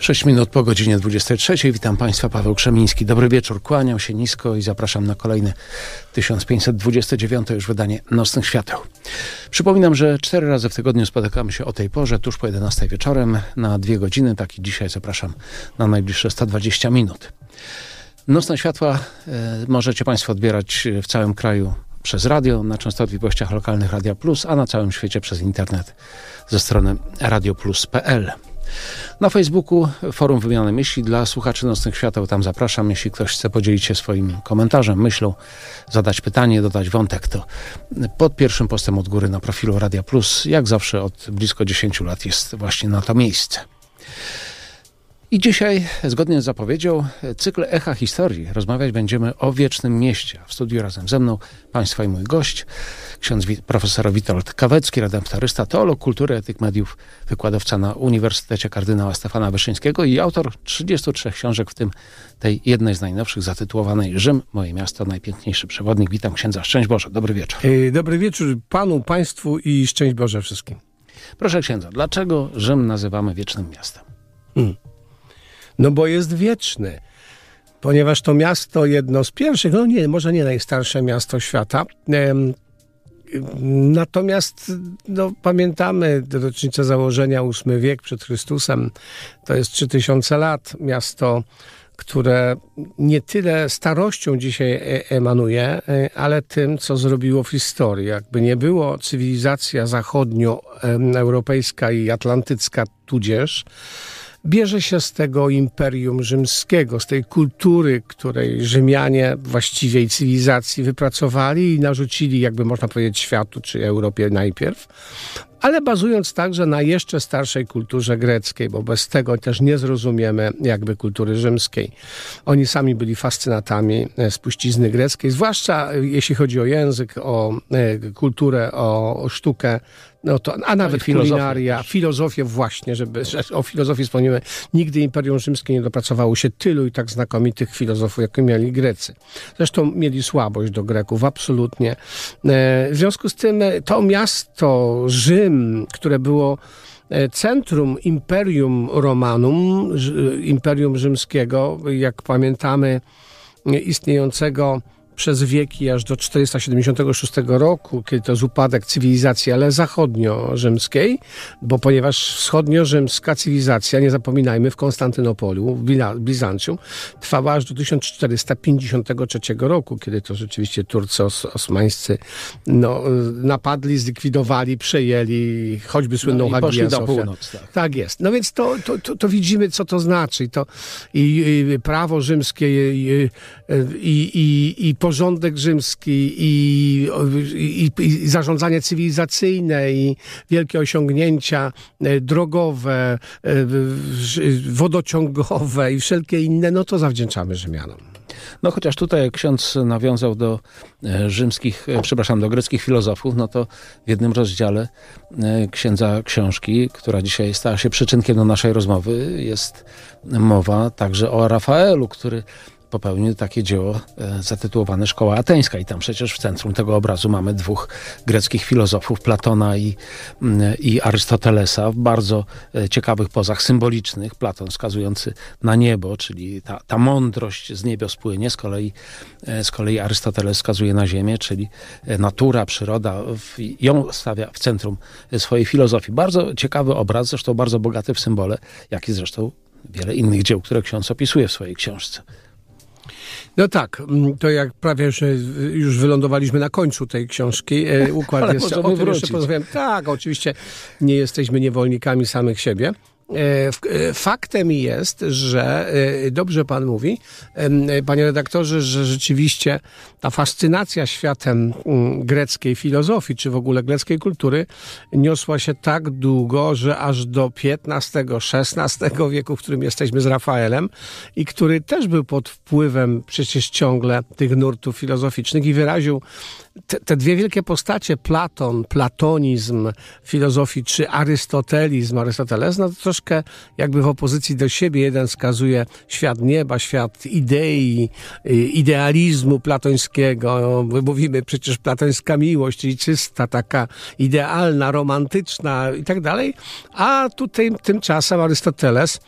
6 minut po godzinie 23. Witam Państwa, Paweł Krzemiński. Dobry wieczór, kłaniam się nisko i zapraszam na kolejne 1529 już wydanie Nocnych Świateł. Przypominam, że cztery razy w tygodniu spotykamy się o tej porze, tuż po 11 wieczorem, na dwie godziny. Tak i dzisiaj zapraszam na najbliższe 120 minut. Nocne Światła y, możecie Państwo odbierać w całym kraju przez radio, na częstotliwościach lokalnych Radia Plus, a na całym świecie przez internet ze strony radioplus.pl. Na Facebooku forum Wymiany Myśli dla słuchaczy Nocnych Świateł. Tam zapraszam. Jeśli ktoś chce podzielić się swoim komentarzem, myślą, zadać pytanie, dodać wątek, to pod pierwszym postem od góry na profilu Radia Plus, jak zawsze od blisko 10 lat jest właśnie na to miejsce. I dzisiaj, zgodnie z zapowiedzią, cykl Echa Historii rozmawiać będziemy o Wiecznym Mieście. W studiu razem ze mną Państwa i mój gość, ksiądz profesor Witold Kawecki, redemptorysta, teolog kultury, etyk mediów, wykładowca na Uniwersytecie Kardynała Stefana Wyszyńskiego i autor 33 książek, w tym tej jednej z najnowszych, zatytułowanej Rzym, moje miasto, najpiękniejszy przewodnik. Witam księdza, szczęść Boże, dobry wieczór. E, dobry wieczór Panu, Państwu i szczęść Boże wszystkim. Proszę księdza, dlaczego Rzym nazywamy Wiecznym Miastem? Hmm. No bo jest wieczny. Ponieważ to miasto jedno z pierwszych, no nie, może nie najstarsze miasto świata, Natomiast no, pamiętamy rocznicę założenia VIII wiek przed Chrystusem. To jest 3000 lat miasto, które nie tyle starością dzisiaj e, emanuje, e, ale tym, co zrobiło w historii. Jakby nie było cywilizacja zachodnioeuropejska i atlantycka tudzież, bierze się z tego imperium rzymskiego, z tej kultury, której Rzymianie właściwie i cywilizacji wypracowali i narzucili, jakby można powiedzieć, światu czy Europie najpierw, ale bazując także na jeszcze starszej kulturze greckiej, bo bez tego też nie zrozumiemy jakby kultury rzymskiej. Oni sami byli fascynatami e, spuścizny greckiej, zwłaszcza jeśli chodzi o język, o e, kulturę, o sztukę, no to, a nawet kulinaria, filozofię właśnie, żeby, że o filozofii wspomnimy. Nigdy Imperium Rzymskie nie dopracowało się tylu i tak znakomitych filozofów, jak mieli Grecy. Zresztą mieli słabość do Greków, absolutnie. E, w związku z tym e, to miasto Rzym, które było e, centrum Imperium Romanum, Imperium Rzymskiego, jak pamiętamy, istniejącego przez wieki aż do 476 roku, kiedy to jest upadek cywilizacji, ale zachodnio-rzymskiej, bo ponieważ wschodnio-rzymska cywilizacja, nie zapominajmy, w Konstantynopolu, w Bizancjum, trwała aż do 1453 roku, kiedy to rzeczywiście Turcy os osmańscy no, napadli, zlikwidowali, przejęli choćby no słynną no Hagię Sofię. Północ, tak. tak. jest. No więc to, to, to, to widzimy, co to znaczy. I, to, i, i prawo rzymskie i, i, i, i porządek rzymski, i, i, i zarządzanie cywilizacyjne, i wielkie osiągnięcia e, drogowe, e, wodociągowe i wszelkie inne, no to zawdzięczamy Rzymianom. No chociaż tutaj ksiądz nawiązał do e, rzymskich, przepraszam, do greckich filozofów, no to w jednym rozdziale księdza książki, która dzisiaj stała się przyczynkiem do naszej rozmowy, jest mowa także o Rafaelu, który popełnił takie dzieło e, zatytułowane Szkoła Ateńska i tam przecież w centrum tego obrazu mamy dwóch greckich filozofów, Platona i, mm, i Arystotelesa w bardzo e, ciekawych pozach symbolicznych. Platon wskazujący na niebo, czyli ta, ta mądrość z niebios płynie, z kolei, e, z kolei Arystoteles wskazuje na ziemię, czyli natura, przyroda w, ją stawia w centrum swojej filozofii. Bardzo ciekawy obraz, zresztą bardzo bogaty w symbole, jak i zresztą wiele innych dzieł, które ksiądz opisuje w swojej książce. No tak, mm, to jak prawie, że już wylądowaliśmy na końcu tej książki, e, układ jest... O jeszcze Tak, oczywiście nie jesteśmy niewolnikami samych siebie. E, e, faktem jest, że e, dobrze pan mówi, panie redaktorze, że rzeczywiście ta fascynacja światem mm, greckiej filozofii, czy w ogóle greckiej kultury, niosła się tak długo, że aż do XV-XVI wieku, w którym jesteśmy z Rafaelem i który też był pod wpływem przecież ciągle tych nurtów filozoficznych i wyraził te, te dwie wielkie postacie, Platon, platonizm filozofii, czy arystotelizm, Arystoteles, no to troszkę jakby w opozycji do siebie. Jeden skazuje świat nieba, świat idei, y, idealizmu platońskiego. My mówimy przecież platońska miłość, czyli czysta, taka idealna, romantyczna i tak dalej. A tutaj tymczasem Arystoteles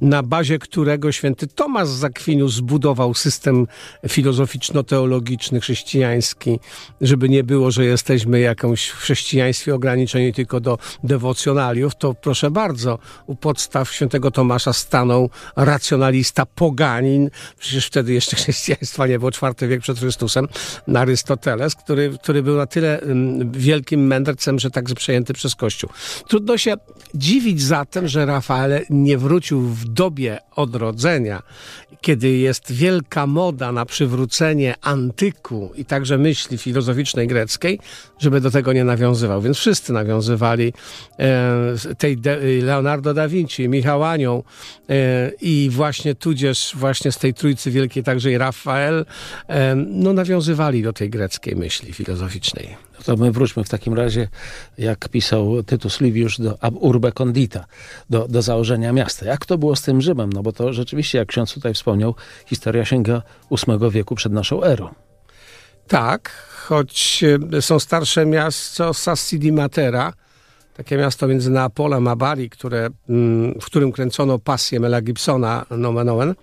na bazie którego święty Tomasz z Akwinu zbudował system filozoficzno-teologiczny chrześcijański, żeby nie było, że jesteśmy jakąś w chrześcijaństwie ograniczeni tylko do dewocjonaliów, to proszę bardzo, u podstaw świętego Tomasza stanął racjonalista poganin, przecież wtedy jeszcze chrześcijaństwa nie było, IV wiek przed Chrystusem, Arystoteles, który, który był na tyle mm, wielkim mędrcem, że tak przejęty przez Kościół. Trudno się dziwić zatem, że Rafael nie wrócił w w dobie odrodzenia, kiedy jest wielka moda na przywrócenie antyku i także myśli filozoficznej greckiej, żeby do tego nie nawiązywał. Więc wszyscy nawiązywali e, tej De Leonardo da Vinci, Michał Anią e, i właśnie tudzież właśnie z tej Trójcy Wielkiej także i Rafael, e, no nawiązywali do tej greckiej myśli filozoficznej. To my wróćmy w takim razie, jak pisał Tytus Liviusz, do urbe condita, do, do założenia miasta. Jak to było z tym Rzymem? No bo to rzeczywiście, jak ksiądz tutaj wspomniał, historia sięga VIII wieku przed naszą erą. Tak, choć e, są starsze miasto Sassi di Matera, takie miasto między Neapolem a Bari, które, mm, w którym kręcono pasję Mela Gibsona, nomen omen,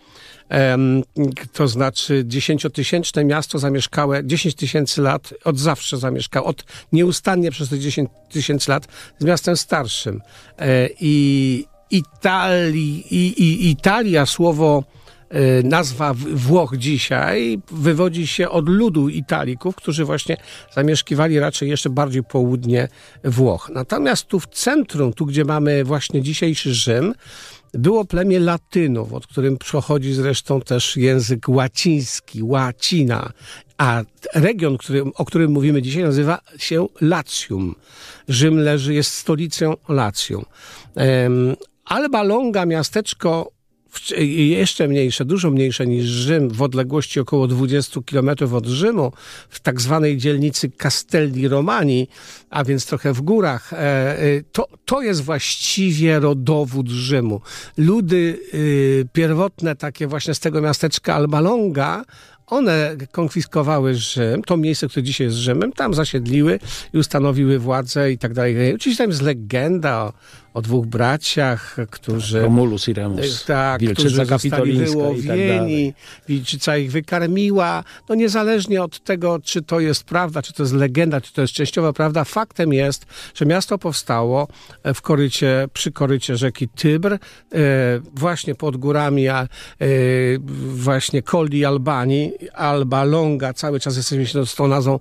to znaczy dziesięciotysięczne miasto zamieszkałe 10 tysięcy lat, od zawsze zamieszkało, od nieustannie przez te 10 tysięcy lat z miastem starszym. E, I Itali i, i Italia słowo e, nazwa Włoch dzisiaj wywodzi się od ludu Italików, którzy właśnie zamieszkiwali raczej jeszcze bardziej południe Włoch. Natomiast tu w centrum, tu gdzie mamy właśnie dzisiejszy Rzym, było plemię Latynów, od którym przechodzi zresztą też język łaciński, łacina. A region, który, o którym mówimy dzisiaj, nazywa się Latium. Rzym leży, jest stolicą Latium. Um, Alba Longa, miasteczko jeszcze mniejsze, dużo mniejsze niż Rzym, w odległości około 20 km od Rzymu, w tak zwanej dzielnicy Castelli Romani, a więc trochę w górach, e, y, to, to jest właściwie rodowód Rzymu. Ludy y, pierwotne, takie właśnie z tego miasteczka Albalonga, one konfiskowały Rzym, to miejsce, które dzisiaj jest Rzymem, tam zasiedliły i ustanowiły władzę i tak dalej. Oczywiście tam jest legenda o, o dwóch braciach, którzy... Tak, Romulus i Remus. E, tak, Wilczyca którzy tak wyłowieni, tak Wilczyca ich wykarmiła. No niezależnie od tego, czy to jest prawda, czy to jest legenda, czy to jest częściowa prawda, faktem jest, że miasto powstało e, w korycie, przy korycie rzeki Tybr, e, właśnie pod górami a właśnie Kolli Albanii, Alba Longa, cały czas jesteśmy się tą nazwą,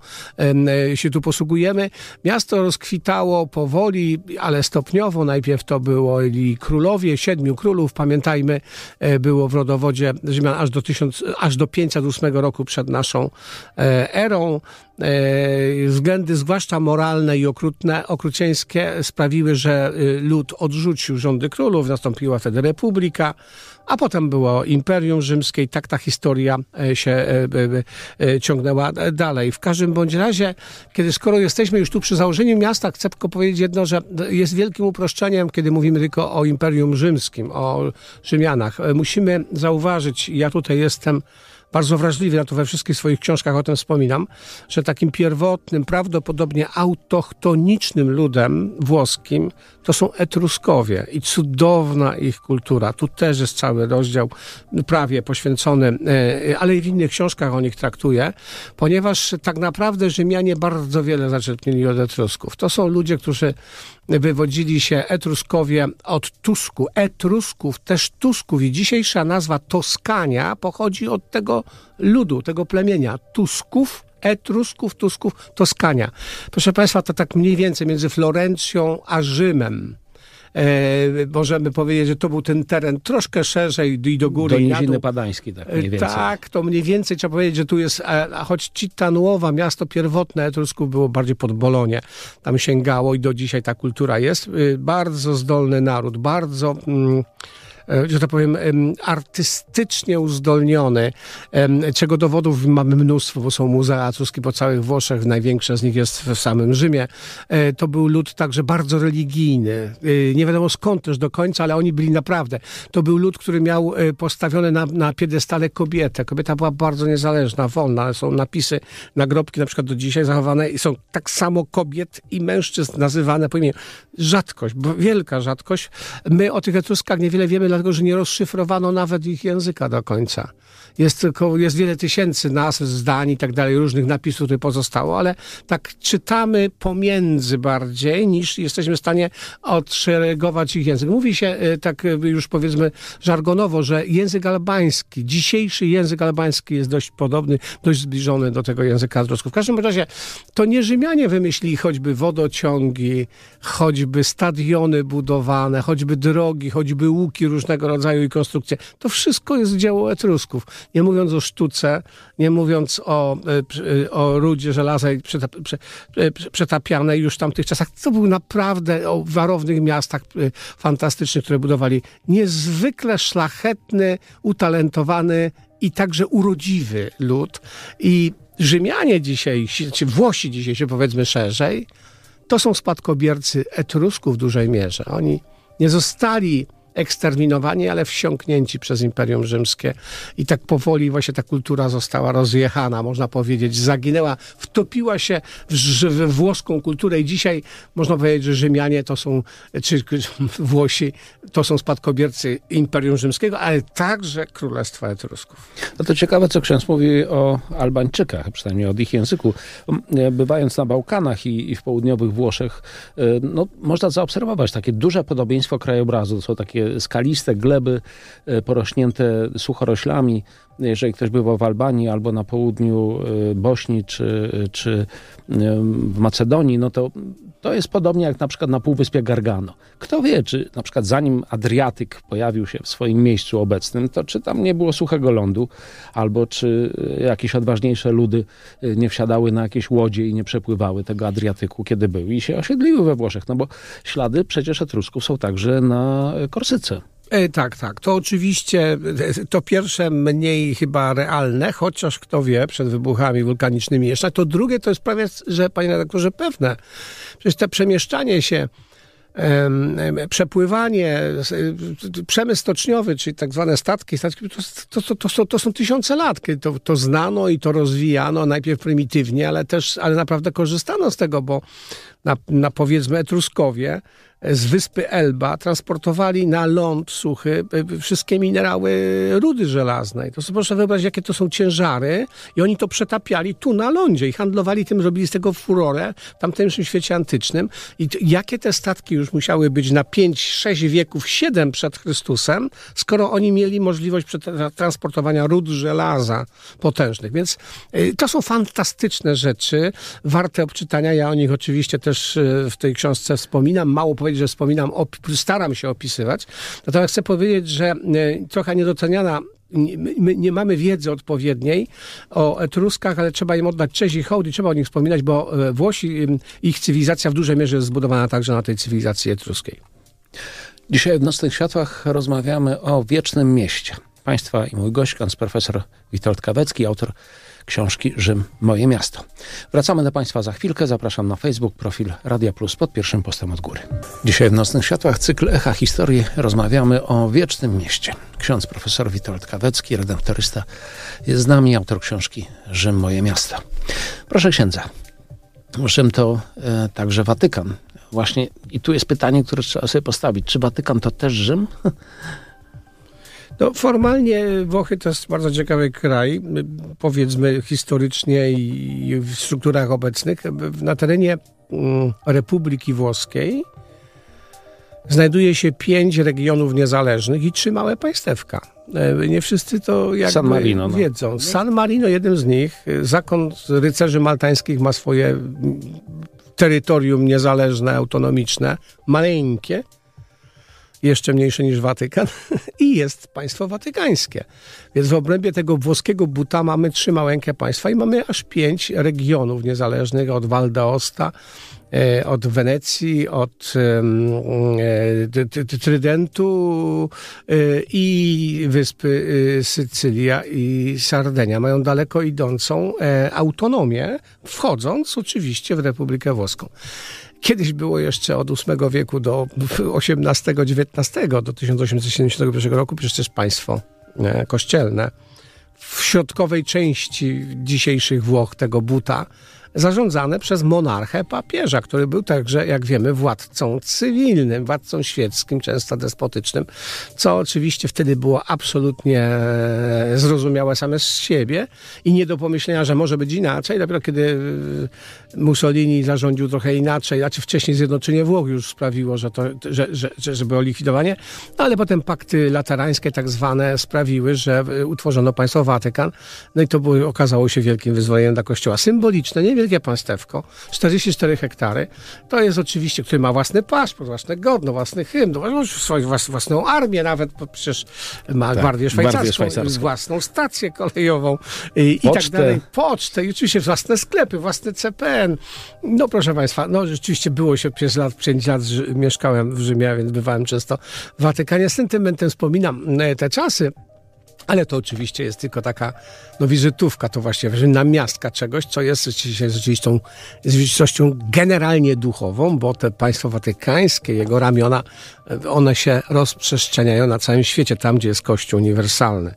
się tu posługujemy. Miasto rozkwitało powoli, ale stopniowo, najpierw to było i królowie, siedmiu królów, pamiętajmy, e, było w rodowodzie Rzymian aż do, 1000, aż do 508 roku przed naszą e, erą. E, względy, zwłaszcza moralne i okrutne, okrucieńskie, sprawiły, że lud odrzucił rządy królów, nastąpiła wtedy republika a potem było Imperium Rzymskie i tak ta historia e, się e, e, ciągnęła dalej. W każdym bądź razie, kiedy skoro jesteśmy już tu przy założeniu miasta, chcę tylko powiedzieć jedno, że jest wielkim uproszczeniem, kiedy mówimy tylko o Imperium Rzymskim, o Rzymianach. Musimy zauważyć, ja tutaj jestem bardzo wrażliwy na to we wszystkich swoich książkach o tym wspominam, że takim pierwotnym, prawdopodobnie autochtonicznym ludem włoskim to są Etruskowie i cudowna ich kultura. Tu też jest cały rozdział prawie poświęcony, e, ale i w innych książkach o nich traktuję, ponieważ tak naprawdę Rzymianie bardzo wiele zaczerpnili od Etrusków. To są ludzie, którzy wywodzili się Etruskowie od Tusku, Etrusków, też Tusków i dzisiejsza nazwa Toskania pochodzi od tego ludu, tego plemienia Tusków, Etrusków, Tusków, Toskania. Proszę Państwa, to tak mniej więcej między Florencją a Rzymem. E, możemy powiedzieć, że to był ten teren troszkę szerzej i do góry. Do Niziny Padańskiej, tak mniej e, więcej. Tak, to mniej więcej trzeba powiedzieć, że tu jest, a choć Citanuowa miasto pierwotne Etrusków było bardziej pod Bolonię. Tam sięgało i do dzisiaj ta kultura jest. E, bardzo zdolny naród, bardzo... Mm, E, że to tak powiem, artystycznie uzdolniony, czego dowodów mamy mnóstwo, bo są muzea etruskie po całych Włoszech, największa z nich jest w samym Rzymie. E, to był lud także bardzo religijny. E, nie wiadomo skąd też do końca, ale oni byli naprawdę. To był lud, który miał postawione na, na piedestale kobietę. Kobieta była bardzo niezależna, wolna. Są napisy, nagrobki na przykład do dzisiaj zachowane i są tak samo kobiet i mężczyzn nazywane po imieniu. Rzadkość, wielka rzadkość. My o tych Etruskach niewiele wiemy, dlatego że nie rozszyfrowano nawet ich języka do końca. Jest, tylko, jest wiele tysięcy nazw, zdań i tak dalej, różnych napisów, które pozostało, ale tak czytamy pomiędzy bardziej, niż jesteśmy w stanie odszeregować ich język. Mówi się y, tak y, już powiedzmy żargonowo, że język albański, dzisiejszy język albański jest dość podobny, dość zbliżony do tego języka azrowskiego. W każdym razie to nie Rzymianie wymyślili choćby wodociągi, choćby stadiony budowane, choćby drogi, choćby łuki różne różnego rodzaju i konstrukcje. To wszystko jest dzieło Etrusków. Nie mówiąc o sztuce, nie mówiąc o, e, e, o rudzie żelaza przetapianej już w tamtych czasach. To był naprawdę o warownych miastach e, fantastycznych, które budowali. Niezwykle szlachetny, utalentowany i także urodziwy lud. I Rzymianie dzisiaj, czy Włosi dzisiaj, się powiedzmy szerzej, to są spadkobiercy Etrusków w dużej mierze. Oni nie zostali eksterminowani, ale wsiąknięci przez Imperium Rzymskie. I tak powoli właśnie ta kultura została rozjechana, można powiedzieć. Zaginęła, wtopiła się w, w włoską kulturę i dzisiaj można powiedzieć, że Rzymianie to są, czy Włosi to są spadkobiercy Imperium Rzymskiego, ale także Królestwa Etrusków. No to ciekawe, co ksiądz mówi o Albańczykach, przynajmniej od ich języku. Mm, e, bywając na Bałkanach i, i w południowych Włoszech, e, no, można zaobserwować takie duże podobieństwo krajobrazu. To są takie skaliste gleby e, porośnięte suchoroślami. Jeżeli ktoś bywał w Albanii albo na południu e, Bośni czy, czy e, w Macedonii, no to to jest podobnie jak na przykład na Półwyspie Gargano. Kto wie, czy na przykład zanim Adriatyk pojawił się w swoim miejscu obecnym, to czy tam nie było suchego lądu, albo czy e, jakieś odważniejsze ludy e, nie wsiadały na jakieś łodzie i nie przepływały tego Adriatyku, kiedy były i się osiedliły we Włoszech, no bo ślady przecież Etrusków są także na e, Korsyce. E, tak, tak. To oczywiście e, to pierwsze mniej chyba realne, chociaż kto wie, przed wybuchami wulkanicznymi jeszcze. To drugie to jest prawie, że panie redaktorze, pewne. Przecież to przemieszczanie się, przepływanie, e, przemysł stoczniowy, czyli tak zwane statki, statki to, to, to, są, to są tysiące lat, kiedy to, to znano i to rozwijano, najpierw prymitywnie, ale też, ale naprawdę korzystano z tego, bo na, na powiedzmy Etruskowie z wyspy Elba transportowali na ląd suchy e, e, wszystkie minerały rudy żelaznej. To sobie proszę wyobrazić, jakie to są ciężary i oni to przetapiali tu na lądzie i handlowali tym, robili z tego furorę w tamtejszym świecie antycznym. I jakie te statki już musiały być na 5, 6 wieków, 7 przed Chrystusem, skoro oni mieli możliwość transportowania rud żelaza potężnych. Więc e, to są fantastyczne rzeczy, warte obczytania. Ja o nich oczywiście też w tej książce wspominam. Mało powiedzieć, że wspominam, staram się opisywać. Natomiast chcę powiedzieć, że e, trochę niedoceniana My nie mamy wiedzy odpowiedniej o Etruskach, ale trzeba im oddać cześć i hołd i trzeba o nich wspominać, bo e, Włosi, ich cywilizacja w dużej mierze jest zbudowana także na tej cywilizacji etruskiej. Dzisiaj w Nocnych Światłach rozmawiamy o wiecznym mieście. Państwa i mój gość, profesor Witold Kawecki, autor książki Rzym, moje miasto. Wracamy do Państwa za chwilkę. Zapraszam na Facebook, profil Radia Plus pod pierwszym postem od góry. Dzisiaj w Nocnych Światłach cykl Echa Historii rozmawiamy o wiecznym mieście. Ksiądz profesor Witold Kawecki, redaktorysta, jest z nami, autor książki Rzym, moje miasto. Proszę księdza, Rzym to e, także Watykan. Właśnie i tu jest pytanie, które trzeba sobie postawić. Czy Watykan to też Rzym? No, formalnie Włochy to jest bardzo ciekawy kraj, powiedzmy historycznie i w strukturach obecnych. Na terenie mm, Republiki Włoskiej znajduje się pięć regionów niezależnych i trzy małe państewka. E, nie wszyscy to jakby San Marino, no. wiedzą. San Marino jednym z nich. Zakon rycerzy maltańskich ma swoje mm, terytorium niezależne, autonomiczne, maleńkie, jeszcze mniejsze niż Watykan i jest państwo watykańskie. Więc w obrębie tego włoskiego buta mamy trzy małękie państwa i mamy aż pięć regionów niezależnych od Val d'Aosta, e, od Wenecji, od e, Trydentu e, i wyspy Sycylia i Sardenia. Mają daleko idącą autonomię, wchodząc oczywiście w Republikę Włoską. Kiedyś było jeszcze od VIII wieku do XVIII, XIX, do 1871 roku przecież państwo e, kościelne. W środkowej części dzisiejszych Włoch tego buta zarządzane przez monarchę papieża, który był także, jak wiemy, władcą cywilnym, władcą świeckim, często despotycznym, co oczywiście wtedy było absolutnie e, zrozumiałe same z siebie i nie do pomyślenia, że może być inaczej. Dopiero kiedy e, Mussolini zarządził trochę inaczej, znaczy wcześniej zjednoczenie Włoch już sprawiło, że, to, że, że, że było likwidowanie, no ale potem pakty laterańskie tak zwane sprawiły, że e, utworzono państwo Watykan, no i to było, okazało się wielkim wyzwoleniem dla Kościoła. Symboliczne, nie niewielkie państewko, 44 hektary. To jest oczywiście, który ma własny paszport, własne godno, własny hymn, no, no, swoją własną armię nawet, przecież ma tak, gwardię, szwajcarską, gwardię szwajcarską, własną stację kolejową i, i, tak dalej. Pocztę i oczywiście własne sklepy, własny CPN. No proszę Państwa, no rzeczywiście było się przez lat, 5 lat mieszkałem w Rzymie, więc bywałem często w Watykanie. Z sentymentem wspominam e, te czasy. Ale to oczywiście jest tylko taka no, wizytówka, to właśnie namiastka czegoś, co jest rzeczywistą, rzeczywistością generalnie duchową, bo te państwo watykańskie, jego ramiona, e, one się rozprzestrzeniają na całym świecie, tam gdzie jest Kościół uniwersalny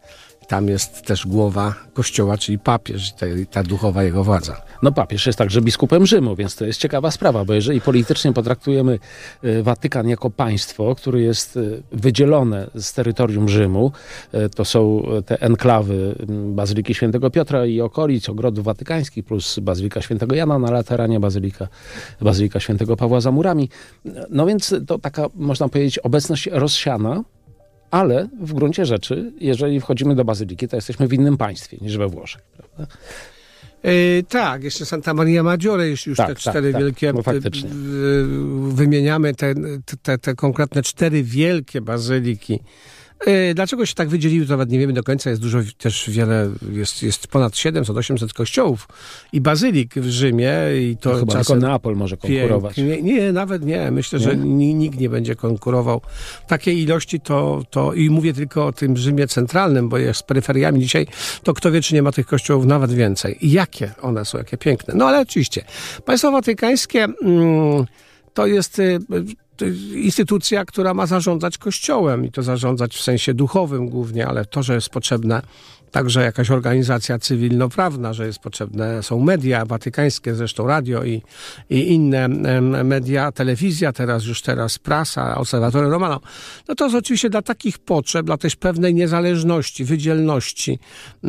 tam jest też głowa kościoła, czyli papież i ta, duchowa jego władza. No papież jest także biskupem Rzymu, więc to jest ciekawa sprawa, bo jeżeli politycznie potraktujemy e, Watykan jako państwo, które jest e, wydzielone z terytorium Rzymu, e, to są te enklawy Bazyliki Świętego Piotra i okolic, ogrodów watykańskich plus Bazylika Świętego Jana na Lateranie, Bazylika, Bazylika Świętego Pawła za murami. No więc to taka, można powiedzieć, obecność rozsiana, ale w gruncie rzeczy, jeżeli wchodzimy do Bazyliki, to jesteśmy w innym państwie niż we Włoszech, prawda? Yy, tak, jeszcze Santa Maria Maggiore, już, już tak, te tak, cztery tak, wielkie, tak, faktycznie. wymieniamy te, te, te konkretne cztery wielkie bazyliki E, dlaczego się tak wydzieliły, to nawet nie wiemy do końca. Jest dużo, też wiele, jest, jest ponad 700, 800 kościołów i bazylik w Rzymie. I to no chyba czasem... tylko Neapol może konkurować. Nie, nie, nawet nie. Myślę, nie? że nikt nie będzie konkurował. Takiej ilości to, to i mówię tylko o tym Rzymie centralnym, bo jest z peryferiami dzisiaj, to kto wie, czy nie ma tych kościołów nawet więcej. I jakie one są, jakie piękne. No ale oczywiście. Państwo watykańskie... Mm, to jest y, instytucja, która ma zarządzać kościołem i to zarządzać w sensie duchowym głównie, ale to, że jest potrzebne także jakaś organizacja cywilnoprawna, że jest potrzebne, są media watykańskie, zresztą radio i, i inne media, telewizja teraz, już teraz prasa, obserwatorium Romano. No to jest oczywiście dla takich potrzeb, dla też pewnej niezależności, wydzielności e,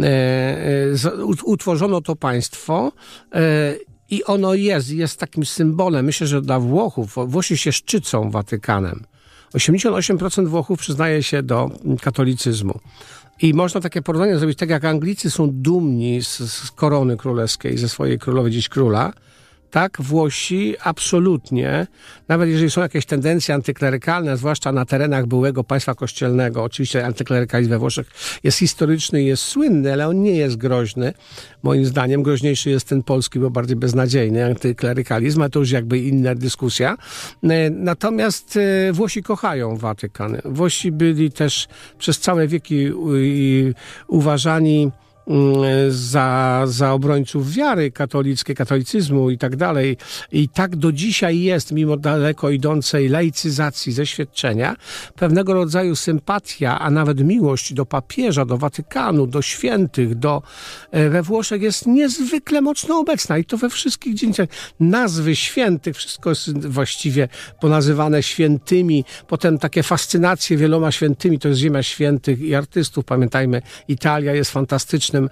e, utworzono to państwo e, i ono jest, jest takim symbolem, myślę, że dla Włochów. Włosi się szczycą Watykanem. 88% Włochów przyznaje się do katolicyzmu. I można takie porównanie zrobić, tak jak Anglicy są dumni z, z korony królewskiej, ze swojej królowej, dziś króla, tak, Włosi absolutnie, nawet jeżeli są jakieś tendencje antyklerykalne, zwłaszcza na terenach byłego państwa kościelnego, oczywiście antyklerykalizm we Włoszech jest historyczny i jest słynny, ale on nie jest groźny. Moim zdaniem groźniejszy jest ten polski, bo bardziej beznadziejny antyklerykalizm, ale to już jakby inna dyskusja. E, natomiast e, Włosi kochają Watykan. Włosi byli też przez całe wieki uważani Mm, za, za obrońców wiary katolickiej, katolicyzmu i tak dalej. I tak do dzisiaj jest, mimo daleko idącej laicyzacji zeświadczenia, pewnego rodzaju sympatia, a nawet miłość do papieża, do Watykanu, do świętych, do, e, we Włoszech jest niezwykle mocno obecna i to we wszystkich dziedzinach. Nazwy świętych, wszystko jest właściwie ponazywane świętymi, potem takie fascynacje wieloma świętymi, to jest ziemia świętych i artystów, pamiętajmy, Italia jest fantastyczna, demokratycznym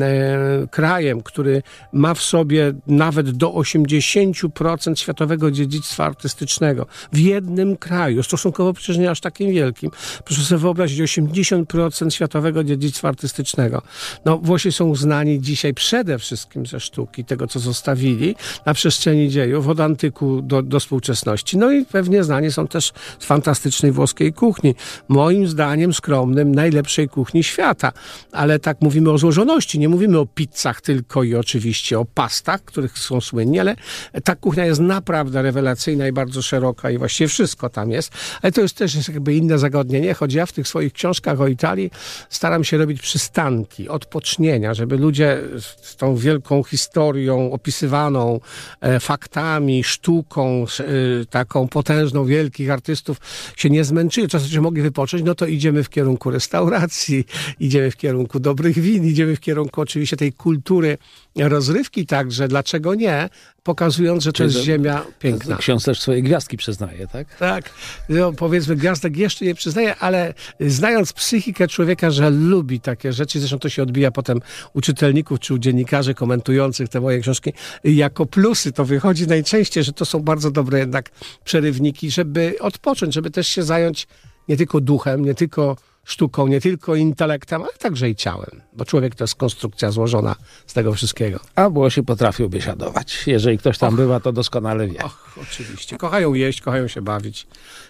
e, krajem, który ma w sobie nawet do 80% światowego dziedzictwa artystycznego w jednym kraju, stosunkowo przecież nie aż takim wielkim. Proszę sobie wyobrazić 80% światowego dziedzictwa artystycznego. No, Włosi są znani dzisiaj przede wszystkim ze sztuki, tego co zostawili na przestrzeni dziejów, od antyku do, do współczesności. No i pewnie znani są też z fantastycznej włoskiej kuchni. Moim zdaniem skromnym, najlepszej kuchni świata. Ale tak mówimy o złożoności, nie mówimy o pizzach tylko i oczywiście o pastach, których są słynni, ale ta kuchnia jest naprawdę rewelacyjna i bardzo szeroka i właściwie wszystko tam jest. Ale to jest też jest jakby inne zagadnienie, choć ja w tych swoich książkach o Italii staram się robić przystanki, odpocznienia, żeby ludzie z tą wielką historią opisywaną, e, faktami, sztuką, e, taką potężną wielkich artystów się nie zmęczyli. Czasem się mogli wypocząć, no to idziemy w kierunku restauracji, idziemy w kierunku dobrych win, idziemy w kierunku oczywiście tej kultury rozrywki także, dlaczego nie, pokazując, że to jest ziemia piękna. Ksiądz też swoje gwiazdki przyznaje, tak? Tak, no, powiedzmy gwiazdek jeszcze nie przyznaje, ale znając psychikę człowieka, że lubi takie rzeczy, zresztą to się odbija potem u czytelników czy u dziennikarzy komentujących te moje książki, jako plusy to wychodzi najczęściej, że to są bardzo dobre jednak przerywniki, żeby odpocząć, żeby też się zająć nie tylko duchem, nie tylko sztuką, nie tylko intelektem, ale także i ciałem, bo człowiek to jest konstrukcja złożona z tego wszystkiego. A Włosi potrafią biesiadować. Jeżeli ktoś tam och, bywa, to doskonale wie. Och, oczywiście. Kochają jeść, kochają się bawić.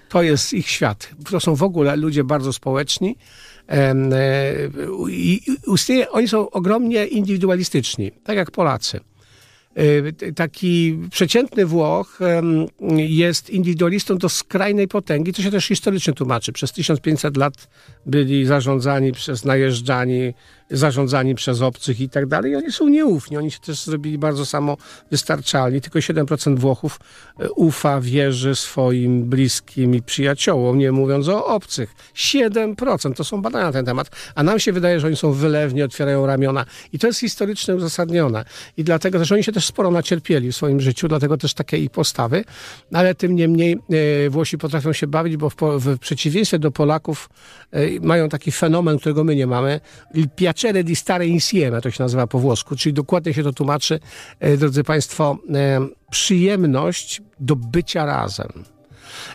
To jest ich świat. To są w ogóle ludzie bardzo społeczni e, i istnieje, oni są ogromnie indywidualistyczni, tak jak Polacy. E, taki przeciętny Włoch jest indywidualistą do skrajnej potęgi, to się też historycznie tłumaczy. Przez 1500 lat byli zarządzani przez najeżdżani zarządzani przez obcych i tak dalej. I oni są nieufni. Oni się też zrobili bardzo samo wystarczalni. Tylko 7% Włochów e, ufa, wierzy swoim bliskim i przyjaciołom, nie mówiąc o obcych. 7% to są badania na ten temat. A nam się wydaje, że oni są wylewni, otwierają ramiona. I to jest historycznie uzasadnione. I dlatego też oni się też sporo nacierpieli w swoim życiu, dlatego też takie ich postawy. Ale tym niemniej e, Włosi potrafią się bawić, bo w, w przeciwieństwie do Polaków e, mają taki fenomen, którego my nie mamy. Piać piacere di stare insieme, to się nazywa po włosku, czyli dokładnie się to tłumaczy, e, drodzy Państwo, e, przyjemność do bycia razem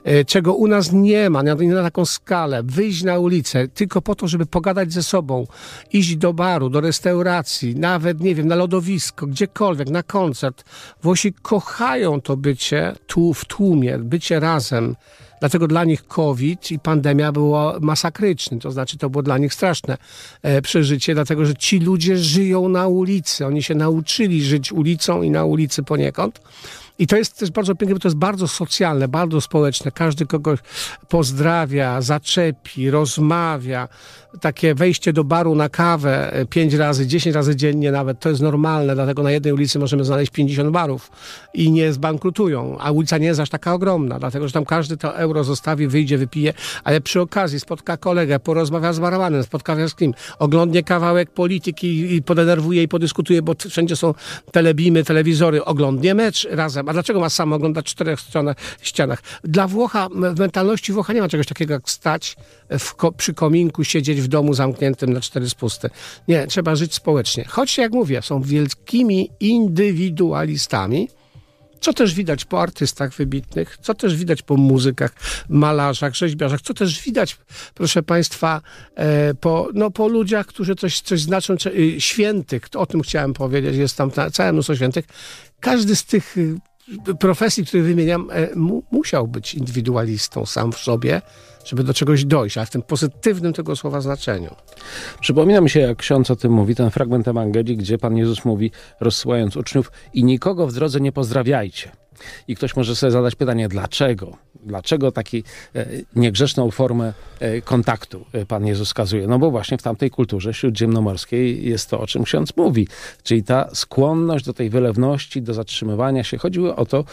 e, czego u nas nie ma, nie na taką skalę, wyjść na ulicę tylko po to, żeby pogadać ze sobą, iść do baru, do restauracji, nawet, nie wiem, na lodowisko, gdziekolwiek, na koncert. Włosi kochają to bycie tu w tłumie, bycie razem. Dlatego dla nich COVID i pandemia było masakryczne, to znaczy to było dla nich straszne e, przeżycie, dlatego że ci ludzie żyją na ulicy, oni się nauczyli żyć ulicą i na ulicy poniekąd. I to jest też bardzo piękne, bo to jest bardzo socjalne, bardzo społeczne. Każdy kogoś pozdrawia, zaczepi, rozmawia. Takie wejście do baru na kawę e, pięć razy, dziesięć razy dziennie nawet, to jest normalne, dlatego na jednej ulicy możemy znaleźć 50 barów i nie zbankrutują. A ulica nie jest aż taka ogromna, dlatego że tam każdy to euro zostawi, wyjdzie, wypije, ale przy okazji spotka kolegę, porozmawia z barmanem, spotka się z kim, oglądnie kawałek polityki i podenerwuje i podyskutuje, bo wszędzie są telebimy, telewizory, oglądnie mecz razem a dlaczego ma sam oglądać czterech stronach, ścianach? Dla Włocha, w mentalności Włocha nie ma czegoś takiego jak stać ko przy kominku, siedzieć w domu zamkniętym na cztery spusty. Nie, trzeba żyć społecznie. Choć, jak mówię, są wielkimi indywidualistami, co też widać po artystach wybitnych, co też widać po muzykach, malarzach, rzeźbiarzach, co też widać, proszę Państwa, e, po, no, po ludziach, którzy coś, coś znaczą, y, świętych, o tym chciałem powiedzieć, jest tam całe mnóstwo świętych. Każdy z tych y, profesji, które wymieniam, e, mu, musiał być indywidualistą sam w sobie, żeby do czegoś dojść, ale w tym pozytywnym tego słowa znaczeniu. Przypomina mi się, jak ksiądz o tym mówi, ten fragment Ewangelii, gdzie Pan Jezus mówi, rozsyłając uczniów, i nikogo w drodze nie pozdrawiajcie. I ktoś może sobie zadać pytanie, dlaczego? Dlaczego taką e, niegrzeczną formę e, kontaktu e, Pan Jezus wskazuje? No bo właśnie w tamtej kulturze śródziemnomorskiej jest to, o czym ksiądz mówi. Czyli ta skłonność do tej wylewności, do zatrzymywania się. Chodziło o to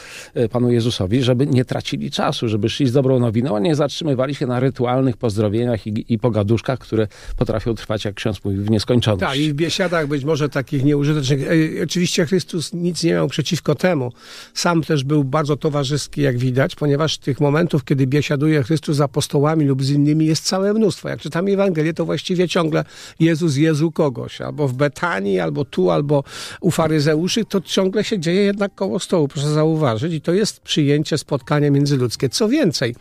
Panu Jezusowi, żeby nie tracili czasu, żeby szli z dobrą nowiną, a nie zatrzymywali się na rytualnych pozdrowieniach i, i pogaduszkach, które potrafią trwać, jak ksiądz mówi, w nieskończoność. Tak, i w biesiadach być może takich nieużytecznych. Oczywiście Chrystus nic nie miał przeciwko temu. Sam też był bardzo towarzyski, jak widać, ponieważ tych momentów, kiedy biesiaduje Chrystus z apostołami lub z innymi, jest całe mnóstwo. Jak czytamy Ewangelię, to właściwie ciągle Jezus, Jezu kogoś. Albo w Betanii, albo tu, albo u faryzeuszy. To ciągle się dzieje jednak koło stołu, proszę zauważyć. I to jest przyjęcie, spotkanie międzyludzkie. Co więcej,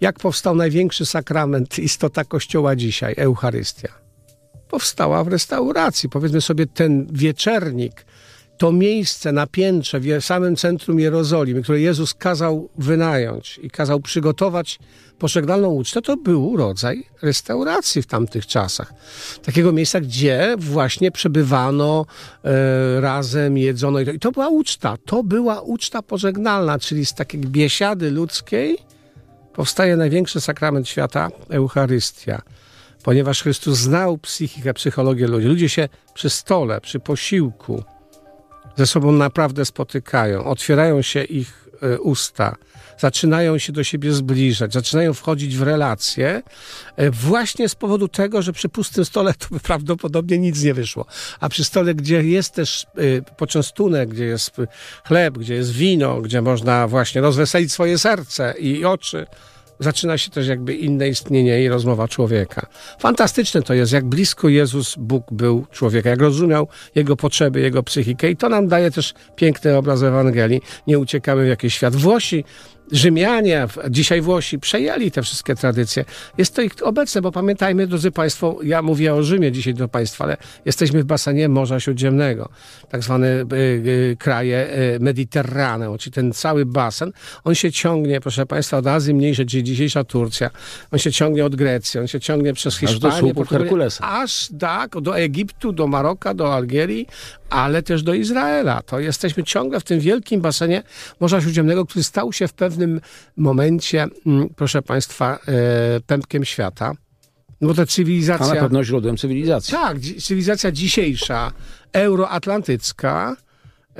jak powstał największy sakrament, istota Kościoła dzisiaj, Eucharystia? Powstała w restauracji. Powiedzmy sobie, ten wieczernik, to miejsce na piętrze w samym centrum Jerozolimy, które Jezus kazał wynająć i kazał przygotować pożegnalną ucztę, to był rodzaj restauracji w tamtych czasach. Takiego miejsca, gdzie właśnie przebywano e, razem, jedzono. I to, I to była uczta. To była uczta pożegnalna, czyli z takiej biesiady ludzkiej powstaje największy sakrament świata Eucharystia ponieważ Chrystus znał psychikę, psychologię ludzi. Ludzie się przy stole, przy posiłku ze sobą naprawdę spotykają, otwierają się ich e, usta, zaczynają się do siebie zbliżać, zaczynają wchodzić w relacje, e, właśnie z powodu tego, że przy pustym stole to by prawdopodobnie nic nie wyszło. A przy stole, gdzie jest też e, poczęstunek, gdzie jest chleb, gdzie jest wino, gdzie można właśnie rozweselić swoje serce i oczy, zaczyna się też jakby inne istnienie i rozmowa człowieka. Fantastyczne to jest, jak blisko Jezus Bóg był człowieka, jak rozumiał jego potrzeby, jego psychikę i to nam daje też piękny obraz Ewangelii. Nie uciekamy w jakiś świat. Włosi Rzymianie, dzisiaj Włosi przejęli te wszystkie tradycje. Jest to ich obecne, bo pamiętajmy, drodzy Państwo, ja mówię o Rzymie dzisiaj do Państwa, ale jesteśmy w basenie Morza Śródziemnego, tak zwane y, y, kraje y, Mediterraneo, czyli ten cały basen. On się ciągnie, proszę Państwa, od Azji Mniejszej, czyli dzisiejsza Turcja. On się ciągnie od Grecji, on się ciągnie przez Hiszpanię, aż do Herkulesa. Aż tak, do Egiptu, do Maroka, do Algierii, ale też do Izraela. To jesteśmy ciągle w tym wielkim basenie Morza Śródziemnego, który stał się w pewnym pewnym momencie, mm, proszę Państwa, e, pępkiem świata. No to cywilizacja. A na pewno źródłem cywilizacji. Tak, cywilizacja dzisiejsza, euroatlantycka,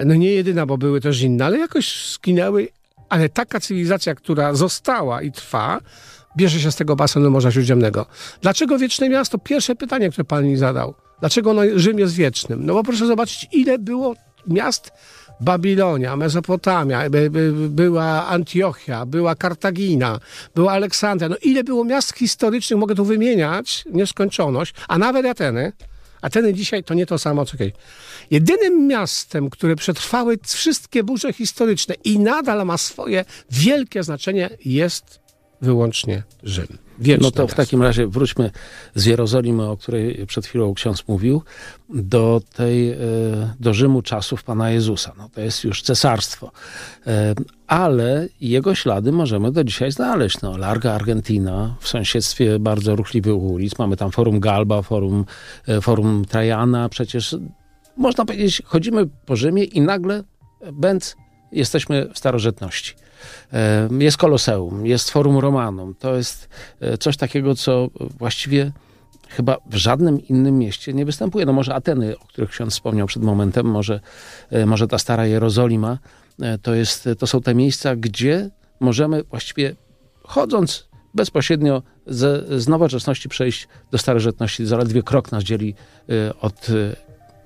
no nie jedyna, bo były też inne, ale jakoś skinęły. Ale taka cywilizacja, która została i trwa, bierze się z tego basenu Morza Śródziemnego. Dlaczego wieczne miasto? Pierwsze pytanie, które pan mi zadał. Dlaczego ono, Rzym jest wiecznym? No bo proszę zobaczyć, ile było miast Babilonia, Mezopotamia, e, by, by, była Antiochia, była Kartagina, była Aleksandria. No ile było miast historycznych, mogę tu wymieniać, nieskończoność, a nawet Ateny. Ateny dzisiaj to nie to samo, co kiedyś. Jedynym miastem, które przetrwały wszystkie burze historyczne i nadal ma swoje wielkie znaczenie, jest wyłącznie Rzym. Wieczna no to w takim razie wróćmy z Jerozolimy, o której przed chwilą ksiądz mówił, do, tej, e, do Rzymu czasów Pana Jezusa. No to jest już cesarstwo. E, ale jego ślady możemy do dzisiaj znaleźć. No, Larga Argentina, w sąsiedztwie bardzo ruchliwych ulic. Mamy tam Forum Galba, Forum, e, forum Trajana. Przecież można powiedzieć, chodzimy po Rzymie i nagle będz jesteśmy w starożytności. E, jest Koloseum, jest Forum Romanum. To jest e, coś takiego, co właściwie chyba w żadnym innym mieście nie występuje. No może Ateny, o których ksiądz wspomniał przed momentem, może, e, może ta stara Jerozolima. To, jest, to są te miejsca, gdzie możemy właściwie chodząc bezpośrednio z, z nowoczesności przejść do starożytności. Zaledwie krok nas dzieli od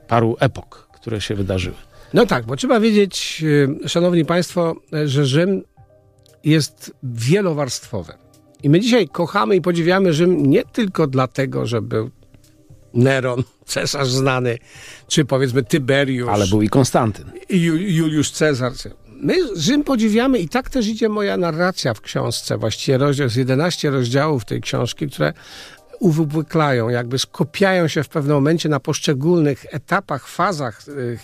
paru epok, które się wydarzyły. No tak, bo trzeba wiedzieć, y, szanowni państwo, że Rzym jest wielowarstwowy. I my dzisiaj kochamy i podziwiamy Rzym nie tylko dlatego, że był Neron, cesarz znany, czy powiedzmy Tyberiusz. Ale był i Konstantyn. I Juliusz Cezar. My Rzym podziwiamy i tak też idzie moja narracja w książce. Właściwie rozdział z 11 rozdziałów tej książki, które uwypuklają, jakby skopiają się w pewnym momencie na poszczególnych etapach, fazach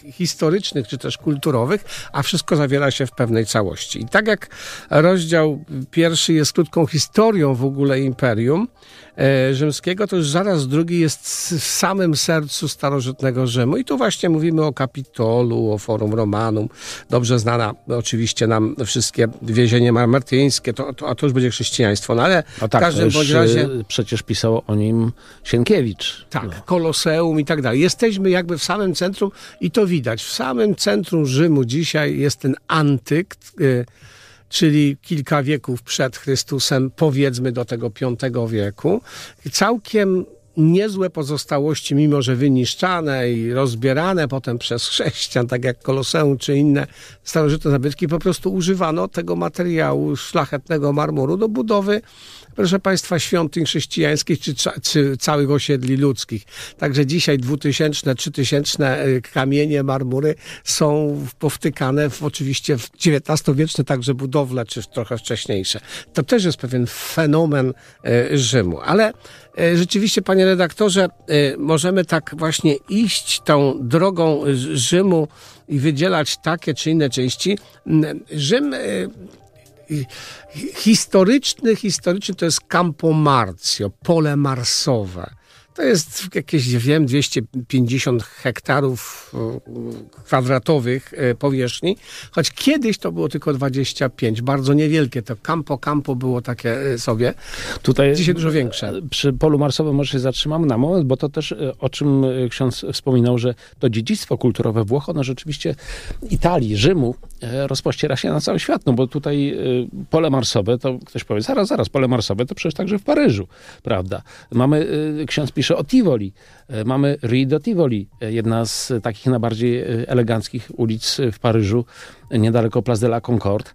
e, historycznych czy też kulturowych, a wszystko zawiera się w pewnej całości. I tak jak rozdział pierwszy jest krótką historią w ogóle imperium, E, rzymskiego, to już zaraz drugi jest w samym sercu starożytnego Rzymu. I tu właśnie mówimy o Kapitolu, o Forum Romanum, dobrze znana oczywiście nam wszystkie więzienie marmartyńskie, to, to, a to już będzie chrześcijaństwo, no ale no tak, w każdym bądź e, razie... Przecież pisał o nim Sienkiewicz. Tak, no. Koloseum i tak dalej. Jesteśmy jakby w samym centrum i to widać. W samym centrum Rzymu dzisiaj jest ten antykt, e, czyli kilka wieków przed Chrystusem, powiedzmy do tego V wieku. Całkiem niezłe pozostałości, mimo że wyniszczane i rozbierane potem przez chrześcijan, tak jak Koloseum czy inne starożytne zabytki, po prostu używano tego materiału szlachetnego marmuru do budowy proszę Państwa, świątyń chrześcijańskich czy, czy całych osiedli ludzkich. Także dzisiaj dwutysięczne, trzytysięczne y, kamienie, marmury są powtykane w, oczywiście w XIX-wieczne także budowle, czy trochę wcześniejsze. To też jest pewien fenomen y, Rzymu. Ale y, rzeczywiście, panie redaktorze, możemy tak właśnie iść tą drogą Rzymu i wydzielać takie czy inne części. Rzym historyczny, historyczny to jest Campo Marzio, pole marsowe. To jest jakieś, wiem, 250 hektarów e, kwadratowych e, powierzchni, choć kiedyś to było tylko 25, bardzo niewielkie. To campo campo było takie e, sobie. Tutaj Dzisiaj dużo większe. Przy polu marsowym może się zatrzymam na moment, bo to też o czym ksiądz wspominał, że to dziedzictwo kulturowe Włoch, ono rzeczywiście Italii, Rzymu rozpościera się na cały świat, no bo tutaj pole marsowe, to ktoś powie, zaraz, zaraz, pole marsowe to przecież także w Paryżu, prawda? Mamy, ksiądz pisze pisze o Tivoli. E, mamy Rue de Tivoli, e, jedna z takich najbardziej e, eleganckich ulic w Paryżu, niedaleko Place de la Concorde.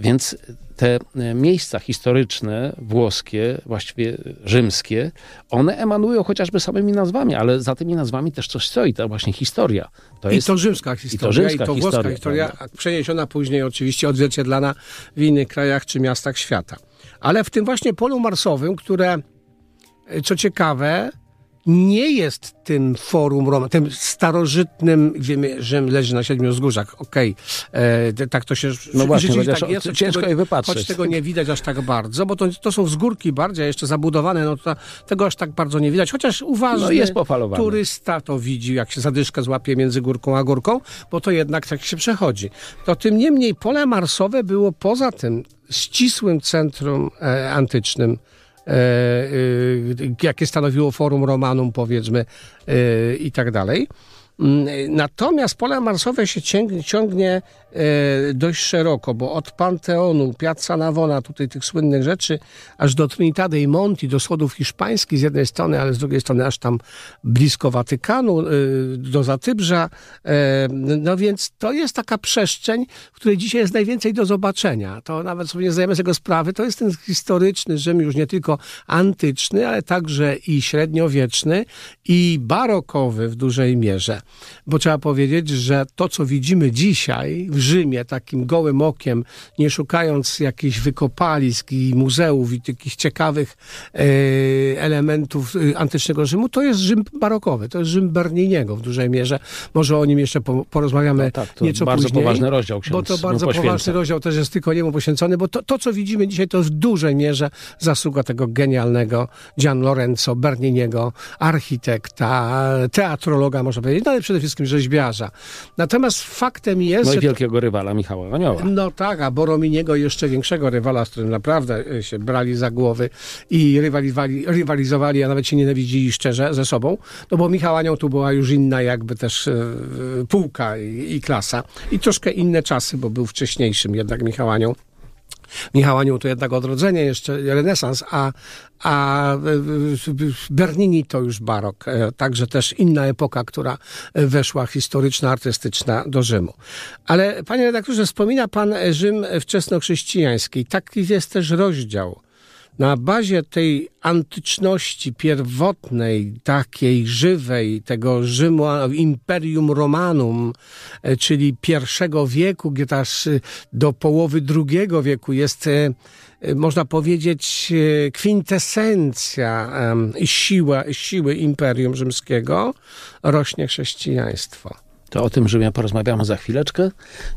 Więc te miejsca historyczne, włoskie, właściwie rzymskie, one emanują chociażby samymi nazwami, ale za tymi nazwami też coś stoi, ta właśnie historia. To I jest, to rzymska historia, i to, rzymska i to włoska historia, historia przeniesiona później oczywiście odzwierciedlana w innych krajach czy miastach świata. Ale w tym właśnie polu marsowym, które co ciekawe, nie jest tym forum Roma, tym starożytnym, wiemy, że leży na siedmiu wzgórzach, okej, okay. E, tak to się no właśnie, tak jest, ciężko je wypatrzeć. Choć tego nie widać aż tak bardzo, bo to, to są wzgórki bardziej, jeszcze zabudowane, no to, tego aż tak bardzo nie widać, chociaż uważny no jest turysta to widzi, jak się zadyszka złapie między górką a górką, bo to jednak tak się przechodzi. To tym niemniej pole marsowe było poza tym ścisłym centrum e, antycznym E, e, jakie stanowiło Forum Romanum, powiedzmy, e, i tak dalej. Mm, natomiast pole marsowe się ciągnie E, dość szeroko, bo od Panteonu, Piazza Navona, tutaj tych słynnych rzeczy, aż do Trinidad dei Monti, do schodów hiszpańskich z jednej strony, ale z drugiej strony aż tam blisko Watykanu, e, do Zatybrza. E, no więc to jest taka przestrzeń, w której dzisiaj jest najwięcej do zobaczenia. To nawet sobie nie zdajemy z tego sprawy. To jest ten historyczny Rzym, już nie tylko antyczny, ale także i średniowieczny i barokowy w dużej mierze. Bo trzeba powiedzieć, że to, co widzimy dzisiaj w Rzymie takim gołym okiem, nie szukając jakichś wykopalisk i muzeów i takich ciekawych e, elementów e, antycznego Rzymu, to jest Rzym barokowy, to jest Rzym Berniniego w dużej mierze. Może o nim jeszcze porozmawiamy no tak, to nieco bardzo później. poważny rozdział ksiądz Bo to bardzo poważny rozdział też jest tylko niemu poświęcony, bo to, to, co widzimy dzisiaj, to w dużej mierze zasługa tego genialnego Gian Lorenzo Berniniego, architekta, teatrologa, można powiedzieć, no ale przede wszystkim rzeźbiarza. Natomiast faktem jest... No i wielkiego największego rywala Michała Anioła. No tak, a Borominiego jeszcze większego rywala, z którym naprawdę e, się brali za głowy i rywalizowali, rywalizowali a nawet się nienawidzili szczerze ze sobą, no bo Michał Anioł tu była już inna jakby też e, e, półka i, i klasa i troszkę inne czasy, bo był wcześniejszym jednak Michał Anioł. Michał Anioł to jednak odrodzenie, jeszcze renesans, a, a e, Bernini to już barok, e, także też inna epoka, która weszła historyczna, artystyczna do Rzymu. Ale panie redaktorze, wspomina pan Rzym wczesnochrześcijański. Taki jest też rozdział na bazie tej antyczności pierwotnej, takiej żywej, tego Rzymu, Imperium Romanum, e, czyli pierwszego wieku, gdzie też do połowy drugiego wieku jest, e, e, można powiedzieć, kwintesencja siła, siły Imperium Rzymskiego, rośnie chrześcijaństwo. To o tym Rzymie porozmawiamy za chwileczkę.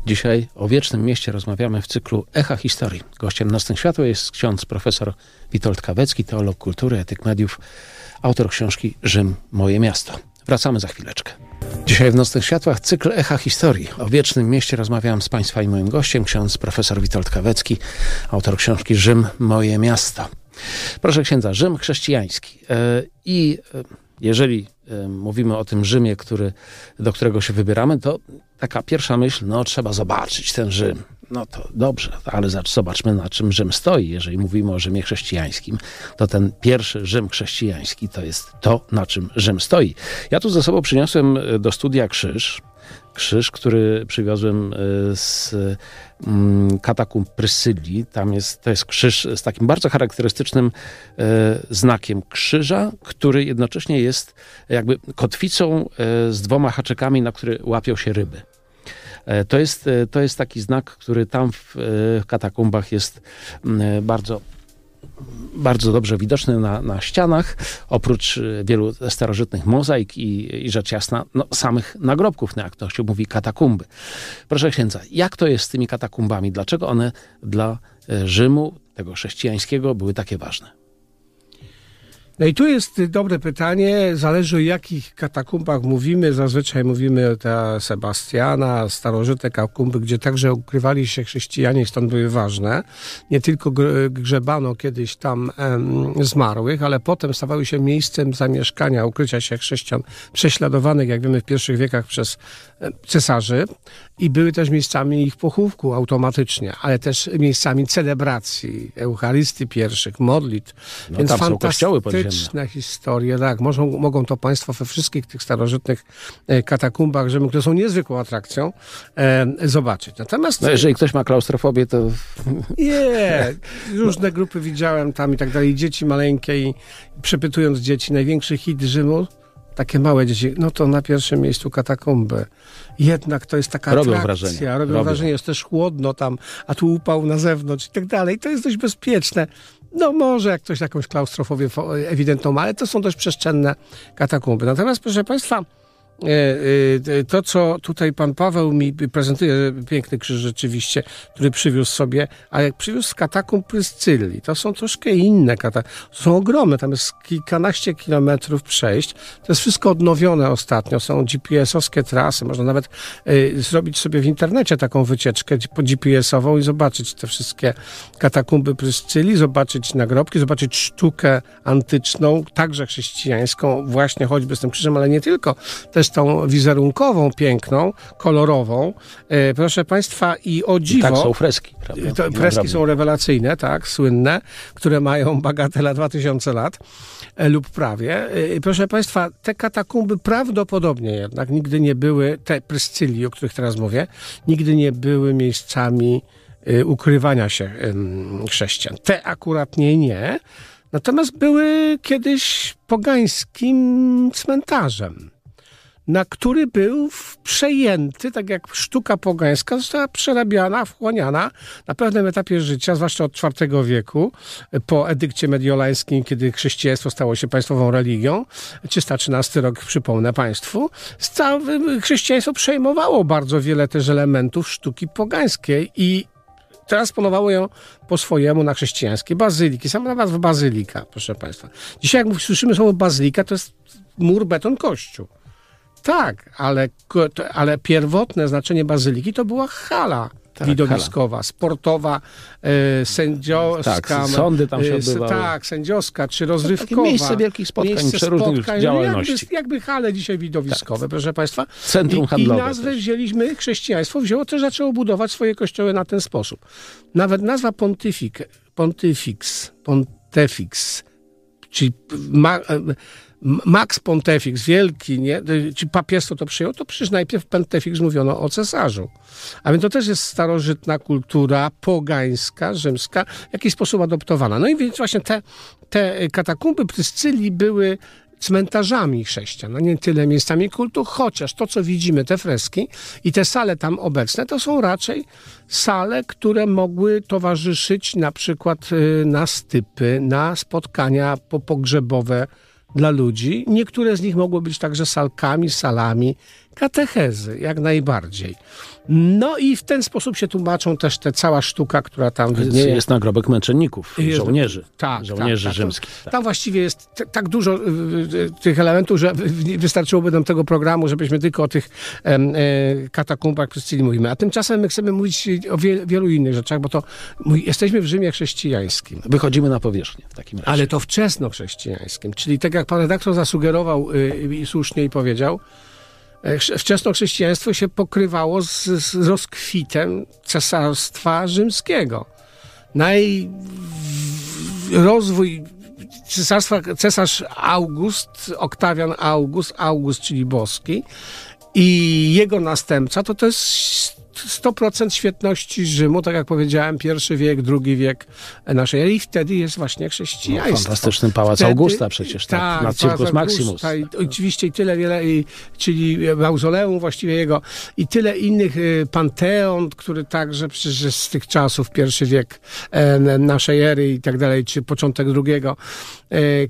Dzisiaj o Wiecznym Mieście rozmawiamy w cyklu Echa Historii. Gościem Nocnych Światła jest ksiądz profesor Witold Kawecki, teolog kultury, etyk mediów, autor książki Rzym, moje miasto. Wracamy za chwileczkę. Dzisiaj w Nocnych Światłach cykl Echa Historii. O Wiecznym Mieście rozmawiałam z Państwa i moim gościem, ksiądz profesor Witold Kawecki, autor książki Rzym, moje miasto. Proszę księdza, Rzym chrześcijański e, i e, jeżeli mówimy o tym Rzymie, który, do którego się wybieramy, to taka pierwsza myśl, no trzeba zobaczyć ten Rzym. No to dobrze, ale zobaczmy na czym Rzym stoi. Jeżeli mówimy o Rzymie chrześcijańskim, to ten pierwszy Rzym chrześcijański to jest to, na czym Rzym stoi. Ja tu ze sobą przyniosłem e, do studia krzyż. Krzyż, który przywiozłem e, z Mm, katakumb Prysylii. Tam jest, to jest krzyż z takim bardzo charakterystycznym e, znakiem krzyża, który jednocześnie jest jakby kotwicą e, z dwoma haczykami, na które łapią się ryby. E, to jest, to jest taki znak, który tam w katakumbach jest mm, bardzo bardzo dobrze widoczny na, na ścianach, oprócz e, wielu starożytnych mozaik i, i rzecz jasna no, samych nagrobków, no, jak to się mówi, katakumby. Proszę księdza, jak to jest z tymi katakumbami? Dlaczego one dla e, Rzymu, tego chrześcijańskiego, były takie ważne? No i tu jest dobre pytanie, zależy o jakich katakumbach mówimy. Zazwyczaj mówimy o ta Sebastiana, starożytne katakumby, gdzie także ukrywali się chrześcijanie, stąd były ważne. Nie tylko grzebano kiedyś tam em, zmarłych, ale potem stawały się miejscem zamieszkania, ukrycia się chrześcijan prześladowanych, jak wiemy, w pierwszych wiekach przez cesarzy i były też miejscami ich pochówku automatycznie, ale też miejscami celebracji, Eucharysty pierwszych, modlit. No, Więc tam fantastyczne historie, tak. Możą, mogą to Państwo we wszystkich tych starożytnych e, katakumbach Rzymu, które są niezwykłą atrakcją, e, zobaczyć. Natomiast... No, jeżeli ktoś ma klaustrofobię, to... Nie, różne grupy widziałem tam i tak dalej, dzieci maleńkie i przepytując dzieci, największy hit Rzymu takie małe dzieci, no to na pierwszym miejscu katakomby. Jednak to jest taka robią atrakcja, wrażenie. Robią, robią wrażenie, jest też chłodno tam, a tu upał na zewnątrz i tak dalej. To jest dość bezpieczne. No może jak ktoś jakąś klaustrofobię ewidentną ma, ale to są dość przestrzenne katakomby Natomiast proszę Państwa, E, e, e, to, co tutaj pan Paweł mi prezentuje, piękny krzyż rzeczywiście, który przywiózł sobie, a jak przywiózł z katakum Pryscylli, to są troszkę inne katakumby. Są ogromne, tam jest kilkanaście kilometrów przejść. To jest wszystko odnowione ostatnio, są GPS-owskie trasy, można nawet zrobić sobie w internecie taką wycieczkę GPS-ową i zobaczyć te wszystkie katakumby Pryscylli, zobaczyć nagrobki, zobaczyć sztukę antyczną, także chrześcijańską, właśnie choćby z tym krzyżem, ale nie tylko. Też artystą wizerunkową, piękną, kolorową. E, proszę Państwa, i o dziwo... I tak są freski. Prawda? To, freski są rewelacyjne, tak, słynne, które mają bagatela 2000 lat e, lub prawie. E, proszę Państwa, te katakumby prawdopodobnie jednak nigdy nie były, te Pryscylii, o których teraz mówię, nigdy nie były miejscami ukrywania się chrześcijan. Te akurat nie, nie. Natomiast były kiedyś pogańskim cmentarzem na który był przejęty, tak jak sztuka pogańska została przerabiana, wchłaniana na pewnym etapie życia, zwłaszcza od IV wieku, po edykcie mediolańskim, kiedy chrześcijaństwo stało się państwową religią, 313 rok, przypomnę państwu, chrześcijaństwo przejmowało bardzo wiele też elementów sztuki pogańskiej i transponowało ją po swojemu na chrześcijańskie bazyliki. Sama nazwa bazylika, proszę państwa. Dzisiaj jak słyszymy słowo bazylika, to jest mur, beton, kościół. Tak, ale, ale pierwotne znaczenie bazyliki to była hala. Tak, widowiskowa, hala. sportowa, y, e, sędziowska. Tak, sądy tam e, się odbywały. Tak, sędziowska, czy rozrywkowa. Takie miejsce wielkich spotkań, miejsce przeróżnych spotkań, no działalności. Jakby, jakby hale dzisiaj widowiskowe, tak. proszę państwa. Centrum I, handlowe. I nazwę też. wzięliśmy, chrześcijaństwo wzięło też, zaczęło budować swoje kościoły na ten sposób. Nawet nazwa pontyfik, pontyfix, pontefix, czyli ma, Max Pontefix, wielki, nie? Czy papież to przyjął? To przecież najpierw Pontefix mówiono o cesarzu. A więc to też jest starożytna kultura pogańska, rzymska, w jakiś sposób adoptowana. No i więc właśnie te, te katakumby Pryscylii były cmentarzami chrześcijan, a no nie tyle miejscami kultu, chociaż to, co widzimy, te freski i te sale tam obecne, to są raczej sale, które mogły towarzyszyć na przykład y, na stypy, na spotkania pogrzebowe, dla ludzi. Niektóre z nich mogły być także salkami, salami katechezy, jak najbardziej. No i w ten sposób się tłumaczą też ta cała sztuka, która tam nie Jest nagrobek męczenników, jest, żołnierzy, tak, tak żołnierzy tak, rzymskich. Tam, tam właściwie jest t- tak dużo y, y, tych elementów, że wystarczyłoby nam tego programu, żebyśmy tylko o tych y, katakumbach przez Sycylii mówimy. A tymczasem my chcemy mówić o wie, wielu innych rzeczach, bo to jesteśmy w Rzymie chrześcijańskim. Wychodzimy na powierzchnię w takim razie. Ale to wczesno chrześcijańskim, czyli tak jak pan redaktor zasugerował y, i słusznie i powiedział, E, chrześcijaństwo się pokrywało z, z rozkwitem cesarstwa rzymskiego. Naj... rozwój cesarstwa, cesarz August, Oktawian August, August czyli boski i jego następca, to to jest 100% świetności Rzymu, tak jak powiedziałem, pierwszy wiek, drugi wiek naszej ery i wtedy jest właśnie chrześcijaństwo. No, fantastyczny Pałac wtedy, Augusta przecież, tak, tak na Circus Maximus. oczywiście i tyle wiele, i, czyli mauzoleum właściwie jego i tyle innych, y, Panteon, który także przecież jest z tych czasów, pierwszy wiek y, naszej ery i tak dalej, czy początek drugiego. E, e,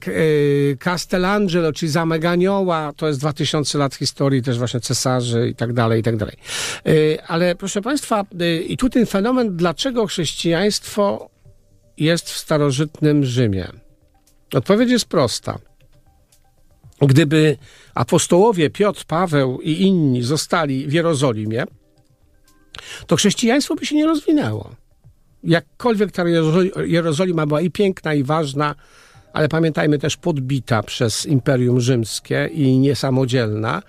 Castellangelo, czyli Zamek Anioła, to jest 2000 lat historii, też właśnie cesarzy i tak dalej, i tak dalej. Ale proszę Państwa, y, i tu ten fenomen, dlaczego chrześcijaństwo jest w starożytnym Rzymie. Odpowiedź jest prosta. Gdyby apostołowie Piotr, Paweł i inni zostali w Jerozolimie, to chrześcijaństwo by się nie rozwinęło. Jakkolwiek ta Jerozolima była i piękna, i ważna, ale pamiętajmy też podbita przez Imperium Rzymskie i niesamodzielna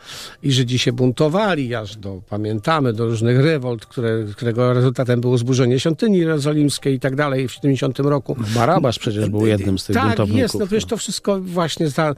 i Żydzi się buntowali aż do, pamiętamy, do różnych rewolt, które, którego rezultatem było zburzenie świątyni jerozolimskiej i tak dalej w 70 roku. Barabasz przecież był jednym z tych tak, buntowników. Tak, jest, no przecież to wszystko właśnie za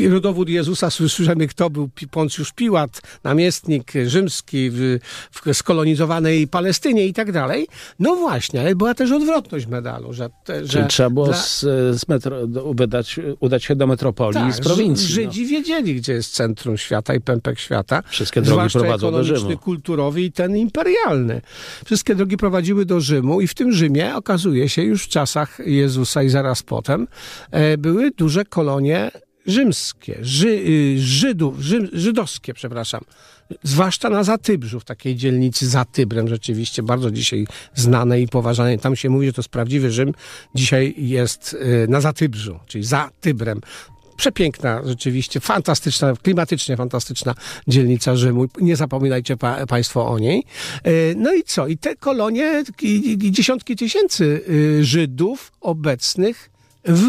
y, rodowód Jezusa słyszymy, kto był Poncjusz Piłat, namiestnik rzymski w, w skolonizowanej Palestynie i tak dalej. No właśnie, ale była też odwrotność medalu, że... że Czyli trzeba było dla... z, z metro, udać, udać się do metropolii tak, z prowincji. No. Żydzi no. wiedzieli, gdzie jest centrum świata i pępek świata. Wszystkie drogi prowadzą do Rzymu. kulturowy i ten imperialny. Wszystkie drogi prowadziły do Rzymu i w tym Rzymie okazuje się już w czasach Jezusa i zaraz potem e, były duże kolonie rzymskie, Ży, y, Żydów, Ży, żydowskie, przepraszam, zwłaszcza na Zatybrzu, w takiej dzielnicy Zatybrem rzeczywiście, bardzo dzisiaj znanej i poważanej. Tam się mówi, że to jest prawdziwy Rzym, dzisiaj jest y, na Zatybrzu, czyli za Tybrem przepiękna, rzeczywiście fantastyczna, klimatycznie fantastyczna dzielnica Rzymu. Nie zapominajcie pa, Państwo o niej. Y, no i co? I te kolonie, i, i dziesiątki tysięcy Żydów obecnych w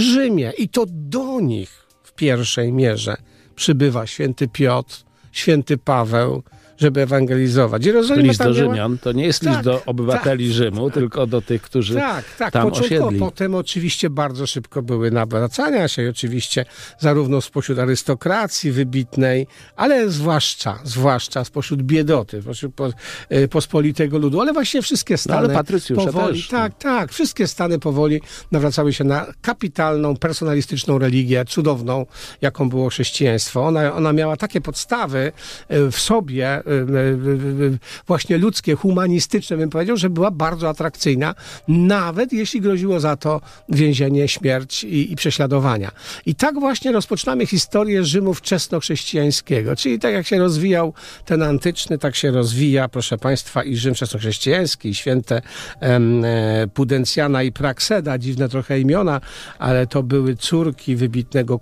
Rzymie. I to do nich w pierwszej mierze przybywa święty Piotr, święty Paweł, żeby ewangelizować. Jerozolima list do Rzymian to nie jest tak, list do tak. obywateli tak, Rzymu, tylko do tych, którzy tak, tak, tam początkowo, osiedli. Potem oczywiście bardzo szybko były nawracania się, oczywiście zarówno spośród arystokracji wybitnej, ale zwłaszcza, zwłaszcza spośród biedoty, spośród y, pospolitego ludu, ale właśnie wszystkie stany no, ale powoli, też. tak, tak, wszystkie stany powoli nawracały się na kapitalną, personalistyczną religię, cudowną, jaką było chrześcijaństwo. Ona, ona miała takie podstawy y, w sobie, Y, y, y, właśnie ludzkie, humanistyczne, bym powiedział, że była bardzo atrakcyjna, nawet jeśli groziło za to więzienie, śmierć i, i prześladowania. I tak właśnie rozpoczynamy historię Rzymu wczesnochrześcijańskiego, czyli tak jak się rozwijał ten antyczny, tak się rozwija, proszę Państwa, i Rzym wczesnochrześcijański, i święte em, e, Pudencjana i Prakseda, dziwne trochę imiona, ale to były córki wybitnego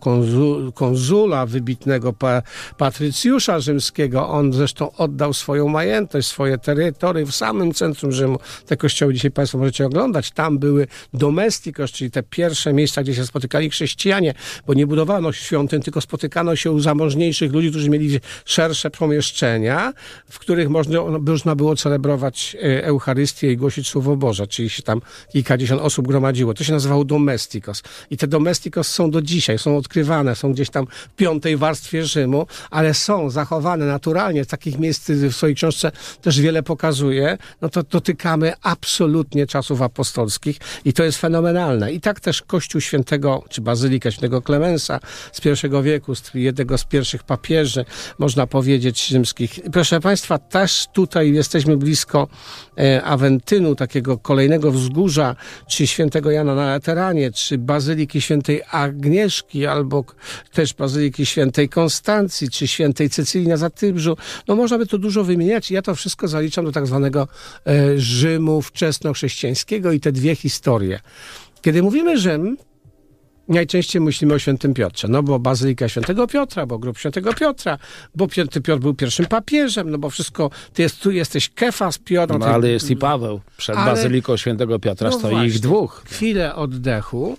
konzula, wybitnego pa, patrycjusza rzymskiego. On zresztą oddał swoją majątność, swoje terytory w samym centrum Rzymu. Te kościoły dzisiaj Państwo możecie oglądać. Tam były domestikos, czyli te pierwsze miejsca, gdzie się spotykali chrześcijanie, bo nie budowano świątyń, tylko spotykano się u zamożniejszych ludzi, którzy mieli szersze pomieszczenia, w których można, można było celebrować e, Eucharystię i głosić Słowo Boże, czyli się tam kilkadziesiąt osób gromadziło. To się nazywało domestikos. I te domestikos są do dzisiaj, są odkrywane, są gdzieś tam w piątej warstwie Rzymu, ale są zachowane naturalnie w takich miejscach, jest w swojej książce też wiele pokazuje, no to dotykamy absolutnie czasów apostolskich i to jest fenomenalne. I tak też Kościół Świętego, czy Bazylika Świętego Klemensa z pierwszego wieku, z jednego z pierwszych papieży, można powiedzieć, rzymskich. Proszę Państwa, też tutaj jesteśmy blisko e, Awentynu, takiego kolejnego wzgórza, czy Świętego Jana na Lateranie, czy Bazyliki Świętej Agnieszki, albo też Bazyliki Świętej Konstancji, czy Świętej Cecylii na Zatybrzu. No można można by tu dużo wymieniać. Ja to wszystko zaliczam do tak zwanego e, Rzymu wczesnochrześcijańskiego i te dwie historie. Kiedy mówimy Rzym, najczęściej myślimy o świętym Piotrze, no bo Bazylika świętego Piotra, bo grup świętego Piotra, bo święty Piotr był pierwszym papieżem, no bo wszystko, ty jest, tu jesteś Kefas Piotr. No, no ale jest i Paweł. Przed ale... Bazyliką świętego Piotra no stoi właśnie. ich dwóch. Chwilę oddechu.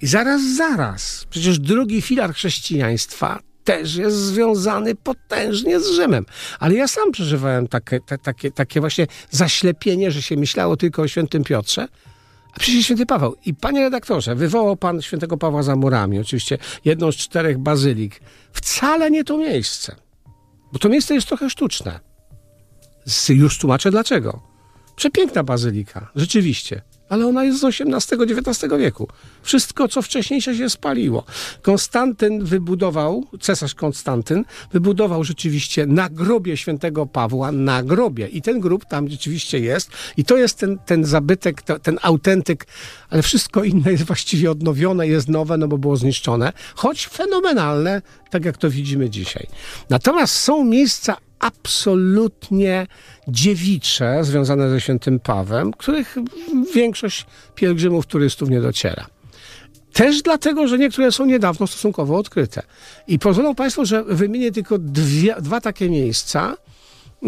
I zaraz, zaraz, przecież drugi filar chrześcijaństwa też jest związany potężnie z Rzymem. Ale ja sam przeżywałem takie, te, takie, takie właśnie zaślepienie, że się myślało tylko o świętym Piotrze. A przecież święty Paweł. I panie redaktorze, wywołał pan świętego Pawła za murami, oczywiście jedną z czterech bazylik. Wcale nie to miejsce. Bo to miejsce jest trochę sztuczne. Już tłumaczę dlaczego. Przepiękna bazylika, rzeczywiście ale ona jest z XVIII-XIX wieku. Wszystko, co wcześniej się spaliło. Konstantyn wybudował, cesarz Konstantyn, wybudował rzeczywiście na grobie świętego Pawła, na grobie. I ten grób tam rzeczywiście jest. I to jest ten, ten zabytek, to, ten autentyk, ale wszystko inne jest właściwie odnowione, jest nowe, no bo było zniszczone, choć fenomenalne, tak jak to widzimy dzisiaj. Natomiast są miejsca absolutnie dziewicze związane ze świętym Pawłem, których większość pielgrzymów, turystów nie dociera. Też dlatego, że niektóre są niedawno stosunkowo odkryte. I pozwolą Państwo, że wymienię tylko dwie, dwa takie miejsca, e,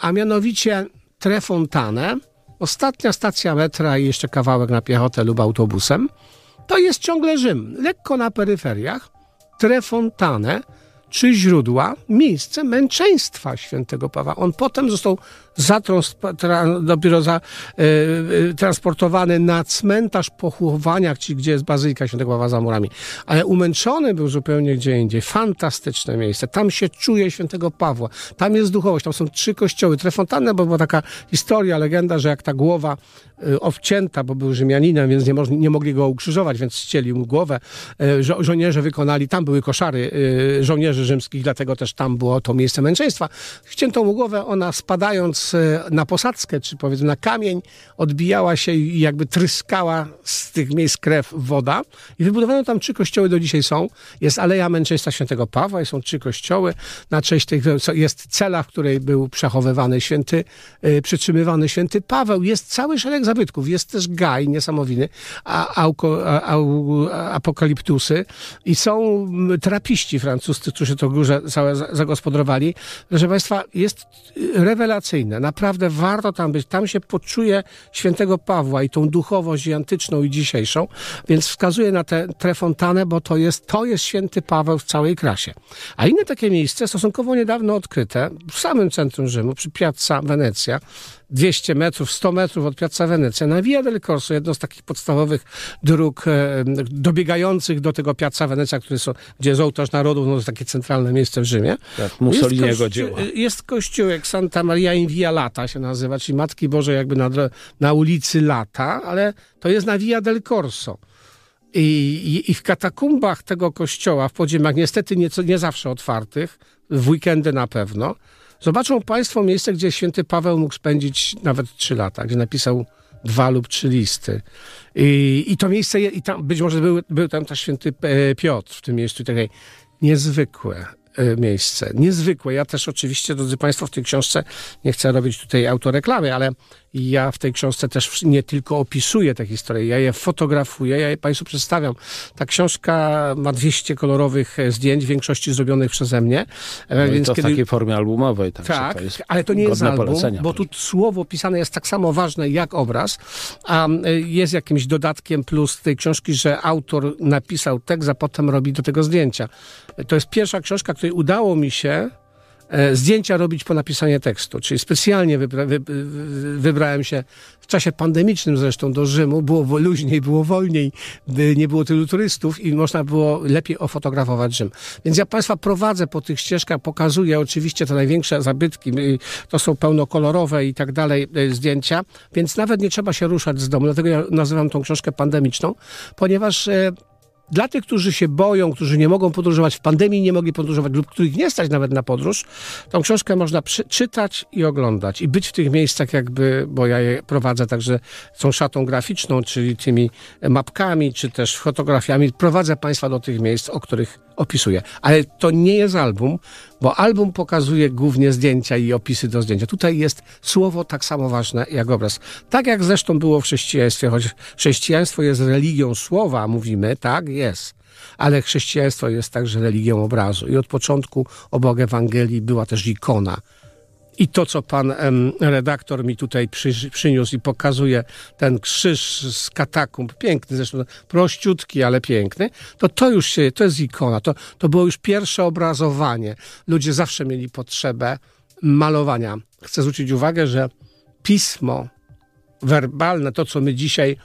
a mianowicie Trefontanę, ostatnia stacja metra i jeszcze kawałek na piechotę lub autobusem. To jest ciągle Rzym, lekko na peryferiach. Trefontanę czy źródła miejsce męczeństwa świętego Pawła. On potem został zatrans, tra, dopiero za, e, e, transportowany na cmentarz pochówaniach, czyli gdzie jest bazylika świętego Pawła za murami. Ale umęczony był zupełnie gdzie indziej. Fantastyczne miejsce. Tam się czuje świętego Pawła. Tam jest duchowość. Tam są trzy kościoły. Trefontanna, bo była taka historia, legenda, że jak ta głowa y, obcięta, bo był Rzymianinem, więc nie, mo nie mogli go ukrzyżować, więc ścieli mu głowę. żo żołnierze wykonali, tam były koszary żołnierzy rzymskich, dlatego też tam było to miejsce męczeństwa. Ściętą mu głowę, ona spadając na posadzkę, czy powiedzmy na kamień, odbijała się i jakby tryskała z tych miejsc krew woda. I wybudowano tam trzy kościoły, do dzisiaj są. Jest Aleja Męczeństwa Świętego Pawła i są trzy kościoły. Na cześć tych jest cela, w której był przechowywany święty, y, przytrzymywany święty Paweł. Jest cały szereg zabytków. Jest też Gaj niesamowity, a, a, a, apokaliptusy i są mm, trapiści francuscy, którzy to górze całe zagospodarowali. Proszę Państwa, jest y, rewelacyjne fajne. Naprawdę warto tam być. Tam się poczuje świętego Pawła i tą duchowość i antyczną i dzisiejszą, więc wskazuję na tę Trefontanę, bo to jest, to jest święty Paweł w całej krasie. A inne takie miejsce stosunkowo niedawno odkryte w samym centrum Rzymu, przy Piazza Wenecja, 200 metrów, 100 metrów od Piazza Wenecja na Via del Corso, jedną z takich podstawowych dróg e, dobiegających do tego Piazza Wenecja, który są, gdzie jest ołtarz narodów, no to takie centralne miejsce w Rzymie. Tak, Mussoliniego dzieło. Jest kościółek Santa Maria in Via Lata się nazywa, czyli Matki Bożej jakby na, na ulicy Lata, ale to jest na Via del Corso. I, I, w katakumbach tego kościoła, w podziemiach, niestety nieco, nie zawsze otwartych, w weekendy na pewno, Zobaczą Państwo miejsce, gdzie święty Paweł mógł spędzić nawet trzy lata, gdzie napisał dwa lub trzy listy. I, i to miejsce, i tam, być może był, był tam też święty e, Piotr w tym miejscu. Takie niezwykłe e, miejsce, niezwykłe. Ja też oczywiście, drodzy Państwo, w tej książce nie chcę robić tutaj autoreklamy, ale i ja w tej książce też nie tylko opisuję te historie, ja je fotografuję, ja je Państwu przedstawiam. Ta książka ma 200 kolorowych e, zdjęć, w większości zrobionych przeze mnie. E, no więc to kiedy... w takiej formie albumowej. Tak, tak to ale to nie jest album, bo tu słowo pisane jest tak samo ważne jak obraz, a e, jest jakimś dodatkiem plus tej książki, że autor napisał tekst, a potem robi do tego zdjęcia. To jest pierwsza książka, której udało mi się E, zdjęcia robić po napisanie tekstu. Czyli specjalnie wybra wy wybrałem się w czasie pandemicznym zresztą do Rzymu. Było luźniej, było wolniej, y, nie było tylu turystów i można było lepiej ofotografować Rzym. Więc ja Państwa prowadzę po tych ścieżkach, pokazuję oczywiście te największe zabytki, to są pełnokolorowe i tak dalej y, zdjęcia, więc nawet nie trzeba się ruszać z domu. Dlatego ja nazywam tą książkę pandemiczną, ponieważ e, dla tych, którzy się boją, którzy nie mogą podróżować w pandemii, nie mogli podróżować lub których nie stać nawet na podróż, tą książkę można czytać i oglądać i być w tych miejscach jakby, bo ja je prowadzę także tą szatą graficzną, czyli tymi mapkami, czy też fotografiami. Prowadzę Państwa do tych miejsc, o których opisuje. Ale to nie jest album, bo album pokazuje głównie zdjęcia i opisy do zdjęcia. Tutaj jest słowo tak samo ważne jak obraz. Tak jak zresztą było w chrześcijaństwie, choć chrześcijaństwo jest religią słowa, mówimy, tak jest ale chrześcijaństwo jest także religią obrazu. I od początku obok Ewangelii była też ikona, i to, co pan redaktor mi tutaj przy, przyniósł i pokazuje, ten krzyż z katakumb, piękny zresztą, prościutki, ale piękny, to to już się, to jest ikona, to, to było już pierwsze obrazowanie. Ludzie zawsze mieli potrzebę malowania. Chcę zwrócić uwagę, że pismo werbalne, to co my dzisiaj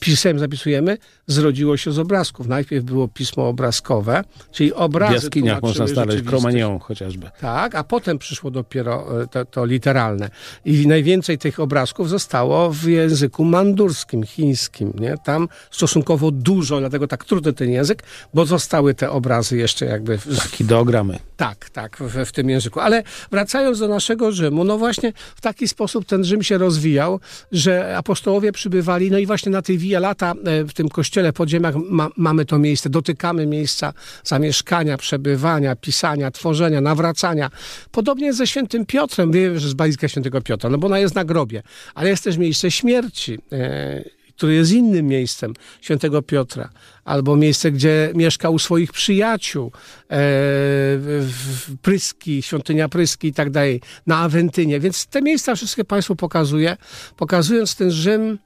pisem zapisujemy, zrodziło się z obrazków. Najpierw było pismo obrazkowe, czyli obrazy. W jaskiniach można znaleźć Kromanią chociażby. Tak, a potem przyszło dopiero e, to, to, literalne. I najwięcej tych obrazków zostało w języku mandurskim, chińskim. Nie? Tam stosunkowo dużo, dlatego tak trudny ten język, bo zostały te obrazy jeszcze jakby... W... Tak, ideogramy. Tak, tak, w, w tym języku. Ale wracając do naszego Rzymu, no właśnie w taki sposób ten Rzym się rozwijał, że apostołowie przybywali, no i właśnie na tej przewija lata e, w tym kościele podziemiach, ma, mamy to miejsce, dotykamy miejsca zamieszkania, przebywania, pisania, tworzenia, nawracania. Podobnie ze świętym Piotrem, wiemy, że z Bazylika świętego Piotra, no bo ona jest na grobie, ale jest też miejsce śmierci. E, które jest innym miejscem świętego Piotra, albo miejsce, gdzie mieszkał swoich przyjaciół, e, w Pryski, świątynia Pryski i tak dalej, na Awentynie. Więc te miejsca wszystkie Państwu pokazuję, pokazując ten Rzym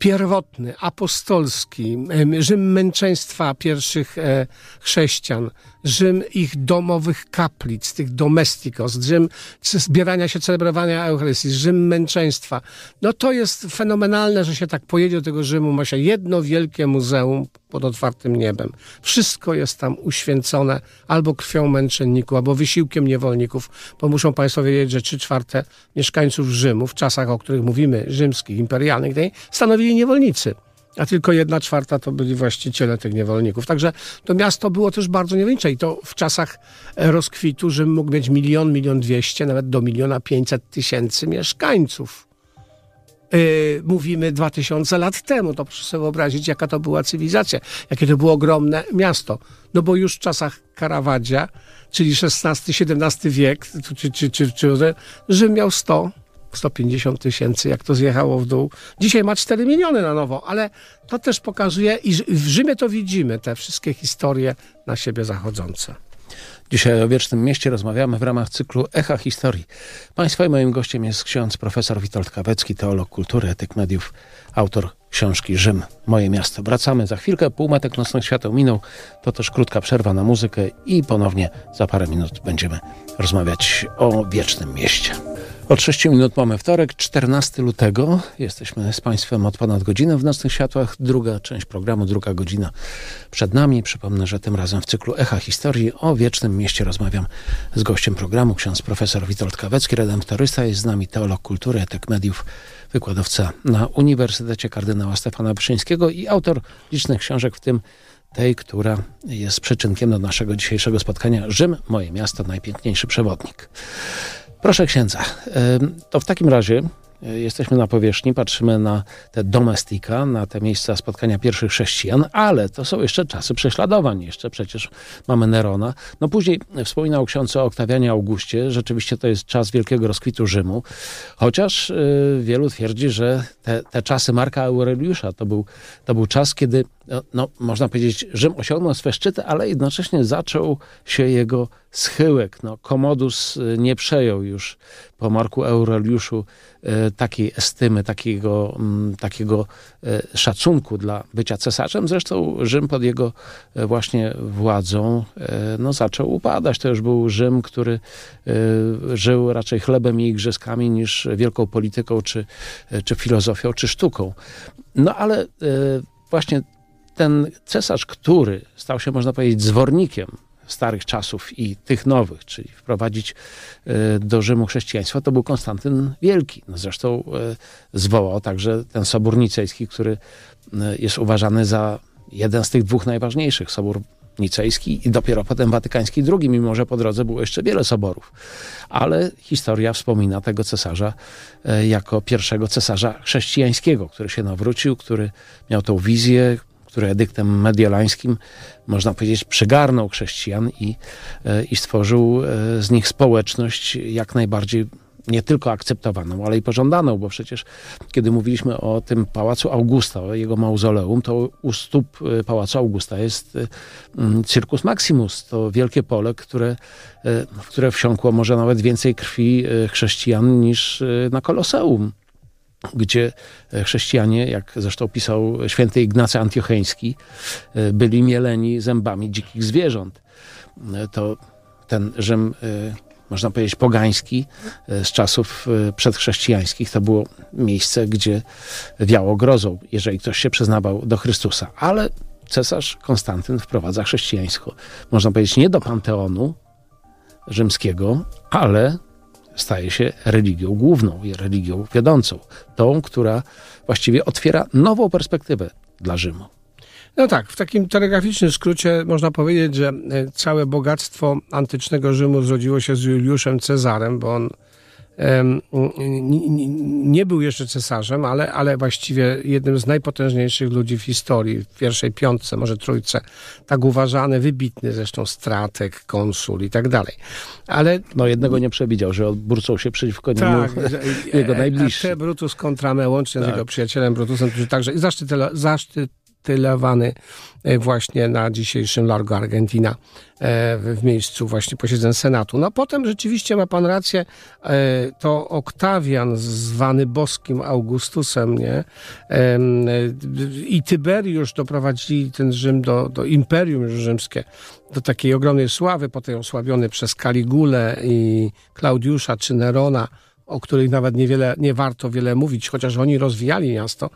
pierwotny, apostolski, Rzym męczeństwa pierwszych e, chrześcijan, Rzym ich domowych kaplic, tych domestikos, Rzym zbierania się, celebrowania Eucharystii, Rzym męczeństwa. No to jest fenomenalne, że się tak pojedzie do tego Rzymu, ma się jedno wielkie muzeum pod otwartym niebem. Wszystko jest tam uświęcone albo krwią męczenników, albo wysiłkiem niewolników, bo muszą Państwo wiedzieć, że trzy czwarte mieszkańców Rzymu w czasach, o których mówimy, rzymskich, imperialnych, stanowili niewolnicy a tylko jedna czwarta to byli właściciele tych niewolników. Także to miasto było też bardzo niewolnicze i to w czasach rozkwitu Rzym mógł mieć milion, milion dwieście, nawet do miliona pięćset tysięcy mieszkańców. Yy, mówimy 2000 lat temu. To proszę sobie wyobrazić, jaka to była cywilizacja, jakie to było ogromne miasto. No bo już w czasach karawadzia, czyli XVI-XVII wiek, czy, czy, czy, czy, Rzym miał 100 150 tysięcy, jak to zjechało w dół. Dzisiaj ma 4 miliony na nowo, ale to też pokazuje i w Rzymie to widzimy, te wszystkie historie na siebie zachodzące. Dzisiaj o Wiecznym Mieście rozmawiamy w ramach cyklu Echa Historii. Państwa i moim gościem jest ksiądz profesor Witold Kawecki, teolog kultury, etyk mediów, autor książki Rzym, moje miasto. Wracamy za chwilkę, półmetek nocnych świateł minął, to też krótka przerwa na muzykę i ponownie za parę minut będziemy rozmawiać o Wiecznym Mieście. Od 6 minut mamy wtorek, 14 lutego. Jesteśmy z Państwem od ponad godziny w Nocnych Światłach. Druga część programu, druga godzina przed nami. Przypomnę, że tym razem w cyklu Echa Historii o Wiecznym Mieście rozmawiam z gościem programu, ksiądz profesor Witold Kawecki, redemptorysta. Jest z nami teolog kultury, etyk mediów, wykładowca na Uniwersytecie Kardynała Stefana Wyszyńskiego i autor licznych książek, w tym tej, która jest przyczynkiem do naszego dzisiejszego spotkania. Rzym, moje miasto, najpiękniejszy przewodnik. Proszę księdza, to w takim razie e, jesteśmy na powierzchni, patrzymy na te domestika, na te miejsca spotkania pierwszych chrześcijan, ale to są jeszcze czasy prześladowań, jeszcze przecież mamy Nerona. No później wspominał ksiądz o Oktawianie Augustie, rzeczywiście to jest czas wielkiego rozkwitu Rzymu, chociaż e, wielu twierdzi, że te, te czasy Marka Aureliusza to był, to był czas, kiedy no, no, można powiedzieć, Rzym osiągnął swe szczyty, ale jednocześnie zaczął się jego schyłek. No, Komodus y, nie przejął już po Marku Aureliuszu y, takiej estymy, takiego, mm, takiego y, szacunku dla bycia cesarzem. Zresztą Rzym pod jego właśnie władzą no, zaczął upadać. To już był Rzym, który żył raczej chlebem i igrzyskami niż wielką polityką, czy, czy filozofią, czy sztuką. No ale właśnie ten cesarz, który stał się, można powiedzieć, zwornikiem starych czasów i tych nowych, czyli wprowadzić e, do Rzymu chrześcijaństwo, to był Konstantyn Wielki. No zresztą e, zwołał także ten Sobór Nicejski, który e, jest uważany za jeden z tych dwóch najważniejszych. Sobór Nicejski i dopiero potem Watykański II, mimo że po drodze było jeszcze wiele soborów. Ale historia wspomina tego cesarza jako pierwszego cesarza chrześcijańskiego, który się nawrócił, który miał tą wizję, który edyktem mediolańskim, można powiedzieć, przygarnął chrześcijan i, e, i stworzył e, z nich społeczność jak najbardziej nie tylko akceptowaną, ale i pożądaną, bo przecież kiedy mówiliśmy o tym pałacu Augusta, o jego mauzoleum, to u stóp e, pałacu Augusta jest Circus Maximus, to wielkie pole, które, w które wsiąkło może nawet więcej krwi chrześcijan niż na Koloseum gdzie e, chrześcijanie, jak zresztą pisał święty Ignacy Antiocheński, e, byli mieleni zębami dzikich zwierząt. E, to ten Rzym, można powiedzieć, pogański z czasów przedchrześcijańskich, to było miejsce, gdzie wiało grozą, jeżeli ktoś się przyznawał do Chrystusa. Ale cesarz Konstantyn wprowadza chrześcijaństwo, można powiedzieć, nie do panteonu rzymskiego, ale staje się religią główną i religią wiodącą. Tą, która właściwie otwiera nową perspektywę dla Rzymu. No tak, w takim telegraficznym skrócie można powiedzieć, że e, całe bogactwo antycznego Rzymu zrodziło się z Juliuszem Cezarem, bo on nie był jeszcze cesarzem, ale, ale właściwie jednym z najpotężniejszych ludzi w historii, w pierwszej piątce, może trójce, tak uważany, wybitny zresztą stratek, konsul i tak dalej. Ale... No jednego nie przewidział, że odburcą się przeciwko tak, niemu jego e, e, najbliższy. Te Brutus kontra me, łącznie tak. z jego przyjacielem Brutusem, którzy także zaszczytowali tylewany e, właśnie na dzisiejszym Largo Argentina e, w miejscu właśnie posiedzeń Senatu. No potem rzeczywiście ma pan rację, e, to Oktawian zwany boskim Augustusem, nie? I Tyberiusz doprowadzili ten Rzym do, do imperium rzymskie, do takiej ogromnej sławy, potem osłabiony przez Kaligulę i Klaudiusza czy Nerona, o których nawet niewiele, nie warto wiele mówić, chociaż oni rozwijali miasto.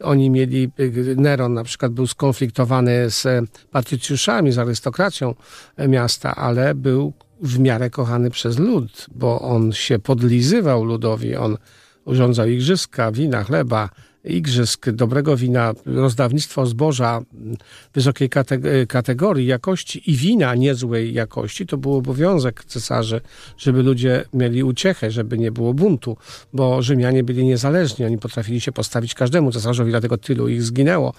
Oni mieli, y, Neron na przykład był skonfliktowany z e, patrycjuszami, z arystokracją e, miasta, ale był w miarę kochany przez lud, bo on się podlizywał ludowi, on urządzał igrzyska, wina, chleba, igrzysk, dobrego wina, rozdawnictwo zboża wysokiej kate kategorii, jakości i wina niezłej jakości, to był obowiązek cesarzy, żeby ludzie mieli uciechę, żeby nie było buntu, bo Rzymianie byli niezależni, oni potrafili się postawić każdemu cesarzowi, dlatego tylu ich zginęło.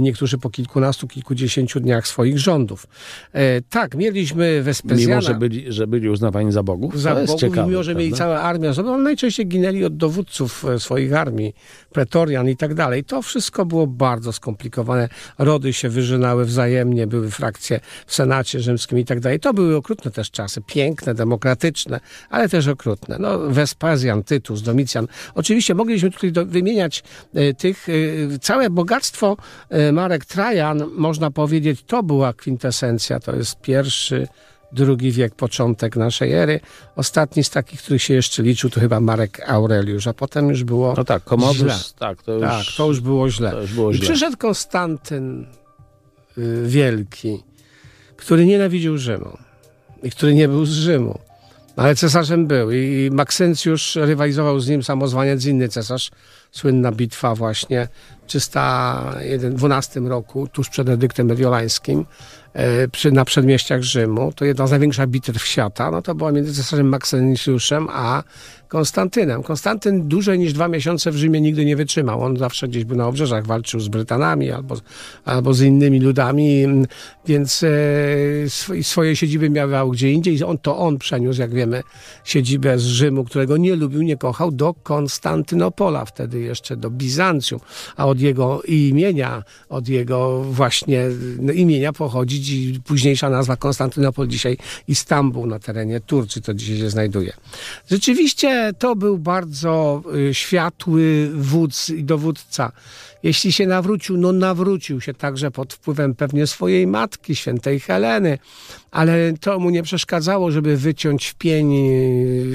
Niektórzy po kilkunastu, kilkudziesięciu dniach swoich rządów. E, tak, mieliśmy Wespezjana. Mimo, że byli, że byli uznawani za bogów? Za bogów, ciekawe, mimo, że prawda? mieli całą armię, ale najczęściej ginęli od dowódców e, swoich armii. Pretorii i tak dalej. To wszystko było bardzo skomplikowane. Rody się wyżynały wzajemnie, były frakcje w Senacie Rzymskim i tak dalej. To były okrutne też czasy, piękne, demokratyczne, ale też okrutne. No, Wespazjan, Tytus, Domicjan. Oczywiście mogliśmy tutaj do, wymieniać y, tych, y, całe bogactwo y, Marek Trajan, można powiedzieć, to była kwintesencja, to jest pierwszy II wiek, początek naszej ery. Ostatni z takich, których się jeszcze liczył, to chyba Marek Aureliusz, a potem już było No tak, Komodus, źle. Tak, to już, tak, to już było źle. To już było źle. I przyszedł Konstantyn y, Wielki, który nienawidził Rzymu i który nie był z Rzymu. Ale cesarzem był i Maksencjusz rywalizował z nim samozwaniec inny cesarz. Słynna bitwa właśnie w 312 roku, tuż przed edyktem mediolańskim. E, przy, na przedmieściach Rzymu, to jedna z największych bitew świata, no to była między cesarzem Maksymiuszem a Konstantynem. Konstantyn dłużej niż dwa miesiące w Rzymie nigdy nie wytrzymał. On zawsze gdzieś był na obrzeżach, walczył z Brytanami albo, albo z innymi ludami, mm, więc e, swoje siedziby miał gdzie indziej. On, to on przeniósł, jak wiemy, siedzibę z Rzymu, którego nie lubił, nie kochał, do Konstantynopola, wtedy jeszcze do Bizancjum. A od jego imienia, od jego właśnie no, imienia pochodzi późniejsza nazwa Konstantynopol, dzisiaj Istanbul na terenie Turcji, to dzisiaj się znajduje. Rzeczywiście to był bardzo y, światły wódz i dowódca. Jeśli się nawrócił, no nawrócił się także pod wpływem pewnie swojej matki, świętej Heleny, ale to mu nie przeszkadzało, żeby wyciąć w pień